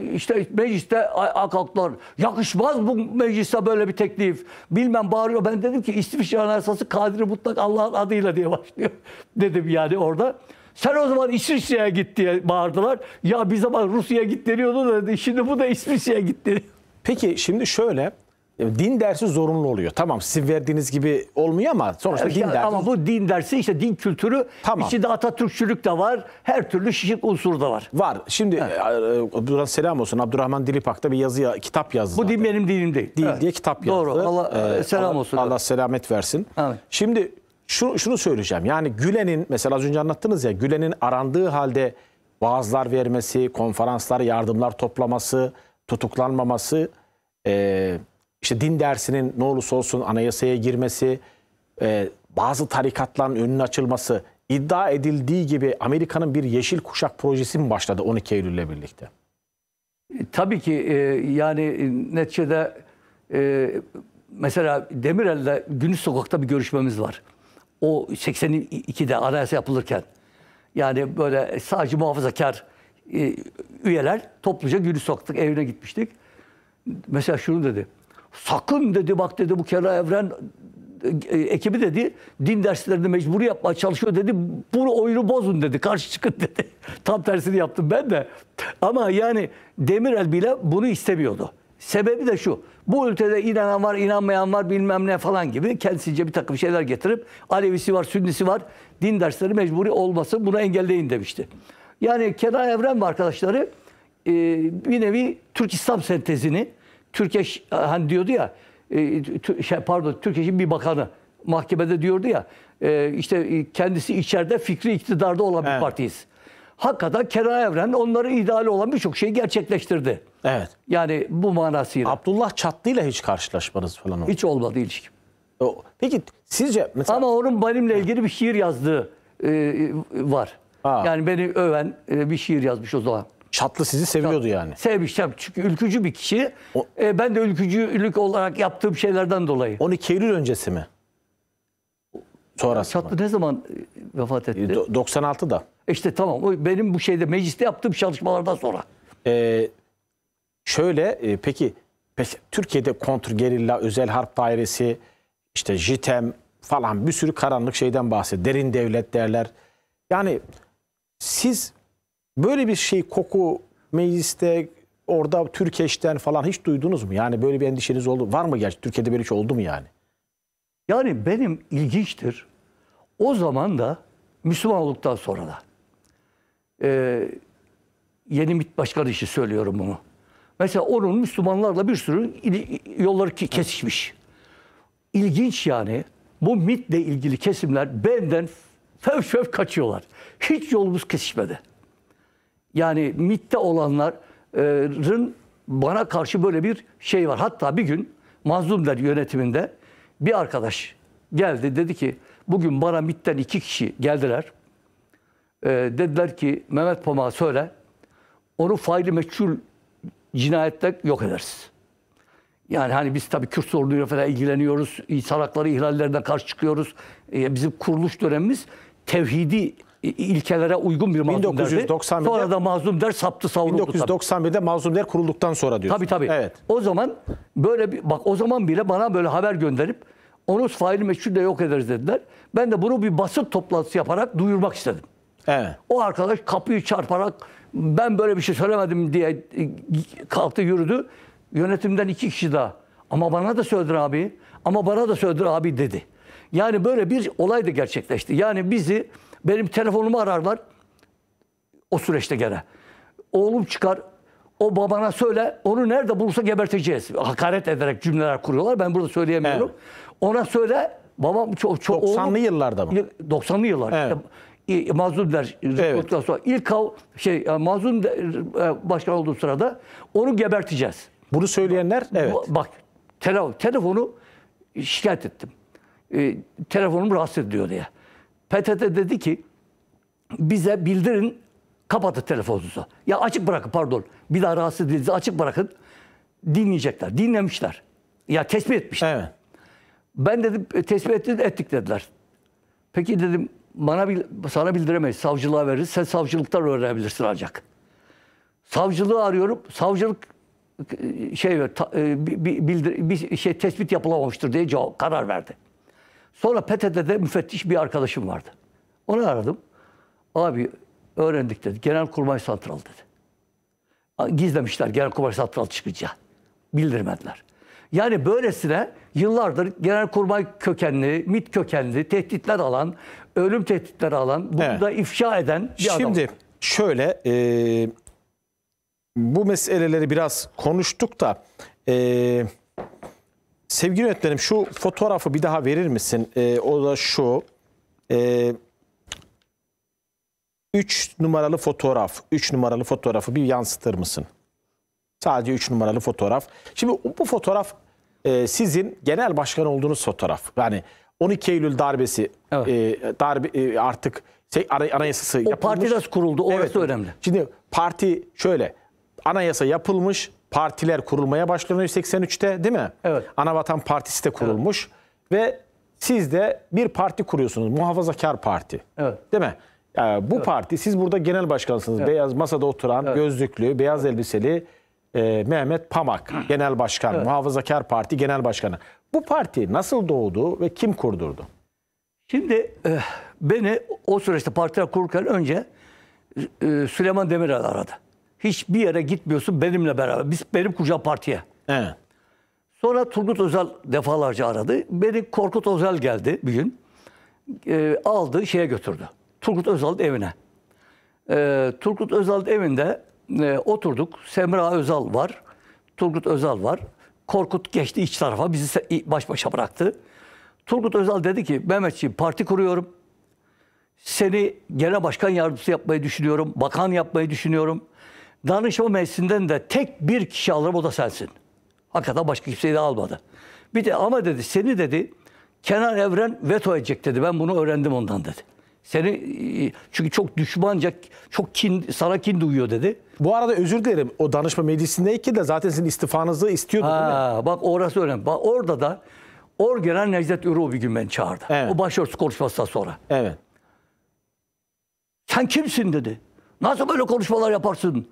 e, işte mecliste kalktılar. Yakışmaz bu mecliste böyle bir teklif. Bilmem bağırıyor. Ben dedim ki istişare anayasası Kadir mutlak Allah'ın adıyla diye başlıyor. Dedim yani orada. Sen o zaman İsviçre'ye git diye bağırdılar. Ya bir zaman Rusya'ya git deniyordu da şimdi bu da İsviçre'ye git deniyor. Peki şimdi şöyle din dersi zorunlu oluyor. Tamam siz verdiğiniz gibi olmuyor ama sonuçta evet, din dersi. Ama bu din dersi işte din kültürü tamam. içinde Atatürkçülük de var. Her türlü şişik unsur da var. Var. Şimdi evet. E, buradan selam olsun Abdurrahman Dilipak da bir yazı kitap yazdı. Bu zaten. din benim dinim değil. Değil evet. diye kitap yazdı. Doğru. Allah ee, selam olsun. Allah selamet versin. Evet. Şimdi şunu, şunu söyleyeceğim. Yani Gülen'in mesela az önce anlattınız ya Gülen'in arandığı halde vaazlar vermesi, konferanslar, yardımlar toplaması, tutuklanmaması eee işte din dersinin ne olursa olsun anayasaya girmesi, e, bazı tarikatların önünün açılması iddia edildiği gibi Amerika'nın bir yeşil kuşak projesi mi başladı 12 Eylül'le birlikte? E, tabii ki e, yani e, neticede e, mesela Demirel'le Günüz Sokak'ta bir görüşmemiz var. O 82'de anayasa yapılırken. Yani böyle sadece muhafazakar e, üyeler topluca Günüz Sokak'ta evine gitmiştik. Mesela şunu dedi. Sakın dedi bak dedi bu Kera Evren e, e, ekibi dedi din derslerini mecburi yapmaya çalışıyor dedi. Bu oyunu bozun dedi. Karşı çıkın dedi. Tam tersini yaptım ben de. Ama yani Demirel bile bunu istemiyordu. Sebebi de şu. Bu ülkede inanan var, inanmayan var bilmem ne falan gibi kendisince bir takım şeyler getirip Alevisi var, Sünnisi var. Din dersleri mecburi olmasın. Bunu engelleyin demişti. Yani Kenan Evren ve arkadaşları e, bir nevi Türk İslam sentezini Türkiye e, hani diyordu ya e, şey, pardon Türkiye'nin bir bakanı mahkemede diyordu ya e, işte kendisi içeride fikri iktidarda olan bir evet. partiyiz. Hakikaten Kenan Evren onların ideali olan birçok şeyi gerçekleştirdi. Evet. Yani bu manasıyla. Abdullah ile hiç karşılaşmanız falan oldu. Hiç olmadı ilişkim. Peki sizce mesela... Ama onun benimle ilgili bir şiir yazdığı e, var. Ha. Yani beni öven e, bir şiir yazmış o zaman. Çatlı sizi seviyordu yani. Sevmiş tabii çünkü ülkücü bir kişi. O- E, ben de ülkücülük olarak yaptığım şeylerden dolayı. 12 Eylül öncesi mi? Sonrası mı? Çatlı ne zaman e, vefat etti? E, do- 96'da. E, işte tamam benim bu şeyde mecliste yaptığım çalışmalardan sonra. Ee, şöyle e, peki, peki Türkiye'de kontrgerilla, özel harp dairesi, işte JITEM falan bir sürü karanlık şeyden bahsediyor. Derin devlet derler. Yani siz Böyle bir şey koku mecliste orada Türkeş'ten falan hiç duydunuz mu? Yani böyle bir endişeniz oldu. Var mı gerçi? Türkiye'de böyle şey oldu mu yani? Yani benim ilginçtir. O zaman da Müslüman olduktan sonra da e, yeni MİT başkanı işi söylüyorum bunu. Mesela onun Müslümanlarla bir sürü yolları kesişmiş. İlginç yani. Bu MİT'le ilgili kesimler benden fev fev kaçıyorlar. Hiç yolumuz kesişmedi. Yani MIT'te olanların bana karşı böyle bir şey var. Hatta bir gün Mazlumlar yönetiminde bir arkadaş geldi dedi ki bugün bana MIT'ten iki kişi geldiler. E, dediler ki Mehmet Pamuk'a söyle onu faili meçhul cinayette yok ederiz. Yani hani biz tabii Kürt sorunuyla falan ilgileniyoruz. İnsan hakları ihlallerine karşı çıkıyoruz. E, bizim kuruluş dönemimiz tevhidi ilkelere uygun bir mazlum 1991'de, Sonra da mazlum der saptı savruldu. 1991'de tabii. mazlum der kurulduktan sonra diyorsun. Tabii tabii. Evet. O zaman böyle bir, bak o zaman bile bana böyle haber gönderip onuz faili meçhul de yok ederiz dediler. Ben de bunu bir basın toplantısı yaparak duyurmak istedim. Evet. O arkadaş kapıyı çarparak ben böyle bir şey söylemedim diye e, kalktı yürüdü. Yönetimden iki kişi daha. Ama bana da söyledir abi. Ama bana da söyledir abi dedi. Yani böyle bir olay da gerçekleşti. Yani bizi benim telefonumu ararlar. O süreçte gene. Oğlum çıkar. O babana söyle. Onu nerede bulursa geberteceğiz. Hakaret ederek cümleler kuruyorlar. Ben burada söyleyemiyorum. Evet. Ona söyle. Babam çok çok 90'lı oğlum, yıllarda mı? 90'lı yıllar. Evet. E, evet. sonra ilk av, şey e, mazlum e, başkan olduğu sırada onu geberteceğiz. Bunu söyleyenler evet. Bak telefonu şikayet ettim. E, telefonum rahatsız ediyor diye. PTT dedi ki bize bildirin kapatın telefonunuzu. Ya açık bırakın pardon. Bir daha rahatsız edildiğinizi açık bırakın. Dinleyecekler. Dinlemişler. Ya tespit etmişler. Evet. Ben dedim e, tespit ettik, ettik dediler. Peki dedim bana bil, sana bildiremeyiz. Savcılığa veririz. Sen savcılıktan öğrenebilirsin ancak. Savcılığı arıyorum. Savcılık e, şey e, bildir, bir şey tespit yapılamamıştır diye cevap, karar verdi. Sonra PTT'de müfettiş bir arkadaşım vardı. Onu aradım. Abi öğrendik dedi. Genelkurmay Santral dedi. Gizlemişler Genelkurmay Santral çıkınca. Bildirmediler. Yani böylesine yıllardır genelkurmay kökenli, MIT kökenli tehditler alan, ölüm tehditleri alan, bunu evet. da ifşa eden bir adam. Şimdi şöyle e, bu meseleleri biraz konuştuk da e, Sevgili yönetmenim şu fotoğrafı bir daha verir misin? Ee, o da şu. Ee, numaralı fotoğraf. 3 numaralı fotoğrafı bir yansıtır mısın? Sadece 3 numaralı fotoğraf. Şimdi bu fotoğraf e, sizin genel başkan olduğunuz fotoğraf. Yani 12 Eylül darbesi evet. e, darbe e, artık şey, anayasası o yapılmış. O parti nasıl kuruldu? Orası evet. önemli. Şimdi parti şöyle anayasa yapılmış partiler kurulmaya başlanıyor 83'te değil mi? Evet. Anavatan Partisi de kurulmuş evet. ve siz de bir parti kuruyorsunuz. Muhafazakar Parti. Evet. Değil mi? Yani bu evet. parti siz burada genel başkansınız. Evet. Beyaz masada oturan, evet. gözlüklü, beyaz evet. elbiseli e, Mehmet Pamak genel başkan, evet. Muhafazakar Parti genel başkanı. Bu parti nasıl doğdu ve kim kurdurdu? Şimdi e, beni o süreçte partiler kururken önce e, Süleyman Demirel aradı. Hiçbir yere gitmiyorsun benimle beraber. Biz benim kucağım partiye. Evet. Sonra Turgut Özel defalarca aradı. Beni Korkut Özel geldi bir gün. E, aldı şeye götürdü. Turgut Özal'ın evine. E, Turgut Özal'ın evinde e, oturduk. Semra Özal var. Turgut Özal var. Korkut geçti iç tarafa. Bizi baş başa bıraktı. Turgut Özal dedi ki Mehmetciğim parti kuruyorum. Seni genel başkan yardımcısı yapmayı düşünüyorum. Bakan yapmayı düşünüyorum. Danışma meclisinden de tek bir kişi alırım o da sensin. Hakikaten başka kimseyi de almadı. Bir de ama dedi seni dedi Kenan Evren veto edecek dedi. Ben bunu öğrendim ondan dedi. Seni e, çünkü çok düşmanca, çok kin, sana kin duyuyor dedi. Bu arada özür dilerim. O danışma meclisindeyken de zaten sizin istifanızı istiyordu ha, değil mi? Bak orası önemli. Bak orada da Orgeneral Necdet Ürü bir gün beni çağırdı. Evet. O başörtüsü konuşmasından sonra. Evet. Sen kimsin dedi. Nasıl böyle konuşmalar yaparsın?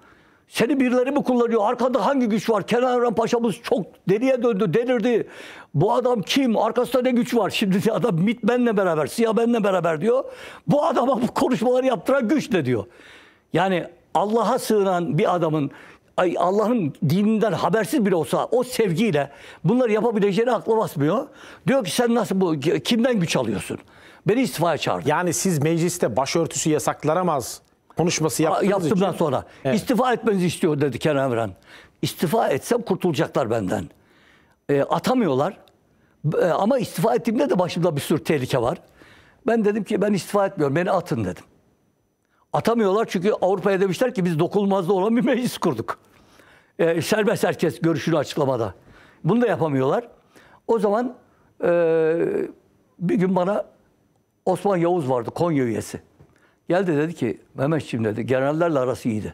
Seni birileri mi kullanıyor? Arkada hangi güç var? Kenan Eren Paşa'mız çok deliye döndü, delirdi. Bu adam kim? Arkasında ne güç var? Şimdi de adam MİT benle beraber, siyah benle beraber diyor. Bu adama bu konuşmaları yaptıran güç ne diyor? Yani Allah'a sığınan bir adamın Allah'ın dininden habersiz bile olsa o sevgiyle bunları yapabileceğini akla basmıyor. Diyor ki sen nasıl bu kimden güç alıyorsun? Beni istifaya çağırdı. Yani siz mecliste başörtüsü yasaklaramaz konuşması yaptığınız Yaptımdan için. sonra. Evet. İstifa etmenizi istiyor dedi Kenan Evren. İstifa etsem kurtulacaklar benden. E, atamıyorlar. E, ama istifa ettiğimde de başımda bir sürü tehlike var. Ben dedim ki ben istifa etmiyorum. Beni atın dedim. Atamıyorlar çünkü Avrupa'ya demişler ki biz dokunulmazda olan bir meclis kurduk. E, serbest herkes görüşünü açıklamada. Bunu da yapamıyorlar. O zaman e, bir gün bana Osman Yavuz vardı Konya üyesi. Geldi dedi ki Mehmetciğim dedi generallerle arası iyiydi.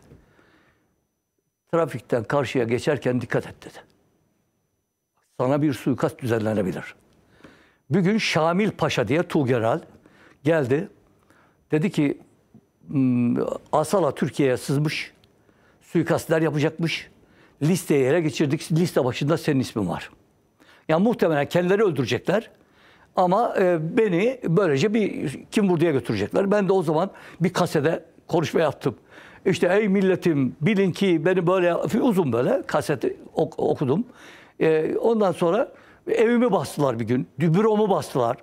Trafikten karşıya geçerken dikkat et dedi. Sana bir suikast düzenlenebilir. Bir gün Şamil Paşa diye Tuğgeral geldi. Dedi ki hmm, Asala Türkiye'ye sızmış. Suikastler yapacakmış. listeye yere geçirdik. Liste başında senin ismin var. Yani muhtemelen kendileri öldürecekler. Ama e, beni böylece bir kim vurduya götürecekler. Ben de o zaman bir kasede konuşma yaptım. İşte ey milletim bilin ki beni böyle uzun böyle kaseti ok- okudum. E, ondan sonra evimi bastılar bir gün. Büromu bastılar.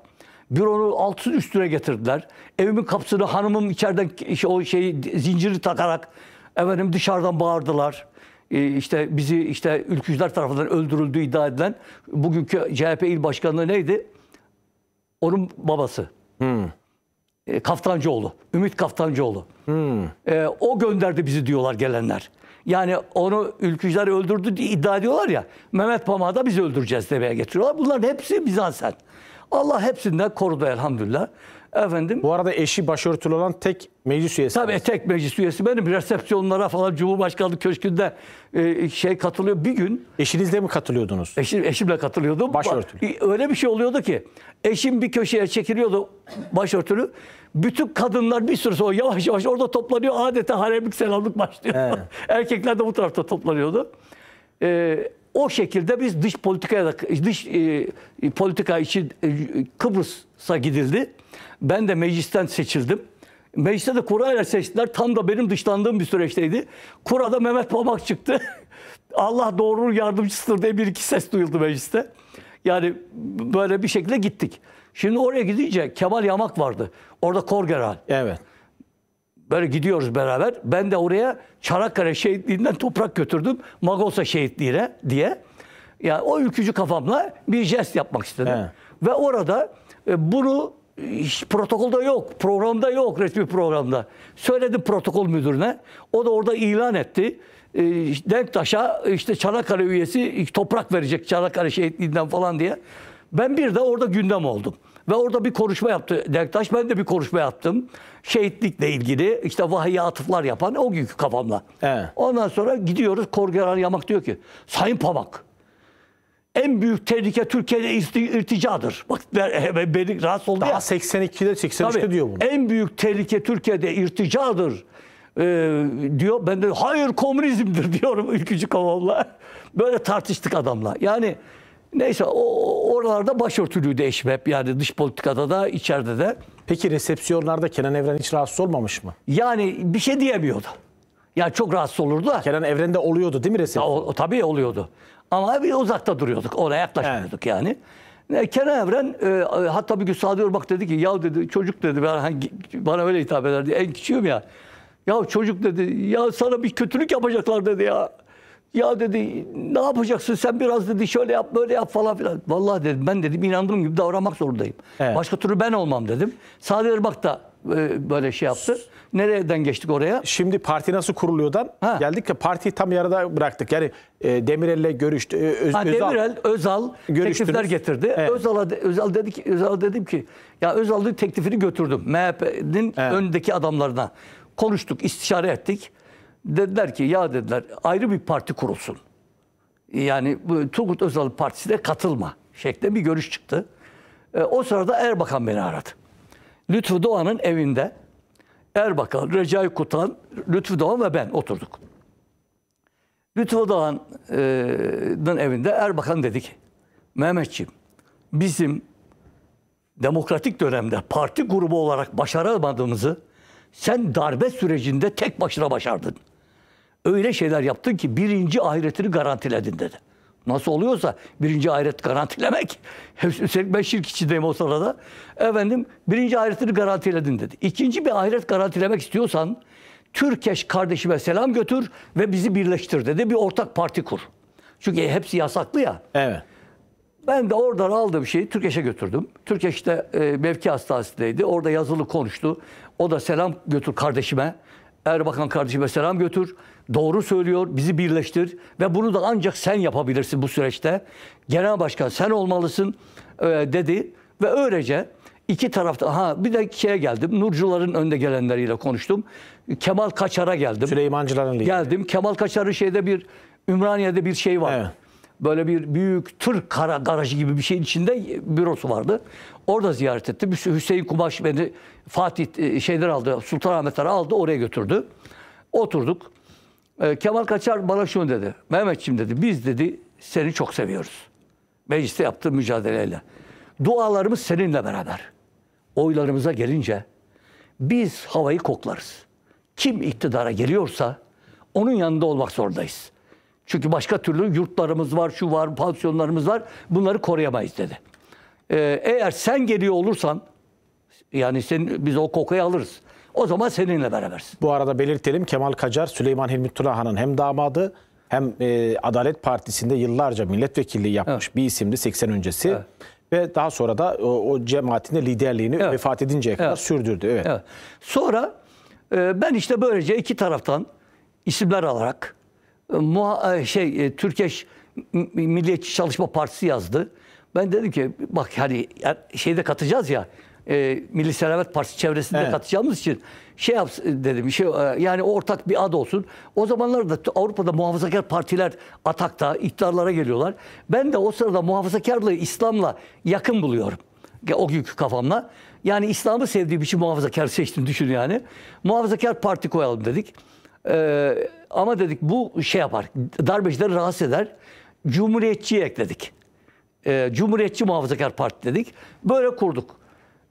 Büronu altın üstüne getirdiler. Evimin kapısını hanımım içeriden işte o şey zinciri takarak efendim dışarıdan bağırdılar e, işte bizi işte ülkücüler tarafından öldürüldüğü iddia edilen bugünkü CHP il başkanlığı neydi? onun babası. Hmm. Ee, Kaftancıoğlu. Ümit Kaftancıoğlu. Hmm. E, o gönderdi bizi diyorlar gelenler. Yani onu ülkücüler öldürdü diye iddia ediyorlar ya. Mehmet Pamak'ı da biz öldüreceğiz demeye getiriyorlar. Bunların hepsi Bizansen. Allah hepsinden korudu elhamdülillah. Efendim. Bu arada eşi başörtülü olan tek meclis üyesi. Tabii var. tek meclis üyesi benim. Resepsiyonlara falan Cumhurbaşkanlığı Köşkü'nde e, şey katılıyor. Bir gün. Eşinizle mi katılıyordunuz? Eşim, eşimle katılıyordum. Başörtülü. Öyle bir şey oluyordu ki. Eşim bir köşeye çekiliyordu başörtülü. Bütün kadınlar bir sürü sonra yavaş yavaş orada toplanıyor. Adeta haremlik selamlık başlıyor. Erkekler de bu tarafta toplanıyordu. Ee, o şekilde biz dış politikaya da dış e, politika için e, Kıbrıs'a gidildi. Ben de meclisten seçildim. Mecliste de kura ile seçtiler. Tam da benim dışlandığım bir süreçteydi. Kurada Mehmet Babak çıktı. Allah doğru yardımcısıdır diye bir iki ses duyuldu mecliste. Yani böyle bir şekilde gittik. Şimdi oraya gidince Kemal Yamak vardı. Orada kor general. Evet. Böyle gidiyoruz beraber. Ben de oraya Çanakkale şehitliğinden toprak götürdüm. Magosa şehitliğine diye. Yani o ülkücü kafamla bir jest yapmak istedim. He. Ve orada e, bunu hiç protokolda yok, programda yok resmi programda. Söyledim protokol müdürüne. O da orada ilan etti. Ee, e, Denktaş'a işte Çanakkale üyesi toprak verecek Çanakkale şehitliğinden falan diye. Ben bir de orada gündem oldum. Ve orada bir konuşma yaptı Denktaş. Ben de bir konuşma yaptım. Şehitlikle ilgili işte vahiy atıflar yapan o günkü kafamla. Evet. Ondan sonra gidiyoruz. Korgeran Yamak diyor ki Sayın Pamak en büyük tehlike Türkiye'de irticadır. Bak e, beni rahatsız oldu Daha ya. 82'de 83'te Tabii, diyor bunu. En büyük tehlike Türkiye'de irticadır e, diyor. Ben de hayır komünizmdir diyorum ülkücü kafamla. Böyle tartıştık adamla. Yani neyse o, oralarda başörtülüğü değişme hep yani dış politikada da içeride de. Peki resepsiyonlarda Kenan Evren hiç rahatsız olmamış mı? Yani bir şey diyemiyordu. Yani çok rahatsız olurdu da. Kenan Evren'de oluyordu değil mi resepsiyon? tabii oluyordu. Ama bir uzakta duruyorduk. Oraya yaklaşmıyorduk evet. yani. Kenan Evren e, e, hatta bir gün Sadi Irmak dedi ki ya dedi çocuk dedi bana, hani, bana öyle hitap ederdi en küçüğüm ya. Ya çocuk dedi ya sana bir kötülük yapacaklar dedi ya. Ya dedi ne yapacaksın sen biraz dedi şöyle yap böyle yap falan filan. Vallahi dedim ben dedim inandığım gibi davranmak zorundayım. Evet. Başka türlü ben olmam dedim. Sadi Irmak da e, böyle şey yaptı. Nereden geçtik oraya? Şimdi parti nasıl kuruluyordan ha. geldik ki partiyi tam yarıda bıraktık. Yani e, Demirel'le görüştü. E, Öz, ha, Özal, Demirel, Özal teklifler getirdi. Evet. Özal'a Özal dedi ki Özal dedim ki ya Özal'ın teklifini götürdüm MHP'nin evet. öndeki adamlarına. Konuştuk, istişare ettik. Dediler ki ya dediler ayrı bir parti kurulsun. Yani Turgut Özal partisine katılma şeklinde bir görüş çıktı. E, o sırada Erbakan beni aradı. Lütfü Doğan'ın evinde Erbakan, Recai Kutan, Lütfü Doğan ve ben oturduk. Lütfü Doğan'ın evinde Erbakan dedik. Mehmetciğim bizim demokratik dönemde parti grubu olarak başaramadığımızı sen darbe sürecinde tek başına başardın. Öyle şeyler yaptın ki birinci ahiretini garantiledin dedi nasıl oluyorsa birinci ahiret garantilemek. Üstelik ben şirk içindeyim o sırada. Efendim birinci ahiretini garantiledin dedi. İkinci bir ahiret garantilemek istiyorsan Türkeş kardeşime selam götür ve bizi birleştir dedi. Bir ortak parti kur. Çünkü hepsi yasaklı ya. Evet. Ben de oradan aldığım şeyi Türkeş'e götürdüm. Türkeş'te e, mevki hastanesindeydi. Orada yazılı konuştu. O da selam götür kardeşime. Erbakan kardeşime selam götür doğru söylüyor, bizi birleştir ve bunu da ancak sen yapabilirsin bu süreçte. Genel Başkan sen olmalısın e, dedi ve öylece iki tarafta ha bir de şeye geldim. Nurcuların önde gelenleriyle konuştum. Kemal Kaçar'a geldim. Süleymancıların lideri. Geldim. Kemal Kaçar'ın şeyde bir Ümraniye'de bir şey var. Evet. Böyle bir büyük tır kara, garajı gibi bir şeyin içinde bürosu vardı. Orada ziyaret etti. Hüseyin Kumaş beni Fatih e, şeyler aldı. Sultanahmetler aldı oraya götürdü. Oturduk. Ee, Kemal Kaçar bana şunu dedi. Mehmetçim dedi biz dedi seni çok seviyoruz. Mecliste yaptığı mücadeleyle. Dualarımız seninle beraber. Oylarımıza gelince biz havayı koklarız. Kim iktidara geliyorsa onun yanında olmak zorundayız. Çünkü başka türlü yurtlarımız var, şu var, pansiyonlarımız var. Bunları koruyamayız dedi. Ee, eğer sen geliyor olursan yani sen biz o kokuyu alırız. O zaman seninle berabersin. Bu arada belirtelim Kemal Kacar, Süleyman Hilmi Tulahan'ın hem damadı hem e, Adalet Partisi'nde yıllarca milletvekilliği yapmış evet. bir isimdi 80 öncesi. Evet. Ve daha sonra da o, o cemaatinde liderliğini evet. vefat edinceye kadar evet. sürdürdü. Evet. evet. Sonra e, ben işte böylece iki taraftan isimler alarak e, muha, e, şey e, Türkeş Milliyetçi Çalışma Partisi yazdı. Ben dedim ki bak hani şeyde katacağız ya e, Milli Selamet Partisi çevresinde evet. katacağımız için şey yap dedim şey e, yani ortak bir ad olsun. O zamanlarda Avrupa'da muhafazakar partiler atakta iktidarlara geliyorlar. Ben de o sırada muhafazakarlığı İslam'la yakın buluyorum. O günkü kafamla. Yani İslam'ı sevdiğim için muhafazakar seçtim düşün yani. Muhafazakar parti koyalım dedik. Ee, ama dedik bu şey yapar. Darbecileri rahatsız eder. Cumhuriyetçi ekledik. Ee, Cumhuriyetçi Muhafazakar Parti dedik. Böyle kurduk.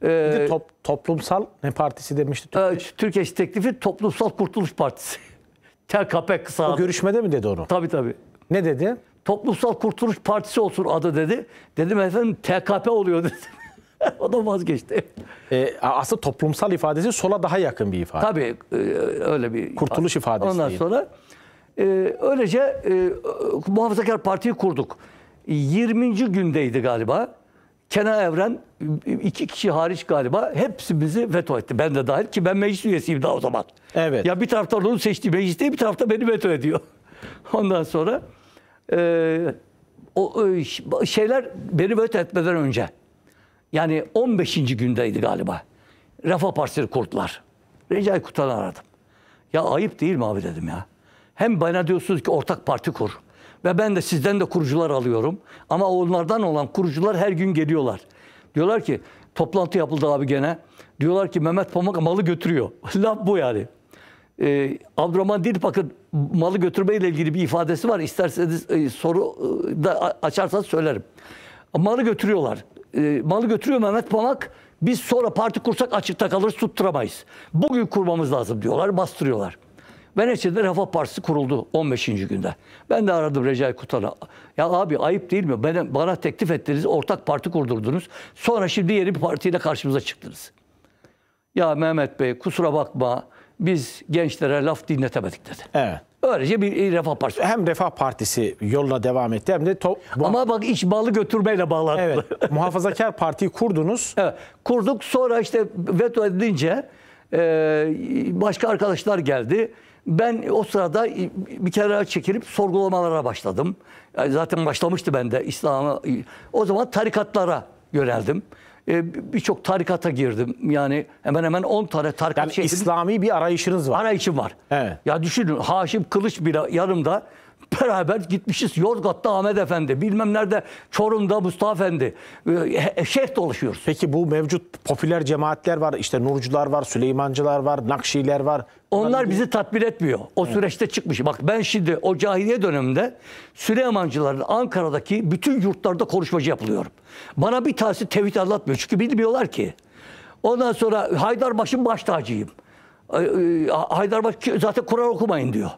Ee, top, toplumsal ne partisi demişti? Türkiye, Türkiye teklifi Toplumsal Kurtuluş Partisi. TKP kısa O görüşmede mi dedi onu? Tabii tabii. Ne dedi? Toplumsal Kurtuluş Partisi olsun adı dedi. Dedim efendim TKP oluyor dedi. o da vazgeçti. E, aslında toplumsal ifadesi sola daha yakın bir ifade. Tabii e, öyle bir Kurtuluş ifadesi. Ondan değil. sonra e, öylece e, Muhafazakar Parti'yi kurduk. 20. gündeydi galiba. Kenan Evren iki kişi hariç galiba hepsimizi veto etti. Ben de dahil ki ben meclis üyesiyim daha o zaman. Evet. Ya bir taraftan onu seçti mecliste bir tarafta beni veto ediyor. Ondan sonra e, o e, şeyler beni veto etmeden önce yani 15. gündeydi galiba. Rafa Partisi'ni kurdular. Recai Kutan'ı aradım. Ya ayıp değil mi abi dedim ya. Hem bana diyorsunuz ki ortak parti kur. Ve ben de sizden de kurucular alıyorum. Ama onlardan olan kurucular her gün geliyorlar. Diyorlar ki toplantı yapıldı abi gene. Diyorlar ki Mehmet Pamuk malı götürüyor. Laf bu yani. Ee, Abdurrahman Dilpak'ın malı götürmeyle ilgili bir ifadesi var. İsterseniz e, soru e, da açarsanız söylerim. Malı götürüyorlar. E, malı götürüyor Mehmet Pamak. Biz sonra parti kursak açıkta kalırız tutturamayız. Bugün kurmamız lazım diyorlar bastırıyorlar. Menekşe'de Refah Partisi kuruldu 15. günde. Ben de aradım Recai Kutan'a. Ya abi ayıp değil mi? Bana, bana teklif ettiniz, ortak parti kurdurdunuz. Sonra şimdi yeni bir partiyle karşımıza çıktınız. Ya Mehmet Bey kusura bakma biz gençlere laf dinletemedik dedi. Evet. Öylece bir Refah Partisi. Hem Refah Partisi yoluna devam etti hem de... Top, Ama bak iş bağlı götürmeyle bağlandı. Evet, muhafazakar partiyi kurdunuz. Evet, kurduk. Sonra işte veto edince e, başka arkadaşlar geldi. Ben o sırada e, bir kenara çekilip sorgulamalara başladım. Yani zaten başlamıştı bende İslam'a. E, o zaman tarikatlara yöneldim. E, birçok tarikata girdim. Yani hemen hemen 10 tane tarikat yani şeydim. İslami bir arayışınız var. Arayışım var. Evet. Ya düşünün Haşim Kılıç bile yanımda Beraber gitmişiz Yozgat'ta Ahmet Efendi, bilmem nerede Çorum'da Mustafa Efendi. Ee, Şeyh dolaşıyoruz. Peki bu mevcut popüler cemaatler var, işte Nurcular var, Süleymancılar var, Nakşiler var. Onlar bizi tatmin etmiyor. O evet. süreçte çıkmış. Bak ben şimdi o cahiliye döneminde Süleymancıların Ankara'daki bütün yurtlarda konuşmacı yapılıyorum. Bana bir tanesi tevhid anlatmıyor. Çünkü bilmiyorlar ki. Ondan sonra Haydarbaş'ın baş tacıyım. Haydarbaş zaten Kur'an okumayın diyor.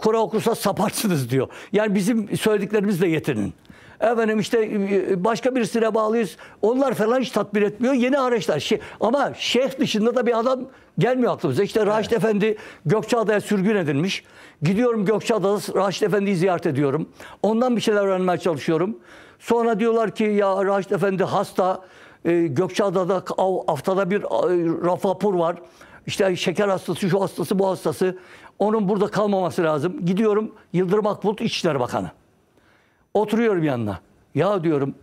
Kura okursa saparsınız diyor. Yani bizim söylediklerimizle yetinin. Efendim işte e, başka birisine bağlıyız. Onlar falan hiç tatmin etmiyor. Yeni araçlar. Şey, ama şeyh dışında da bir adam gelmiyor aklımıza. İşte Raşit evet. Efendi Gökçeada'ya sürgün edilmiş. Gidiyorum Gökçeada'da Raşit Efendi'yi ziyaret ediyorum. Ondan bir şeyler öğrenmeye çalışıyorum. Sonra diyorlar ki ya Raşit Efendi hasta. E, Gökçeada'da haftada bir e, rafapur var. İşte şeker hastası, şu hastası, bu hastası. Onun burada kalmaması lazım. Gidiyorum Yıldırım Akbulut İçişleri Bakanı. Oturuyorum yanına. Ya diyorum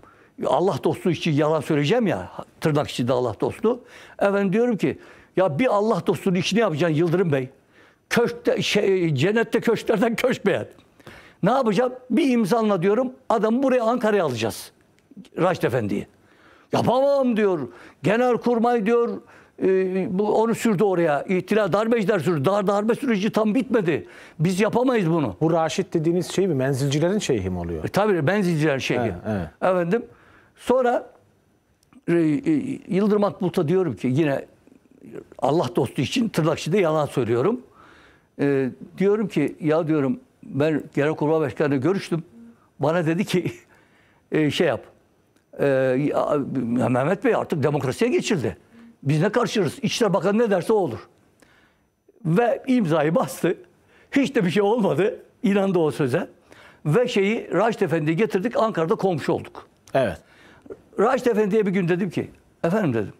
Allah dostu için yalan söyleyeceğim ya. Tırnak içinde Allah dostu. Efendim diyorum ki ya bir Allah dostunun işini yapacaksın Yıldırım Bey. Köşkte, şey, cennette köşklerden köşk beğen. Ne yapacağım? Bir imzanla diyorum adam buraya Ankara'ya alacağız. Raşit Efendi'yi. Yapamam diyor. Genel kurmay diyor. Ee, bu onu sürdü oraya. İhtilal darbeciler sürdü. Dar darbe süreci tam bitmedi. Biz yapamayız bunu. Bu Raşit dediğiniz şey mi? Menzilcilerin şeyhi mi oluyor? E, tabii menzilcilerin şeyhi. He, he. Efendim sonra e, e, Yıldırım Akbulut'a diyorum ki yine Allah dostu için tırnakçıda yalan söylüyorum. E, diyorum ki ya diyorum ben Genelkurmay Başkanı'na görüştüm. Bana dedi ki e, şey yap. E, Mehmet Bey artık demokrasiye geçildi. Biz ne karışırız? İçişleri Bakanı ne derse o olur. Ve imzayı bastı. Hiç de bir şey olmadı. İnandı o söze. Ve şeyi Raşit Efendi'yi getirdik. Ankara'da komşu olduk. Evet. Raşit Efendi'ye bir gün dedim ki efendim dedim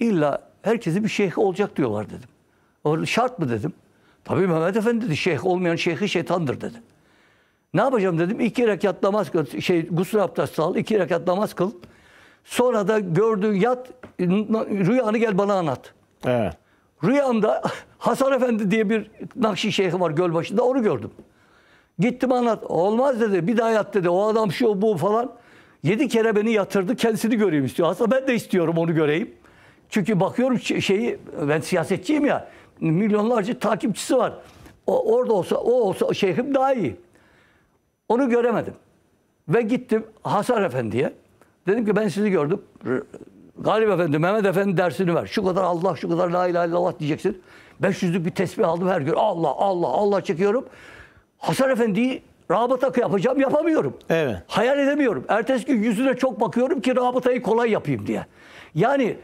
illa herkesi bir şeyh olacak diyorlar dedim. Orada şart mı dedim. Tabii Mehmet Efendi dedi şeyh olmayan şeyhi şeytandır dedi. Ne yapacağım dedim. İki rekat namaz kıl, şey gusül abdesti al, iki rekat namaz kıl. Sonra da gördüğün yat rüyanı gel bana anlat. Evet. Rüyamda Hasan Efendi diye bir Nakşi Şeyhi var Gölbaşı'nda onu gördüm. Gittim anlat. Olmaz dedi. Bir daha yat dedi. O adam şu bu falan. Yedi kere beni yatırdı. Kendisini göreyim istiyor. Aslında ben de istiyorum onu göreyim. Çünkü bakıyorum şeyi ben siyasetçiyim ya. Milyonlarca takipçisi var. O, orada olsa o olsa şeyhim daha iyi. Onu göremedim. Ve gittim Hasan Efendi'ye. Dedim ki ben sizi gördüm. Galip Efendi, Mehmet Efendi dersini ver. Şu kadar Allah, şu kadar la ilahe illallah diyeceksin. 500'lük bir tesbih aldım her gün. Allah, Allah, Allah çekiyorum. Hasan Efendi'yi rabıta yapacağım, yapamıyorum. Evet. Hayal edemiyorum. Ertesi gün yüzüne çok bakıyorum ki rabıtayı kolay yapayım diye. Yani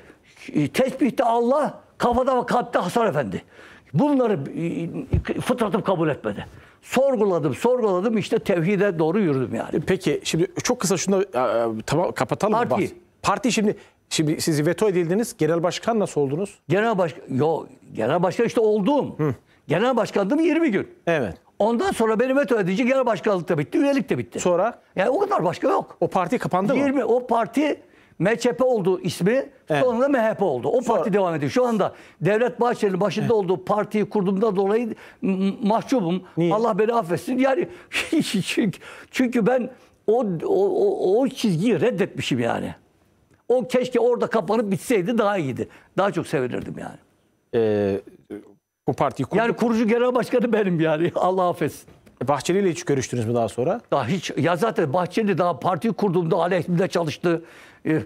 e, tesbihte Allah, kafada ve kalpte Hasan Efendi. Bunları e, e, fıtratım kabul etmedi sorguladım, sorguladım işte tevhide doğru yürüdüm yani. Peki şimdi çok kısa şunu da e, tamam kapatalım. Parti. Parti şimdi şimdi sizi veto edildiniz. Genel başkan nasıl oldunuz? Genel başkan yo genel başkan işte oldum. Hı. Genel başkandım 20 gün. Evet. Ondan sonra benim veto edici genel başkanlık da bitti, üyelik de bitti. Sonra? Yani o kadar başka yok. O parti kapandı 20, mı? 20 o parti MÇP oldu ismi. Evet. Sonra da MHP oldu. O Sonra... parti devam ediyor. Şu anda Devlet Bahçeli'nin başında evet. olduğu partiyi kurduğumda dolayı mahcubum. Niye? Allah beni affetsin. Yani çünkü, çünkü ben o, o, o, o çizgiyi reddetmişim yani. O keşke orada kapanıp bitseydi daha iyiydi. Daha çok sevinirdim yani. Ee, bu partiyi kurduk. Yani kurucu genel başkanı benim yani. Allah affetsin. E, Bahçeli ile hiç görüştünüz mü daha sonra? Daha hiç. Ya zaten Bahçeli daha partiyi kurduğumda aleyhimde çalıştı. Ee,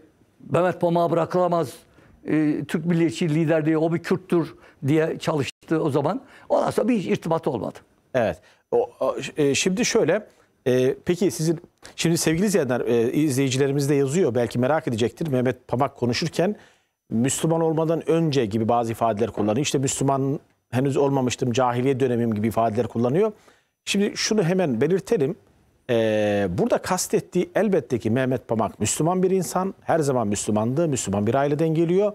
Mehmet Pamak'a bırakılamaz e, Türk milliyetçi liderliği o bir Kürttür diye çalıştı o zaman. Ondan sonra bir irtibat olmadı. Evet. O, o, e, şimdi şöyle e, peki sizin şimdi sevgili izleyenler e, izleyicilerimiz de yazıyor belki merak edecektir Mehmet Pamak konuşurken Müslüman olmadan önce gibi bazı ifadeler kullanıyor. İşte Müslüman henüz olmamıştım cahiliye dönemim gibi ifadeler kullanıyor. Şimdi şunu hemen belirtelim. Ee, burada kastettiği elbette ki Mehmet Pamak Müslüman bir insan. Her zaman Müslümandı, Müslüman bir aileden geliyor.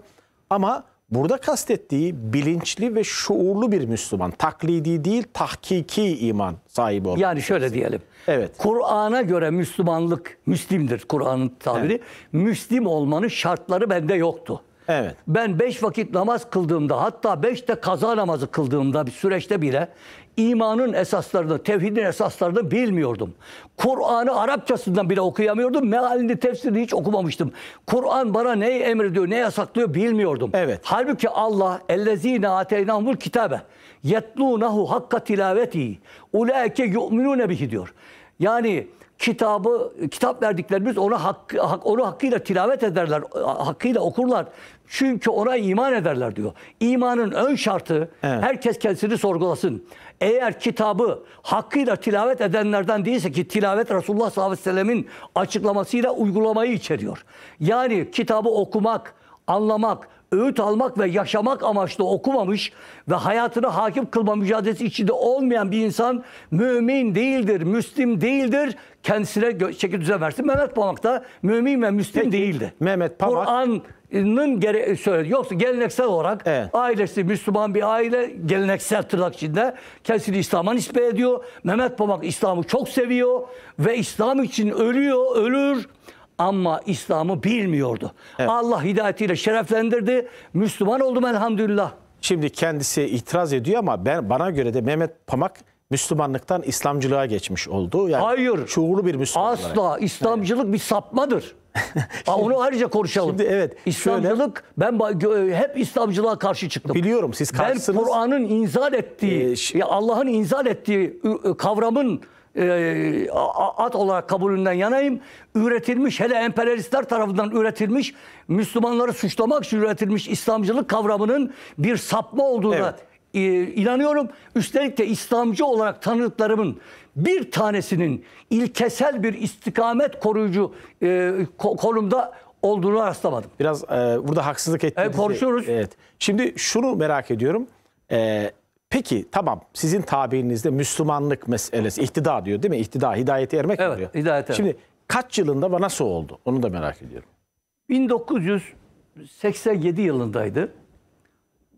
Ama burada kastettiği bilinçli ve şuurlu bir Müslüman. Taklidi değil, tahkiki iman sahibi olmak. Yani şöyle diyelim. Evet. Kur'an'a göre Müslümanlık, Müslim'dir Kur'an'ın tabiri. Evet. Müslim olmanın şartları bende yoktu. Evet. Ben beş vakit namaz kıldığımda hatta beş de kaza namazı kıldığımda bir süreçte bile imanın esaslarını, tevhidin esaslarını bilmiyordum. Kur'an'ı Arapçasından bile okuyamıyordum. Mealini, tefsirini hiç okumamıştım. Kur'an bana neyi emrediyor, ne yasaklıyor bilmiyordum. Evet. Halbuki Allah ellezine ateynahumul kitabe yetlunahu hakka tilaveti ulaike yu'minune bihi diyor. Yani kitabı kitap verdiklerimiz onu hak, hak, onu hakkıyla tilavet ederler, hakkıyla okurlar. Çünkü ona iman ederler diyor. İmanın ön şartı evet. herkes kendisini sorgulasın. Eğer kitabı hakkıyla tilavet edenlerden değilse ki tilavet Resulullah sallallahu aleyhi ve sellemin açıklamasıyla uygulamayı içeriyor. Yani kitabı okumak, anlamak, öğüt almak ve yaşamak amaçlı okumamış ve hayatını hakim kılma mücadelesi içinde olmayan bir insan mümin değildir, müslim değildir. Kendisine şekil düzen versin. Mehmet Pamak da mümin ve müslim Peki, değildi. Mehmet Pamak. Kur'an söyledi. Yoksa geleneksel olarak evet. ailesi Müslüman bir aile geleneksel tırnak içinde kendisini İslam'a nispet ediyor. Mehmet Pamak İslam'ı çok seviyor ve İslam için ölüyor, ölür ama İslam'ı bilmiyordu. Evet. Allah hidayetiyle şereflendirdi. Müslüman oldum elhamdülillah. Şimdi kendisi itiraz ediyor ama ben bana göre de Mehmet Pamak Müslümanlıktan İslamcılığa geçmiş oldu. Yani Hayır. Şuurlu bir Müslüman. Asla olarak. İslamcılık evet. bir sapmadır. Aa, onu ayrıca konuşalım. Şimdi evet. İslamcılık şöyle, ben hep İslamcılığa karşı çıktım. Biliyorum siz karşısınız. Ben Kur'an'ın inzal ettiği, ee, Allah'ın inzal ettiği kavramın e, at olarak kabulünden yanayım. Üretilmiş hele emperyalistler tarafından üretilmiş Müslümanları suçlamak için üretilmiş İslamcılık kavramının bir sapma olduğuna evet. e, inanıyorum. Üstelik de İslamcı olarak tanıdıklarımın bir tanesinin ilkesel bir istikamet koruyucu e, konumda olduğunu rastlamadım. Biraz e, burada haksızlık ettiniz. E, konuşuyoruz. Evet. Şimdi şunu merak ediyorum. E, peki tamam sizin tabirinizde Müslümanlık meselesi ihtida diyor değil mi? İhtida, hidayete ermek evet, diyor. Evet, hidayete. Şimdi kaç yılında ve nasıl oldu? Onu da merak ediyorum. 1987 yılındaydı.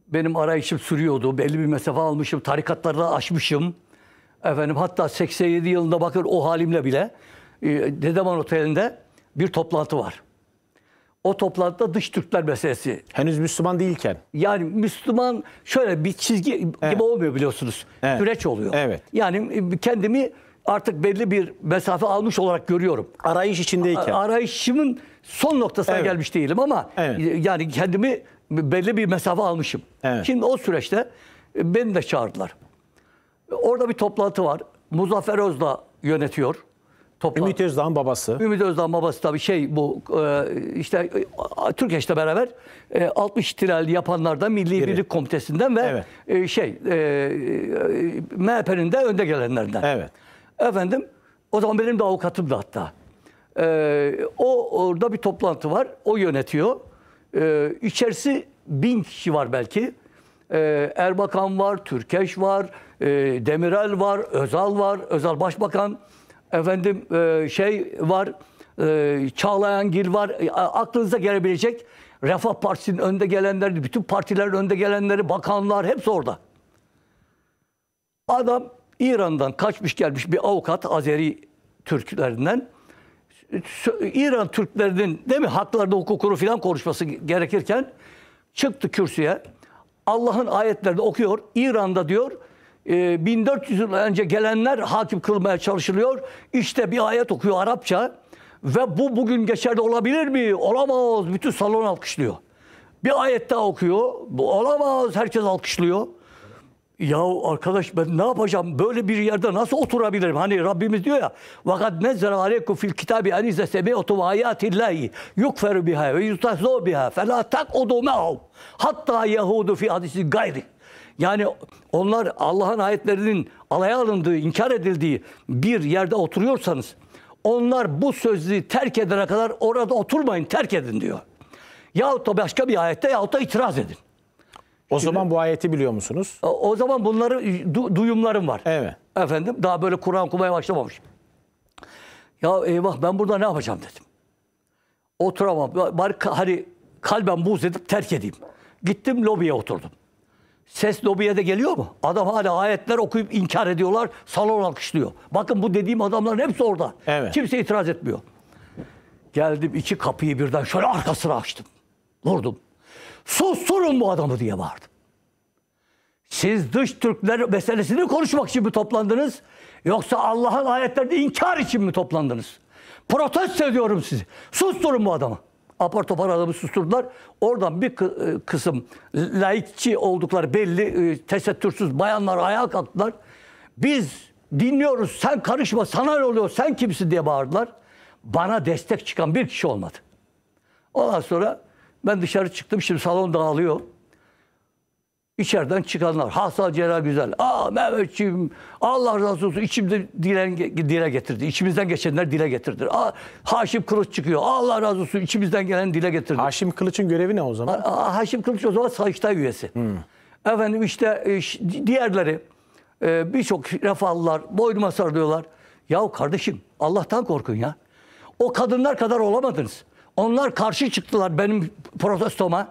Benim arayışım sürüyordu. Belli bir mesafe almışım. Tarikatları açmışım. Efendim hatta 87 yılında bakın o halimle bile e, Dedeman Oteli'nde bir toplantı var. O toplantıda dış Türkler meselesi. Henüz Müslüman değilken. Yani Müslüman şöyle bir çizgi evet. gibi olmuyor biliyorsunuz. Evet. Süreç oluyor. Evet. Yani e, kendimi artık belli bir mesafe almış olarak görüyorum. Arayış içindeyken. Arayışımın son noktasına evet. gelmiş değilim ama evet. E, yani kendimi belli bir mesafe almışım. Evet. Şimdi o süreçte beni de çağırdılar. Orada bir toplantı var. Muzaffer Özda yönetiyor. Toplantı. Ümit Özdağ'ın babası. Ümit Özdağ'ın babası tabii şey bu e, işte e, Türkeş'le beraber 60 e, ihtilal yapanlardan Milli Biri. Birlik Komitesi'nden ve evet. şey MHP'nin de önde gelenlerinden. Evet. Efendim o zaman benim de avukatım da hatta. O orada bir toplantı var. O yönetiyor. İçerisi bin kişi var belki. Erbakan var, Türkeş var, e, ee, Demirel var, Özal var, Özal Başbakan, efendim e, şey var, e, Çağlayan Gil var. E, aklınıza gelebilecek Refah Partisi'nin önde gelenleri, bütün partilerin önde gelenleri, bakanlar hepsi orada. Adam İran'dan kaçmış gelmiş bir avukat Azeri Türklerinden. İran Türklerinin değil mi haklarını, hukukunu filan konuşması gerekirken çıktı kürsüye. Allah'ın ayetlerini okuyor. İran'da diyor 1400 ee, yıl önce gelenler hakim kılmaya çalışılıyor. İşte bir ayet okuyor Arapça ve bu bugün geçerli olabilir mi? Olamaz. Bütün salon alkışlıyor. Bir ayet daha okuyor. Bu olamaz. Herkes alkışlıyor. Ya arkadaş ben ne yapacağım? Böyle bir yerde nasıl oturabilirim? Hani Rabbimiz diyor ya. Vakat nezzele aleykum fil kitabi enize sebi'tu ve ayatillahi yukferu biha ve yustahzu biha fe la tak odume'av hatta yehudu fi hadisi gayri. Yani onlar Allah'ın ayetlerinin alaya alındığı, inkar edildiği bir yerde oturuyorsanız onlar bu sözü terk edene kadar orada oturmayın, terk edin diyor. Yahut da başka bir ayette yahut da itiraz edin. O Şimdi, zaman bu ayeti biliyor musunuz? O, o zaman bunları e, du, duyumlarım var. Evet. Efendim daha böyle Kur'an okumaya başlamamışım. Ya eyvah ben burada ne yapacağım dedim. Oturamam. Bari hani kalben buz edip terk edeyim. Gittim lobiye oturdum. Ses lobiye de geliyor mu? Adam hala ayetler okuyup inkar ediyorlar, salon alkışlıyor. Bakın bu dediğim adamların hepsi orada. Evet. Kimse itiraz etmiyor. Geldim iki kapıyı birden şöyle arkasına açtım. Vurdum. Susturun bu adamı diye bağırdım. Siz dış Türkler meselesini konuşmak için mi toplandınız? Yoksa Allah'ın ayetlerini inkar için mi toplandınız? Protesto ediyorum sizi. Susturun bu adamı apar topar adamı susturdular. Oradan bir e, kısım laikçi oldukları belli e, tesettürsüz bayanlar ayağa kalktılar. Biz dinliyoruz sen karışma sana ne oluyor sen kimsin diye bağırdılar. Bana destek çıkan bir kişi olmadı. Ondan sonra ben dışarı çıktım şimdi salon dağılıyor. İçeriden çıkanlar. Hasan Celal Güzel. Aa Mehmetciğim Allah razı olsun içimde dile, dile getirdi. İçimizden geçenler dile getirdi. Aa, Haşim Kılıç çıkıyor. Allah razı olsun içimizden gelen dile getirdi. Haşim Kılıç'ın görevi ne o zaman? Ha, Haşim Kılıç o zaman Sayıştay üyesi. Hmm. Efendim işte e, diğerleri e, birçok refahlılar boynuma sarılıyorlar. Yahu kardeşim Allah'tan korkun ya. O kadınlar kadar olamadınız. Onlar karşı çıktılar benim protestoma.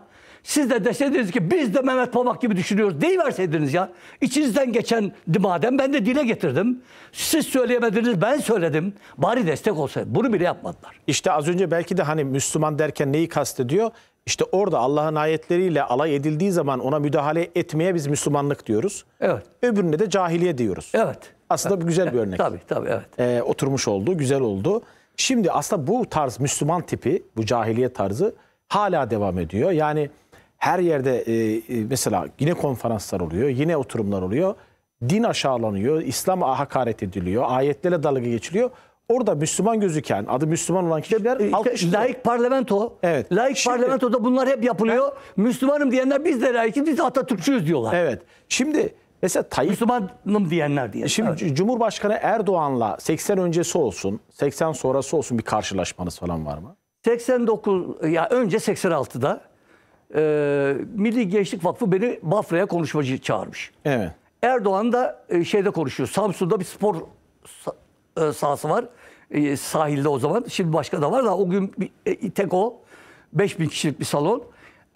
Siz de deseydiniz ki biz de Mehmet Pomak gibi düşünüyoruz değil verseydiniz ya. İçinizden geçen madem ben de dile getirdim. Siz söyleyemediniz ben söyledim. Bari destek olsaydı. Bunu bile yapmadılar. İşte az önce belki de hani Müslüman derken neyi kastediyor? İşte orada Allah'ın ayetleriyle alay edildiği zaman ona müdahale etmeye biz Müslümanlık diyoruz. Evet. Öbürüne de cahiliye diyoruz. Evet. Aslında evet. güzel bir örnek. Tabii tabii evet. Ee, oturmuş oldu, güzel oldu. Şimdi aslında bu tarz Müslüman tipi, bu cahiliye tarzı hala devam ediyor. Yani her yerde e, e, mesela yine konferanslar oluyor, yine oturumlar oluyor. Din aşağılanıyor, İslam hakaret ediliyor, ayetlere dalga geçiliyor. Orada Müslüman gözüken, adı Müslüman olan kişiler işte alkışlıyor. Laik parlamento. Evet. Laik şimdi, parlamentoda bunlar hep yapılıyor. Ben, Müslümanım diyenler biz de laikiz, biz de Atatürkçüyüz diyorlar. Evet. Şimdi mesela Tayyip... Müslümanım diyenler diye. Şimdi evet. Cumhurbaşkanı Erdoğan'la 80 öncesi olsun, 80 sonrası olsun bir karşılaşmanız falan var mı? 89, ya önce 86'da e, Milli Gençlik Vakfı beni Bafra'ya konuşmacı çağırmış. Evet. Erdoğan da e, şeyde konuşuyor. Samsun'da bir spor sah- e, sahası var. E, sahilde o zaman. Şimdi başka da var da o gün bir, e, tek o. 5000 kişilik bir salon.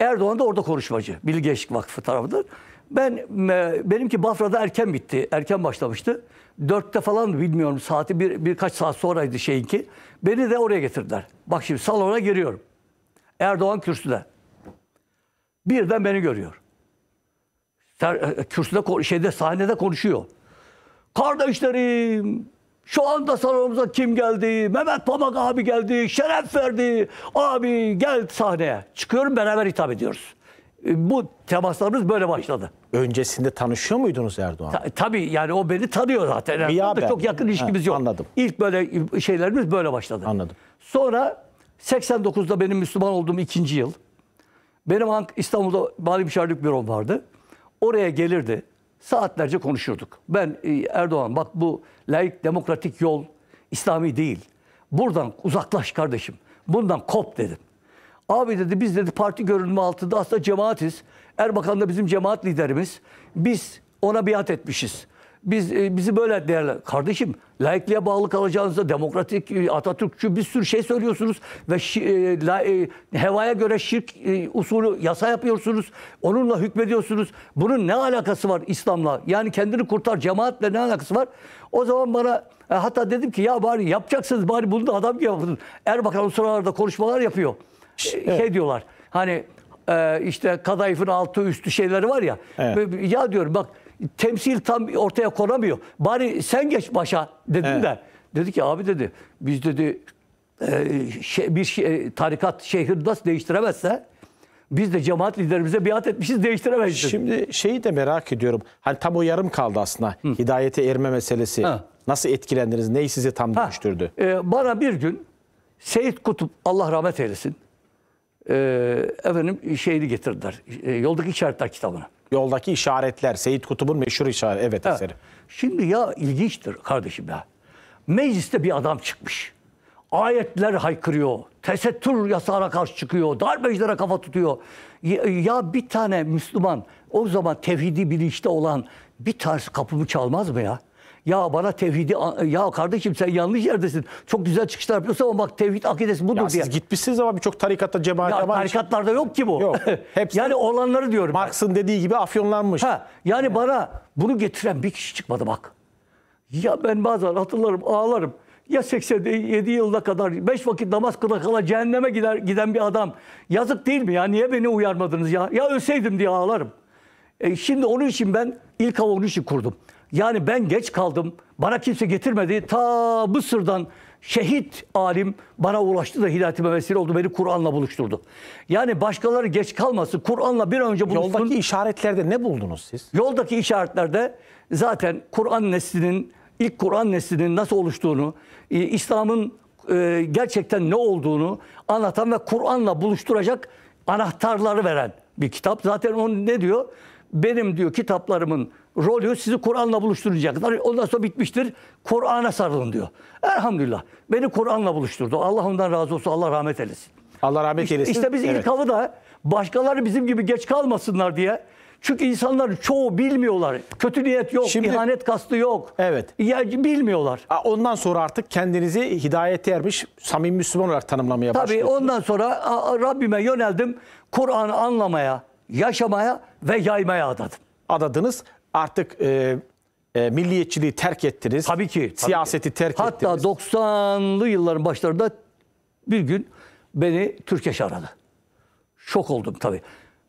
Erdoğan da orada konuşmacı. Milli Gençlik Vakfı tarafıdır. Ben e, benimki Bafra'da erken bitti. Erken başlamıştı. Dörtte falan bilmiyorum saati bir, birkaç saat sonraydı şeyinki. Beni de oraya getirdiler. Bak şimdi salona giriyorum. Erdoğan kürsüde. Birden beni görüyor. E, e, kürsüde, şeyde, sahnede konuşuyor. Kardeşlerim, şu anda salonumuza kim geldi? Mehmet Pamak abi geldi, şeref verdi. Abi gel sahneye. Çıkıyorum beraber hitap ediyoruz. E, bu temaslarımız böyle başladı. Öncesinde tanışıyor muydunuz Erdoğan? Ta, tabii yani o beni tanıyor zaten. Erdoğan'da çok yakın ilişkimiz yok. Anladım. İlk böyle şeylerimiz böyle başladı. Anladım. Sonra 89'da benim Müslüman olduğum ikinci yıl. Benim İstanbul'da Mali Müşavirlik Bürom vardı. Oraya gelirdi. Saatlerce konuşurduk. Ben e, Erdoğan bak bu layık demokratik yol İslami değil. Buradan uzaklaş kardeşim. Bundan kop dedim. Abi dedi biz dedi parti görünümü altında aslında cemaatiz. Erbakan da bizim cemaat liderimiz. Biz ona biat etmişiz. Biz e, bizi böyle değerler. Kardeşim laikliğe bağlı kalacağınızda demokratik e, Atatürkçü bir sürü şey söylüyorsunuz ve şi, e, la, e, hevaya göre şirk e, usulü yasa yapıyorsunuz. Onunla hükmediyorsunuz. Bunun ne alakası var İslam'la? Yani kendini kurtar cemaatle ne alakası var? O zaman bana e, hatta dedim ki ya bari yapacaksınız bari bunu da adam yapın. Erbakan o sıralarda konuşmalar yapıyor. E, evet. Şey diyorlar. Hani e, işte kadayıfın altı üstü şeyleri var ya. Evet. Ya diyorum bak temsil tam ortaya konamıyor. Bari sen geç başa dedim evet. de. Dedi ki abi dedi biz dedi e, şey, bir şey, e, tarikat şeyhini nasıl değiştiremezse biz de cemaat liderimize biat etmişiz değiştiremeyiz. Şimdi şeyi de merak ediyorum. Hani tam o yarım kaldı aslında. Hı. Hidayete erme meselesi. Ha. Nasıl etkilendiniz? Neyi sizi tam ha. dönüştürdü? Ee, bana bir gün Seyit Kutup Allah rahmet eylesin. Ee, efendim şeyini getirdiler. E, yoldaki şartlar kitabını. Yoldaki işaretler. Seyit Kutub'un meşhur işaret. Evet, evet eseri. Şimdi ya ilginçtir kardeşim ya. Mecliste bir adam çıkmış. Ayetler haykırıyor. Tesettür yasağına karşı çıkıyor. Darbecilere kafa tutuyor. Ya, bir tane Müslüman o zaman tevhidi bilinçte olan bir tanesi kapımı çalmaz mı ya? Ya bana tevhidi ya kardeşim sen yanlış yerdesin. Çok güzel çıkışlar yapıyorsun ama bak tevhid akidesi budur ya diye. Siz gitmişsiniz ama birçok tarikatta cemaat ya, tarikatlarda yok ki bu. Yok. Hepsi yani olanları diyorum. Marx'ın dediği gibi afyonlanmış. Ha, yani evet. bana bunu getiren bir kişi çıkmadı bak. Ya ben bazen hatırlarım, ağlarım. Ya 87 yılda kadar 5 vakit namaz kıla kala cehenneme gider giden bir adam. Yazık değil mi ya? Niye beni uyarmadınız ya? Ya ölseydim diye ağlarım. E şimdi onun için ben ilk hava onun için kurdum. Yani ben geç kaldım. Bana kimse getirmedi. Ta Mısır'dan şehit alim bana ulaştı da hidayetime vesile oldu. Beni Kur'an'la buluşturdu. Yani başkaları geç kalmasın. Kur'an'la bir önce buluşsun. Yoldaki işaretlerde ne buldunuz siz? Yoldaki işaretlerde zaten Kur'an neslinin, ilk Kur'an neslinin nasıl oluştuğunu, e, İslam'ın e, gerçekten ne olduğunu anlatan ve Kur'an'la buluşturacak anahtarları veren bir kitap. Zaten o ne diyor? Benim diyor kitaplarımın rolü sizi Kur'an'la buluşturacaklar. Ondan sonra bitmiştir. Kur'an'a sarılın diyor. Elhamdülillah. Beni Kur'an'la buluşturdu. Allah ondan razı olsun. Allah rahmet eylesin. Allah rahmet eylesin. İşte, işte biz evet. ilk avı da başkaları bizim gibi geç kalmasınlar diye çünkü insanlar çoğu bilmiyorlar. Kötü niyet yok, Şimdi, ihanet kastı yok. Evet. ya bilmiyorlar. Ondan sonra artık kendinizi hidayete ermiş samimi Müslüman olarak tanımlamaya Tabii başlıyorsunuz. Tabii ondan sonra Rabbime yöneldim. Kur'an'ı anlamaya, yaşamaya ve yaymaya adadım. Adadınız artık e, e, milliyetçiliği terk ettiniz. Tabii ki. Siyaseti ki. terk Hatta ettiniz. Hatta 90'lı yılların başlarında bir gün beni Türkeş aradı. Şok oldum tabii.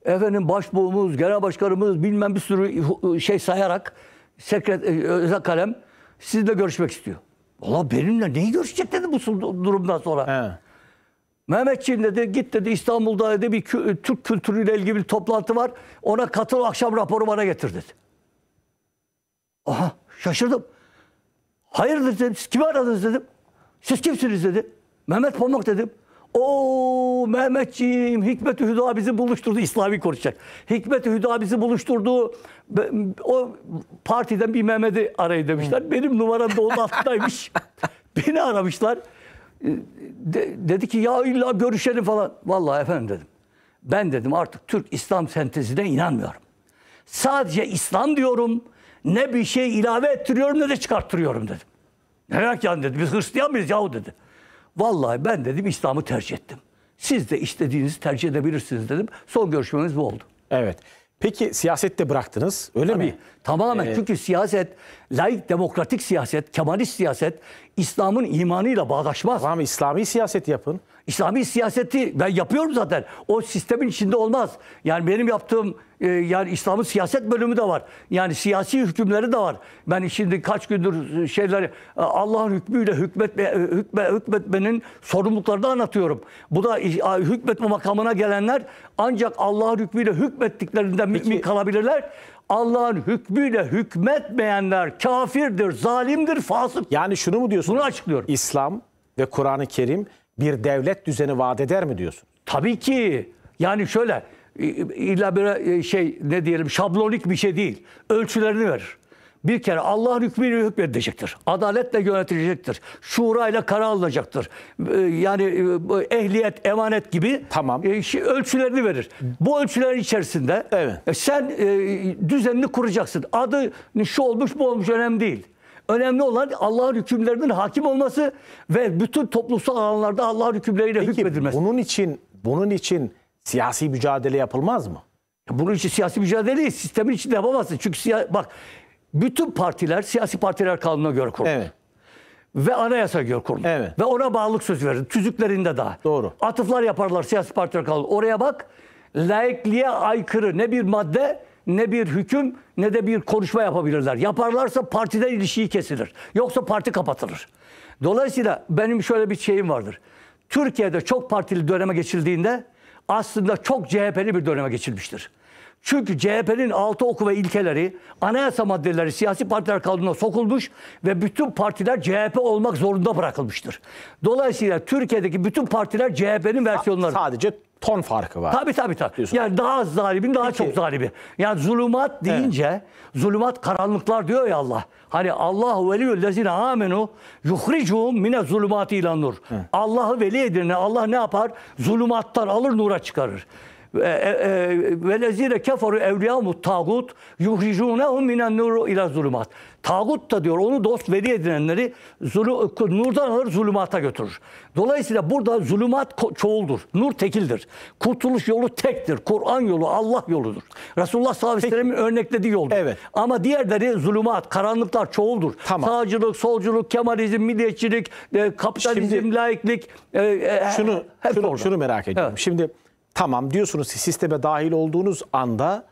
Efendim başbuğumuz, genel başkanımız bilmem bir sürü şey sayarak sekret, e, özel kalem sizinle görüşmek istiyor. Valla benimle neyi görüşecek dedi bu durumdan sonra. He. Mehmetçiğim dedi git dedi İstanbul'da dedi bir Türk kültürüyle ilgili bir toplantı var. Ona katıl akşam raporu bana getir dedi. Aha şaşırdım. Hayırdır dedim. Siz kimi aradınız dedim. Siz kimsiniz dedi. Mehmet Pamuk dedim. O Mehmetciğim Hikmet-i Hüda bizi buluşturdu. İslami konuşacak. Hikmet-i Hüda bizi buluşturdu. O partiden bir Mehmet'i arayın demişler. Benim numaram da onun altındaymış. Beni aramışlar. Ee, de, dedi ki ya illa görüşelim falan. Vallahi efendim dedim. Ben dedim artık Türk İslam sentezine inanmıyorum. Sadece İslam diyorum. Ne bir şey ilave ettiriyorum ne de çıkarttırıyorum dedim. Ne demek yani dedi. Biz Hristiyan mıyız yahu dedi. Vallahi ben dedim İslam'ı tercih ettim. Siz de istediğinizi tercih edebilirsiniz dedim. Son görüşmemiz bu oldu. Evet. Peki siyasette bıraktınız öyle Tabii, mi? Tamamen ee, çünkü siyaset, laik demokratik siyaset, kemalist siyaset İslam'ın imanıyla bağdaşmaz. Tamam İslami siyaset yapın. İslami siyaseti ben yapıyorum zaten. O sistemin içinde olmaz. Yani benim yaptığım e, yani İslam'ın siyaset bölümü de var. Yani siyasi hükümleri de var. Ben şimdi kaç gündür e, şeyleri e, Allah'ın hükmüyle hükmetme, e, hükme, hükmetmenin sorumluluklarını anlatıyorum. Bu da hükmetme makamına gelenler ancak Allah'ın hükmüyle hükmettiklerinden mümin kalabilirler. Allah'ın hükmüyle hükmetmeyenler kafirdir, zalimdir, fasık. Yani şunu mu diyorsun? Bunu açıklıyorum. İslam ve Kur'an-ı Kerim bir devlet düzeni vaat eder mi diyorsun? Tabii ki. Yani şöyle illa bir e, şey ne diyelim şablonik bir şey değil. Ölçülerini verir. Bir kere Allah hükmüyle hükmedecektir. Adaletle yönetilecektir. Şurayla karar alınacaktır. E, yani e, ehliyet, emanet gibi tamam. ölçülerini verir. Bu ölçülerin içerisinde evet. sen düzenini kuracaksın. Adı şu olmuş bu olmuş önemli değil. Önemli olan Allah'ın hükümlerinin hakim olması ve bütün toplumsal alanlarda Allah'ın hükümleriyle Peki, hükmedilmesi. Bunun için bunun için siyasi mücadele yapılmaz mı? Bunun için siyasi mücadeleyi sistemin içinde yapamazsın. Çünkü bak bütün partiler siyasi partiler kanununa göre kurulur. Evet. Ve anayasa göre kurulur. Evet. Ve ona bağlılık söz verir. Tüzüklerinde daha. Doğru. Atıflar yaparlar siyasi partiler kanunu. Oraya bak laikliğe aykırı ne bir madde ne bir hüküm ne de bir konuşma yapabilirler. Yaparlarsa partiden ilişiği kesilir. Yoksa parti kapatılır. Dolayısıyla benim şöyle bir şeyim vardır. Türkiye'de çok partili döneme geçildiğinde aslında çok CHP'li bir döneme geçilmiştir. Çünkü CHP'nin altı oku ve ilkeleri, anayasa maddeleri siyasi partiler kanununa sokulmuş ve bütün partiler CHP olmak zorunda bırakılmıştır. Dolayısıyla Türkiye'deki bütün partiler CHP'nin versiyonları. Sadece ton farkı var. Tabii tabii tabii. Yani daha az zalibin daha Peki. çok zalibi. Yani zulümat deyince evet. zulümat karanlıklar diyor ya Allah. Hani Allah veliyül lezine amenu yuhricuhum mine zulümati ilan nur. Allah'ı veli edine Allah ne yapar? Zulümattan alır nura çıkarır. E, e, e, velezire keferu evliyamu tagut yuhricunehum minen nuru ila zulümat. Tagut da diyor onu dost veli edinenleri zulü, nurdan alır zulümata götürür. Dolayısıyla burada zulümat çoğuldur. Nur tekildir. Kurtuluş yolu tektir. Kur'an yolu Allah yoludur. Resulullah sallallahu aleyhi ve sellem'in örneklediği yoldur. Evet. Ama diğerleri zulümat, karanlıklar çoğuldur. Tamam. Sağcılık, solculuk, kemalizm, milliyetçilik, kapitalizm, Şimdi, laiklik. E, e, şunu, hep şunu, orada. şunu merak ediyorum. Evet. Şimdi Tamam diyorsunuz sisteme dahil olduğunuz anda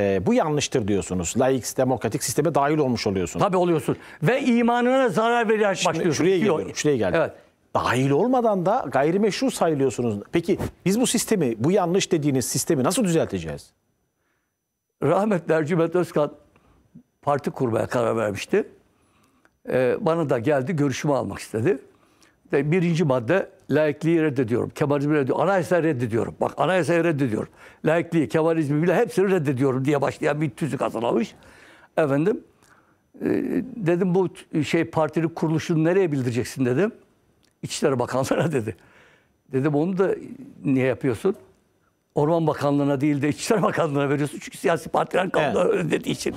e, bu yanlıştır diyorsunuz. Laik, demokratik sisteme dahil olmuş oluyorsunuz. Tabii oluyorsun. Ve imanına zarar veriyor başlıyorsunuz. Şuraya geliyorum. Şuraya geldim. Evet. Dahil olmadan da gayrimeşru sayılıyorsunuz. Peki biz bu sistemi, bu yanlış dediğiniz sistemi nasıl düzelteceğiz? Rahmetli Ercüment Özkan parti kurmaya karar vermişti. Ee, bana da geldi, görüşümü almak istedi. De, birinci madde laikliği reddediyorum. Kemalizmi reddediyorum. Anayasayı reddediyorum. Bak anayasayı reddediyorum. Laikliği, kemalizmi bile hepsini reddediyorum diye başlayan bir tüzük hazırlamış. Efendim e, dedim bu şey partinin kuruluşunu nereye bildireceksin dedim. İçişleri Bakanlığı'na dedi. Dedim onu da niye yapıyorsun? Orman Bakanlığı'na değil de İçişleri Bakanlığı'na veriyorsun. Çünkü siyasi partiler kanunları evet. ödediği için.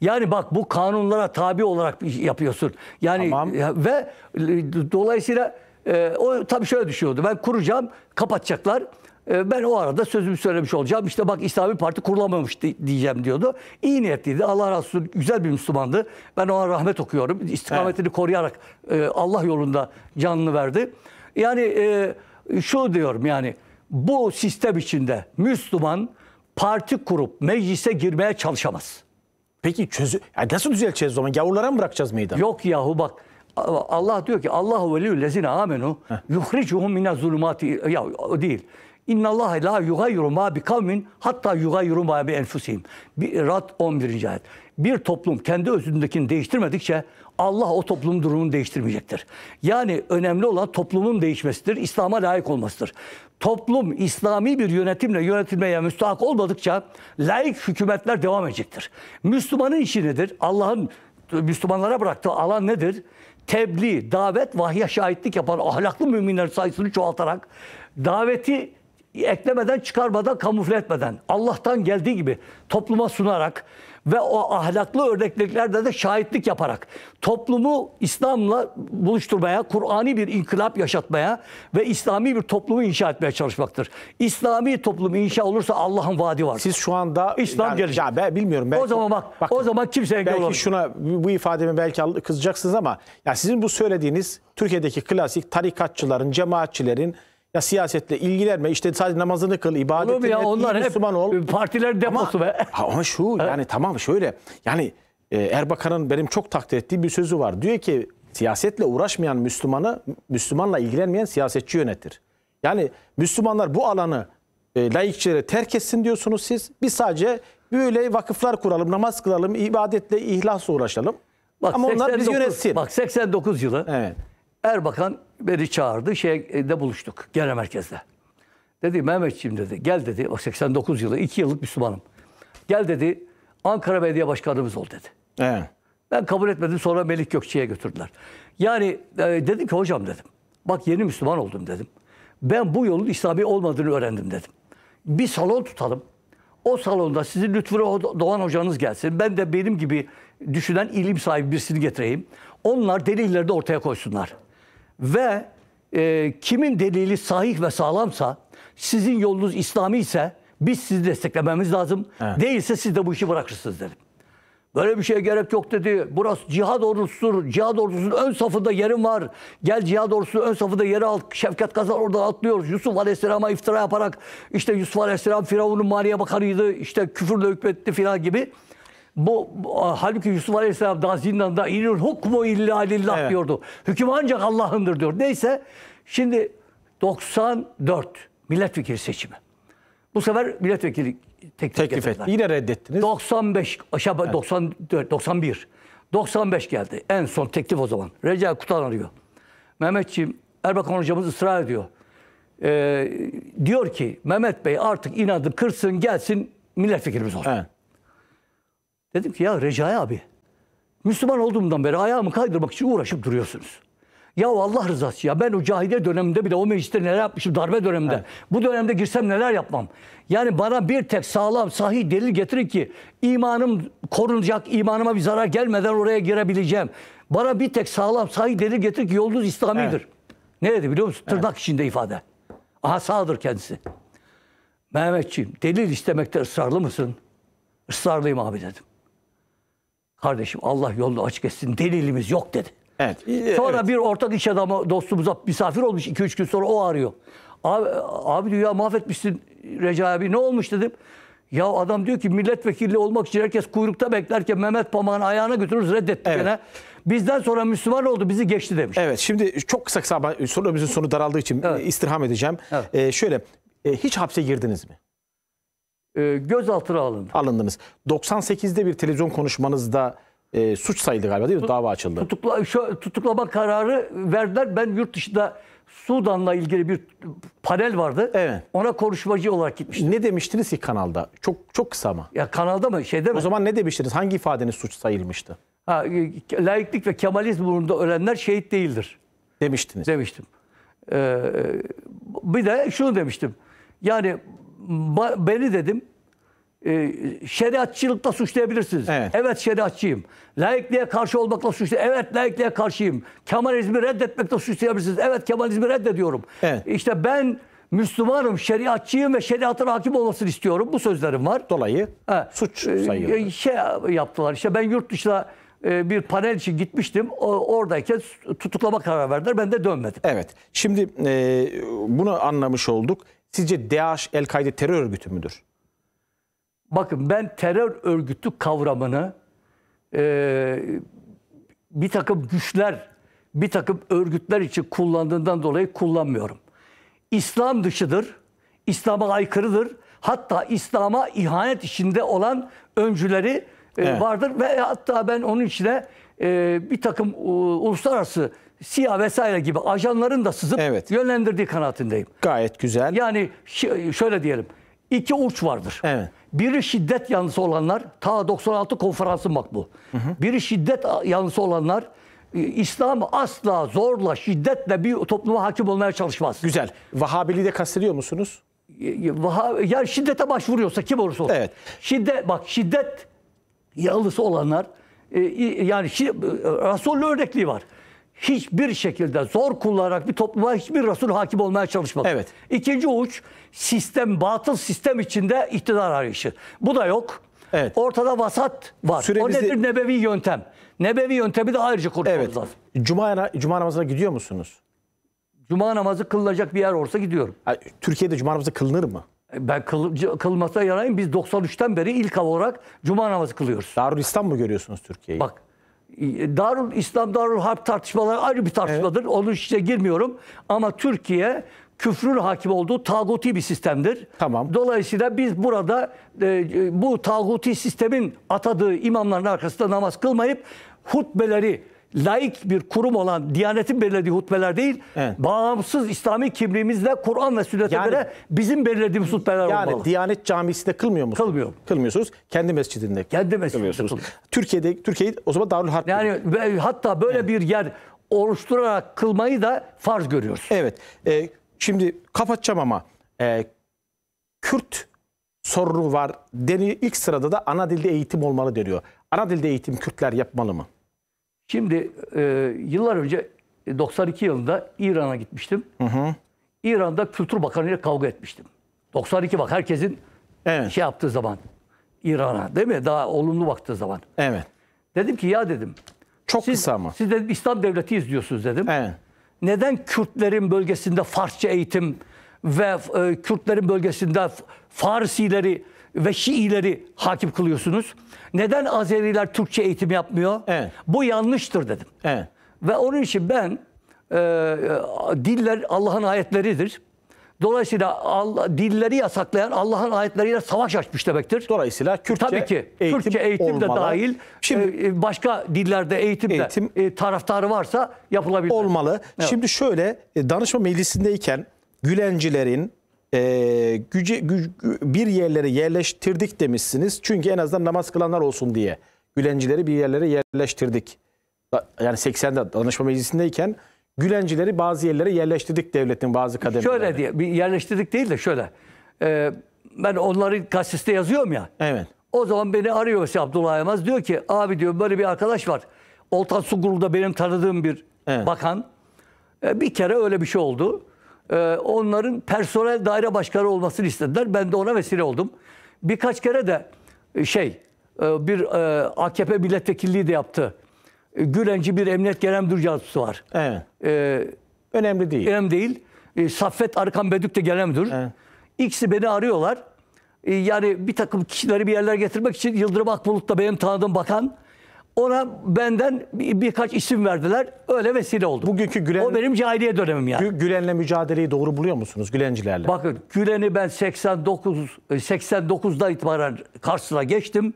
Yani bak bu kanunlara tabi olarak şey yapıyorsun. Yani tamam. ve e, dolayısıyla e, o tabii şöyle düşünüyordu. Ben kuracağım, kapatacaklar. E, ben o arada sözümü söylemiş olacağım. İşte bak İslami Parti kurulamamış diyeceğim diyordu. İyi niyetliydi. Allah razı olsun. Güzel bir Müslümandı. Ben ona rahmet okuyorum. İstikametini evet. koruyarak e, Allah yolunda canını verdi. Yani e, şu diyorum yani bu sistem içinde Müslüman parti kurup meclise girmeye çalışamaz. Peki çözü yani nasıl düzelteceğiz o zaman? Gavurlara mı bırakacağız meydan? Yok yahu bak Allah diyor ki Allah veliyul lezine amenu yuhricuhum mine zulumati ya o değil. İnna Allah la yugayru ma bi kavmin hatta yugayru ma bi enfusihim. Rad 11. ayet. Bir toplum kendi özündekini değiştirmedikçe Allah o toplumun durumunu değiştirmeyecektir. Yani önemli olan toplumun değişmesidir, İslam'a layık olmasıdır. Toplum İslami bir yönetimle yönetilmeye müstahak olmadıkça layık hükümetler devam edecektir. Müslümanın işi nedir? Allah'ın Müslümanlara bıraktığı alan nedir? tebliğ, davet, vahya şahitlik yapan ahlaklı müminler sayısını çoğaltarak daveti eklemeden, çıkarmadan, kamufle etmeden Allah'tan geldiği gibi topluma sunarak ve o ahlaklı örnekliklerde de şahitlik yaparak toplumu İslam'la buluşturmaya, Kur'ani bir inkılap yaşatmaya ve İslami bir toplumu inşa etmeye çalışmaktır. İslami toplum inşa olursa Allah'ın vaadi var. Siz şu anda İslam yani, gelecek. Ya ben bilmiyorum. Belki, o zaman bak, bak o zaman kimse engel Belki şuna bu ifademi belki kızacaksınız ama ya sizin bu söylediğiniz Türkiye'deki klasik tarikatçıların, cemaatçilerin ya siyasetle ilgilenme işte sadece namazını kıl, ibadet et, onlar Müslüman hep ol. Partiler demosu ama, be. Ama şu yani tamam şöyle yani e, Erbakan'ın benim çok takdir ettiği bir sözü var. Diyor ki siyasetle uğraşmayan Müslümanı Müslümanla ilgilenmeyen siyasetçi yönetir. Yani Müslümanlar bu alanı e, laikçilere terk etsin diyorsunuz siz. Biz sadece böyle vakıflar kuralım, namaz kılalım, ibadetle, ihlasla uğraşalım. Bak, Ama 89, onlar bizi yönetsin. Bak 89 yılı evet. Erbakan beni çağırdı. Şeyde buluştuk. Gene merkezde. Dedi Mehmetciğim dedi. Gel dedi. O 89 yılı. 2 yıllık Müslümanım. Gel dedi. Ankara Belediye Başkanımız ol dedi. Evet. Ben kabul etmedim. Sonra Melik Gökçe'ye götürdüler. Yani e, dedim ki hocam dedim. Bak yeni Müslüman oldum dedim. Ben bu yolun İslami olmadığını öğrendim dedim. Bir salon tutalım. O salonda sizin Lütfü Doğan hocanız gelsin. Ben de benim gibi düşünen ilim sahibi birisini getireyim. Onlar delilleri de ortaya koysunlar ve e, kimin delili sahih ve sağlamsa, sizin yolunuz İslami ise biz sizi desteklememiz lazım. Evet. Değilse siz de bu işi bırakırsınız dedim. Böyle bir şeye gerek yok dedi. Burası cihad ordusudur. Cihad ordusunun ön safında yerim var. Gel cihad ordusunun ön safında yeri al. Şevket Kazan orada atlıyor. Yusuf Aleyhisselam'a iftira yaparak işte Yusuf Aleyhisselam Firavun'un maliye bakanıydı. İşte küfürle hükmetti filan gibi. Bu, halbuki Yusuf Aleyhisselam daha zindanda inir hukmu illa lillah evet. diyordu. Hüküm ancak Allah'ındır diyor. Neyse şimdi 94 milletvekili seçimi. Bu sefer milletvekili teklif, teklif etti. Yine reddettiniz. 95 aşağı evet. 94 91 95 geldi. En son teklif o zaman. Recep Kutan arıyor. Mehmetciğim Erbakan hocamız ısrar ediyor. Ee, diyor ki Mehmet Bey artık inadı kırsın gelsin milletvekilimiz olsun. Evet. Dedim ki ya Recai abi Müslüman olduğumdan beri ayağımı kaydırmak için uğraşıp duruyorsunuz. Ya Allah rızası ya ben o cahide döneminde bile o mecliste neler yapmışım darbe döneminde. Evet. Bu dönemde girsem neler yapmam. Yani bana bir tek sağlam sahih delil getirin ki imanım korunacak, imanıma bir zarar gelmeden oraya girebileceğim. Bana bir tek sağlam sahih delil getirin ki yolunuz İslami'dir. Evet. Ne dedi biliyor musun? Tırnak evet. içinde ifade. Aha sağdır kendisi. Mehmetciğim delil istemekte ısrarlı mısın? Israrlıyım abi dedim. Kardeşim Allah yolunu açık etsin delilimiz yok dedi. Evet. Sonra evet. bir ortak iş adamı dostumuza misafir olmuş 2-3 gün sonra o arıyor. Abi, abi diyor ya mahvetmişsin Recai abi ne olmuş dedim. Ya adam diyor ki milletvekili olmak için herkes kuyrukta beklerken Mehmet Pamuk'un ayağına götürürüz reddetti evet. gene. Bizden sonra Müslüman oldu bizi geçti demiş. Evet şimdi çok kısa kısa sorumuzun sonu daraldığı için evet. istirham edeceğim. Evet. Ee, şöyle e, hiç hapse girdiniz mi? e, gözaltına alındı. Alındınız. 98'de bir televizyon konuşmanızda e, suç sayıldı galiba değil mi? Dava açıldı. Tutukla, şu, tutuklama kararı verdiler. Ben yurt dışında Sudan'la ilgili bir panel vardı. Evet. Ona konuşmacı olarak gitmiştim. Ne demiştiniz ki kanalda? Çok çok kısa mı? Ya kanalda mı? Şeyde mi? O zaman ne demiştiniz? Hangi ifadeniz suç sayılmıştı? Ha, e, laiklik ve Kemalizm uğrunda ölenler şehit değildir. Demiştiniz. Demiştim. Ee, bir de şunu demiştim. Yani beni dedim e, şeriatçılıkla suçlayabilirsiniz. Evet. evet şeriatçıyım. Laikliğe karşı olmakla suçlu. Evet laikliğe karşıyım. Kemalizmi reddetmekle suçlayabilirsiniz. Evet Kemalizmi reddediyorum. Evet. İşte ben Müslümanım, şeriatçıyım ve şeriatın hakim olmasını istiyorum. Bu sözlerim var. Dolayı ha, suç e, sayılıyor. E, şey yaptılar. İşte ben yurt dışına e, bir panel için gitmiştim. Oradayken tutuklama kararı verdiler. Ben de dönmedim. Evet. Şimdi bunu anlamış olduk. Sizce DAEŞ, El-Kaide terör örgütü müdür? Bakın ben terör örgütü kavramını e, bir takım güçler, bir takım örgütler için kullandığından dolayı kullanmıyorum. İslam dışıdır, İslam'a aykırıdır. Hatta İslam'a ihanet içinde olan öncüleri e, evet. vardır ve hatta ben onun içine e, bir takım e, uluslararası siyah vesaire gibi ajanların da sızıp evet. yönlendirdiği kanaatindeyim. Gayet güzel. Yani şöyle diyelim. iki uç vardır. Evet. Biri şiddet yanlısı olanlar, ta 96 konferansın bak bu. Hı hı. Biri şiddet yanlısı olanlar, e, İslam asla zorla, şiddetle bir topluma hakim olmaya çalışmaz. Güzel. Vahabili de kastediyor musunuz? E, e, Vahabi, şiddete başvuruyorsa kim olursa olsun. Evet. Şiddet, bak şiddet yanlısı olanlar, yani Resul'le örnekliği var hiçbir şekilde zor kullanarak bir topluma hiçbir Resul hakim olmaya çalışmadı. Evet. İkinci uç sistem, batıl sistem içinde iktidar arayışı. Bu da yok. Evet. Ortada vasat var. Süremizi... O nedir? Nebevi yöntem. Nebevi yöntemi de ayrıca konuşmamız evet. lazım. Cuma, Cuma namazına gidiyor musunuz? Cuma namazı kılınacak bir yer olsa gidiyorum. Türkiye'de Cuma namazı kılınır mı? E, ben kıl, kılmasına yanayım. Biz 93'ten beri ilk olarak Cuma namazı kılıyoruz. Darül İslam mı görüyorsunuz Türkiye'yi? Bak Darul İslam Darul Harp tartışmaları ayrı bir tartışmadır. Evet. Onun içine girmiyorum. Ama Türkiye küfrün hakim olduğu tağuti bir sistemdir. Tamam. Dolayısıyla biz burada e, bu tağuti sistemin atadığı imamların arkasında namaz kılmayıp hutbeleri laik bir kurum olan Diyanet'in belirlediği hutbeler değil, evet. bağımsız İslami kimliğimizle Kur'an ve sünnete yani, göre bizim belirlediğimiz hutbeler yani olmalı. Diyanet camisinde kılmıyor musunuz? Kılmıyor. Kılmıyorsunuz. Kendi mescidinde. Kendi mescidinde. Türkiye'de Türkiye'yi o zaman Darül Harp. Yani ve hatta böyle evet. bir yer oluşturarak kılmayı da farz görüyoruz. Evet. E, şimdi kapatacağım ama e, Kürt sorunu var deni ilk sırada da ana dilde eğitim olmalı deniyor. Ana dilde eğitim Kürtler yapmalı mı? Şimdi e, yıllar önce 92 e, yılında İran'a gitmiştim. Hı hı. İran'da Kültür Bakanı ile kavga etmiştim. 92 bak herkesin evet. şey yaptığı zaman İran'a değil mi? Daha olumlu baktığı zaman. Evet. Dedim ki ya dedim. Çok siz, kısa ama. Siz dedim İslam devleti izliyorsunuz dedim. Evet. Neden Kürtlerin bölgesinde Farsça eğitim ve e, Kürtlerin bölgesinde Farsileri ve Şiileri hakim kılıyorsunuz. Neden Azeriler Türkçe eğitim yapmıyor? Evet. Bu yanlıştır dedim. Evet. Ve onun için ben e, e diller Allah'ın ayetleridir. Dolayısıyla Allah, dilleri yasaklayan Allah'ın ayetleriyle savaş açmış demektir. Dolayısıyla e, Kürtçe Tabii ki, eğitim Kürtçe eğitim olmalı. de dahil Şimdi, e, e başka dillerde eğitimde eğitim, e, taraftarı varsa yapılabilir. Olmalı. Evet. Şimdi şöyle danışma meclisindeyken Gülencilerin, e, güce, gü, bir yerlere yerleştirdik demişsiniz. Çünkü en azından namaz kılanlar olsun diye Gülencileri bir yerlere yerleştirdik. Yani 80'de danışma meclisindeyken Gülencileri bazı yerlere yerleştirdik devletin bazı kademelerine. Şöyle diye bir yerleştirdik değil de şöyle. E, ben onları gazetede yazıyorum ya. Evet. O zaman beni arıyor mesela Abdullah Yılmaz. Diyor ki abi diyor böyle bir arkadaş var. Oltan Sugur'da benim tanıdığım bir evet. bakan. E, bir kere öyle bir şey oldu e, onların personel daire başkanı olmasını istediler. Ben de ona vesile oldum. Birkaç kere de e, şey e, bir e, AKP milletvekilliği de yaptı. E, Gülenci bir emniyet genel müdür yardımcısı var. Evet. E, önemli değil. Önemli değil. E, Saffet Arkan Bedük de genel müdür. Evet. İkisi beni arıyorlar. E, yani bir takım kişileri bir yerler getirmek için Yıldırım Akbulut da benim tanıdığım bakan ona benden bir, birkaç isim verdiler. Öyle vesile oldu. Bugünkü Gülen... O benim cahiliye dönemim yani. Gü, Gülen'le mücadeleyi doğru buluyor musunuz? Gülencilerle. Bakın Gülen'i ben 89 89'da e, itibaren karşısına geçtim.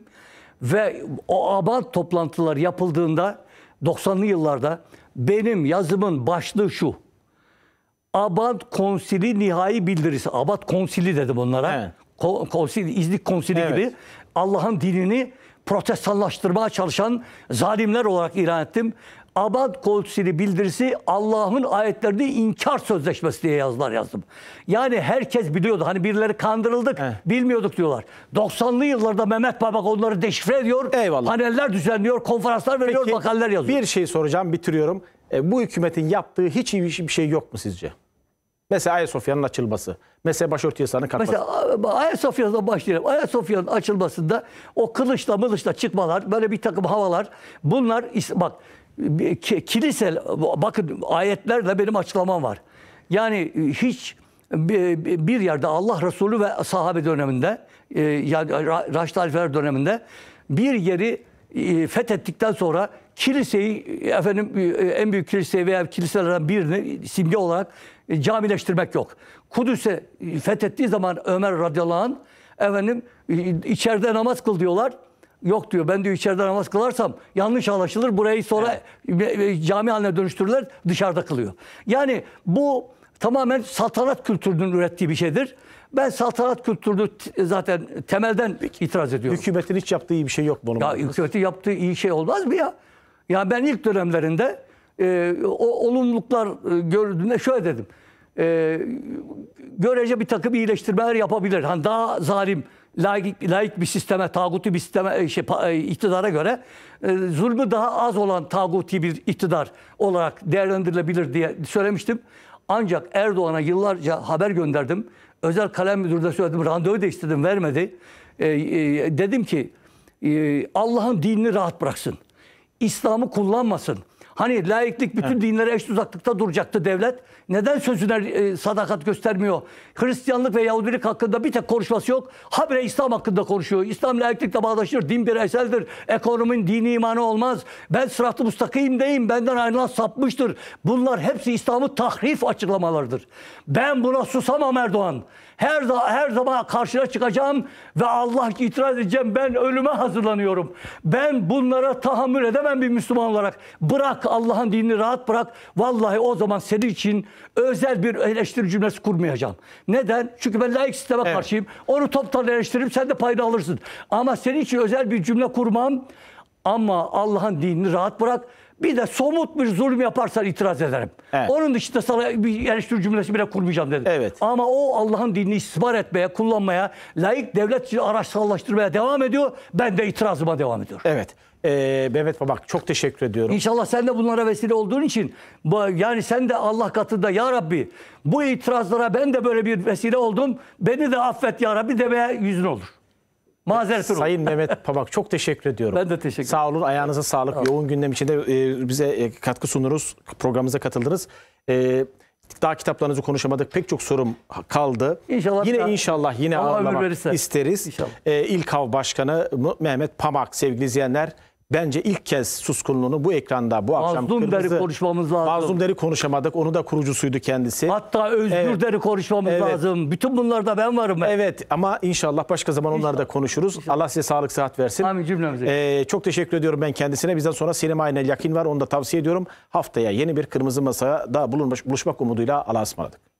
Ve o abant toplantılar yapıldığında 90'lı yıllarda benim yazımın başlığı şu. Abant Konsili nihai bildirisi. Abant Konsili dedim onlara. Evet. Ko konsil, İznik Konsili evet. gibi Allah'ın dinini protestanlaştırmaya çalışan zalimler olarak ilan ettim. Abad Kolsili bildirisi Allah'ın ayetlerini inkar sözleşmesi diye yazılar yazdım. Yani herkes biliyordu. Hani birileri kandırıldık, He. bilmiyorduk diyorlar. 90'lı yıllarda Mehmet Babak onları deşifre ediyor. Eyvallah. Paneller düzenliyor, konferanslar veriyor, Peki, makaleler yazıyor. Bir şey soracağım, bitiriyorum. E, bu hükümetin yaptığı hiç iyi bir şey yok mu sizce? Mesela Ayasofya'nın açılması. Mesela başörtü yasağının kalkması. Mesela e, Ayasofya'da başlayalım. Ayasofya'nın açılmasında o kılıçla mılıçla çıkmalar, böyle bir takım havalar. Bunlar bak kilise bakın ayetlerle benim açıklamam var. Yani e, hiç bir yerde Allah Resulü ve sahabe döneminde e, yani Raşid Halifeler döneminde bir yeri fethettikten sonra kiliseyi efendim en büyük kiliseyi veya kiliselerden birini simge olarak e, camileştirmek yok. Kudüs'e fethettiği zaman Ömer radıyallahu anh efendim e, içeride namaz kıl diyorlar. Yok diyor ben diyor içeride namaz kılarsam yanlış anlaşılır. Burayı sonra evet. E, cami haline dönüştürürler dışarıda kılıyor. Yani bu tamamen saltanat kültürünün ürettiği bir şeydir. Ben saltanat kültürünü zaten temelden itiraz ediyorum. Hükümetin hiç yaptığı iyi bir şey yok mu? Ya hükümetin yaptığı iyi şey olmaz mı ya? Ya ben ilk dönemlerinde e, o olumluluklar gördüğümde şöyle dedim e, görece bir takım iyileştirmeler yapabilir. Hani daha zalim, laik, laik bir sisteme, taguti bir sisteme, e, şey, e, iktidara göre e, zulmü daha az olan taguti bir iktidar olarak değerlendirilebilir diye söylemiştim. Ancak Erdoğan'a yıllarca haber gönderdim. Özel kalem müdürüne söyledim. Randevu da istedim, vermedi. E, e, dedim ki e, Allah'ın dinini rahat bıraksın. İslam'ı kullanmasın. Hani laiklik bütün evet. dinlere eş uzaklıkta duracaktı devlet. Neden sözüne e, sadakat göstermiyor? Hristiyanlık ve Yahudilik hakkında bir tek konuşması yok. Habire İslam hakkında konuşuyor. İslam laiklikle bağdaşır. Din bireyseldir. Ekonominin dini imanı olmaz. Ben sıratı müstakim deyim. Benden ayrılan sapmıştır. Bunlar hepsi İslam'ı tahrif açıklamalardır. Ben buna susamam Erdoğan. Her, her zaman karşına çıkacağım ve Allah itiraz edeceğim. Ben ölüme hazırlanıyorum. Ben bunlara tahammül edemem bir Müslüman olarak. Bırak Allah'ın dinini rahat bırak. Vallahi o zaman senin için özel bir eleştiri cümlesi kurmayacağım. Neden? Çünkü ben layık sisteme evet. karşıyım. Onu toptan eleştirip sen de payını alırsın. Ama senin için özel bir cümle kurmam. Ama Allah'ın dinini rahat bırak bir de somut bir zulüm yaparsan itiraz ederim. Evet. Onun dışında sana bir eleştiri cümlesi bile kurmayacağım dedim. Evet. Ama o Allah'ın dinini istismar etmeye, kullanmaya, layık devlet için araçsallaştırmaya devam ediyor. Ben de itirazıma devam ediyorum. Evet. Ee, Mehmet Babak çok teşekkür ediyorum. İnşallah sen de bunlara vesile olduğun için yani sen de Allah katında ya Rabbi bu itirazlara ben de böyle bir vesile oldum. Beni de affet ya Rabbi demeye yüzün olur. Mazeret olun. Sayın Mehmet Pabak çok teşekkür ediyorum. Ben de teşekkür ederim. Sağ olun, ayağınıza sağlık. Tamam. Yoğun gündem içinde e, bize e, katkı sunuruz. Programımıza katıldınız. E, daha kitaplarınızı konuşamadık. Pek çok sorum kaldı. İnşallah yine inşallah yine ağırlamak isteriz. İnşallah. E, İlkav Başkanı Mehmet Pamak sevgili izleyenler. Bence ilk kez suskunluğunu bu ekranda bu akşam Mazlum kırmızı, Deri konuşmamız lazım. Mazlum Deri konuşamadık. Onu da kurucusuydu kendisi. Hatta Özgür evet. Deri konuşmamız evet. lazım. Bütün bunlarda ben varım. Ben. Evet ama inşallah başka zaman onları da konuşuruz. İnşallah. Allah size sağlık sıhhat versin. Amin cümlemize. Ee, çok teşekkür ediyorum ben kendisine. Bizden sonra sinema Aynel yakın var. Onu da tavsiye ediyorum. Haftaya yeni bir Kırmızı masaya Masa'da bulunmuş, buluşmak umuduyla Allah'a ısmarladık.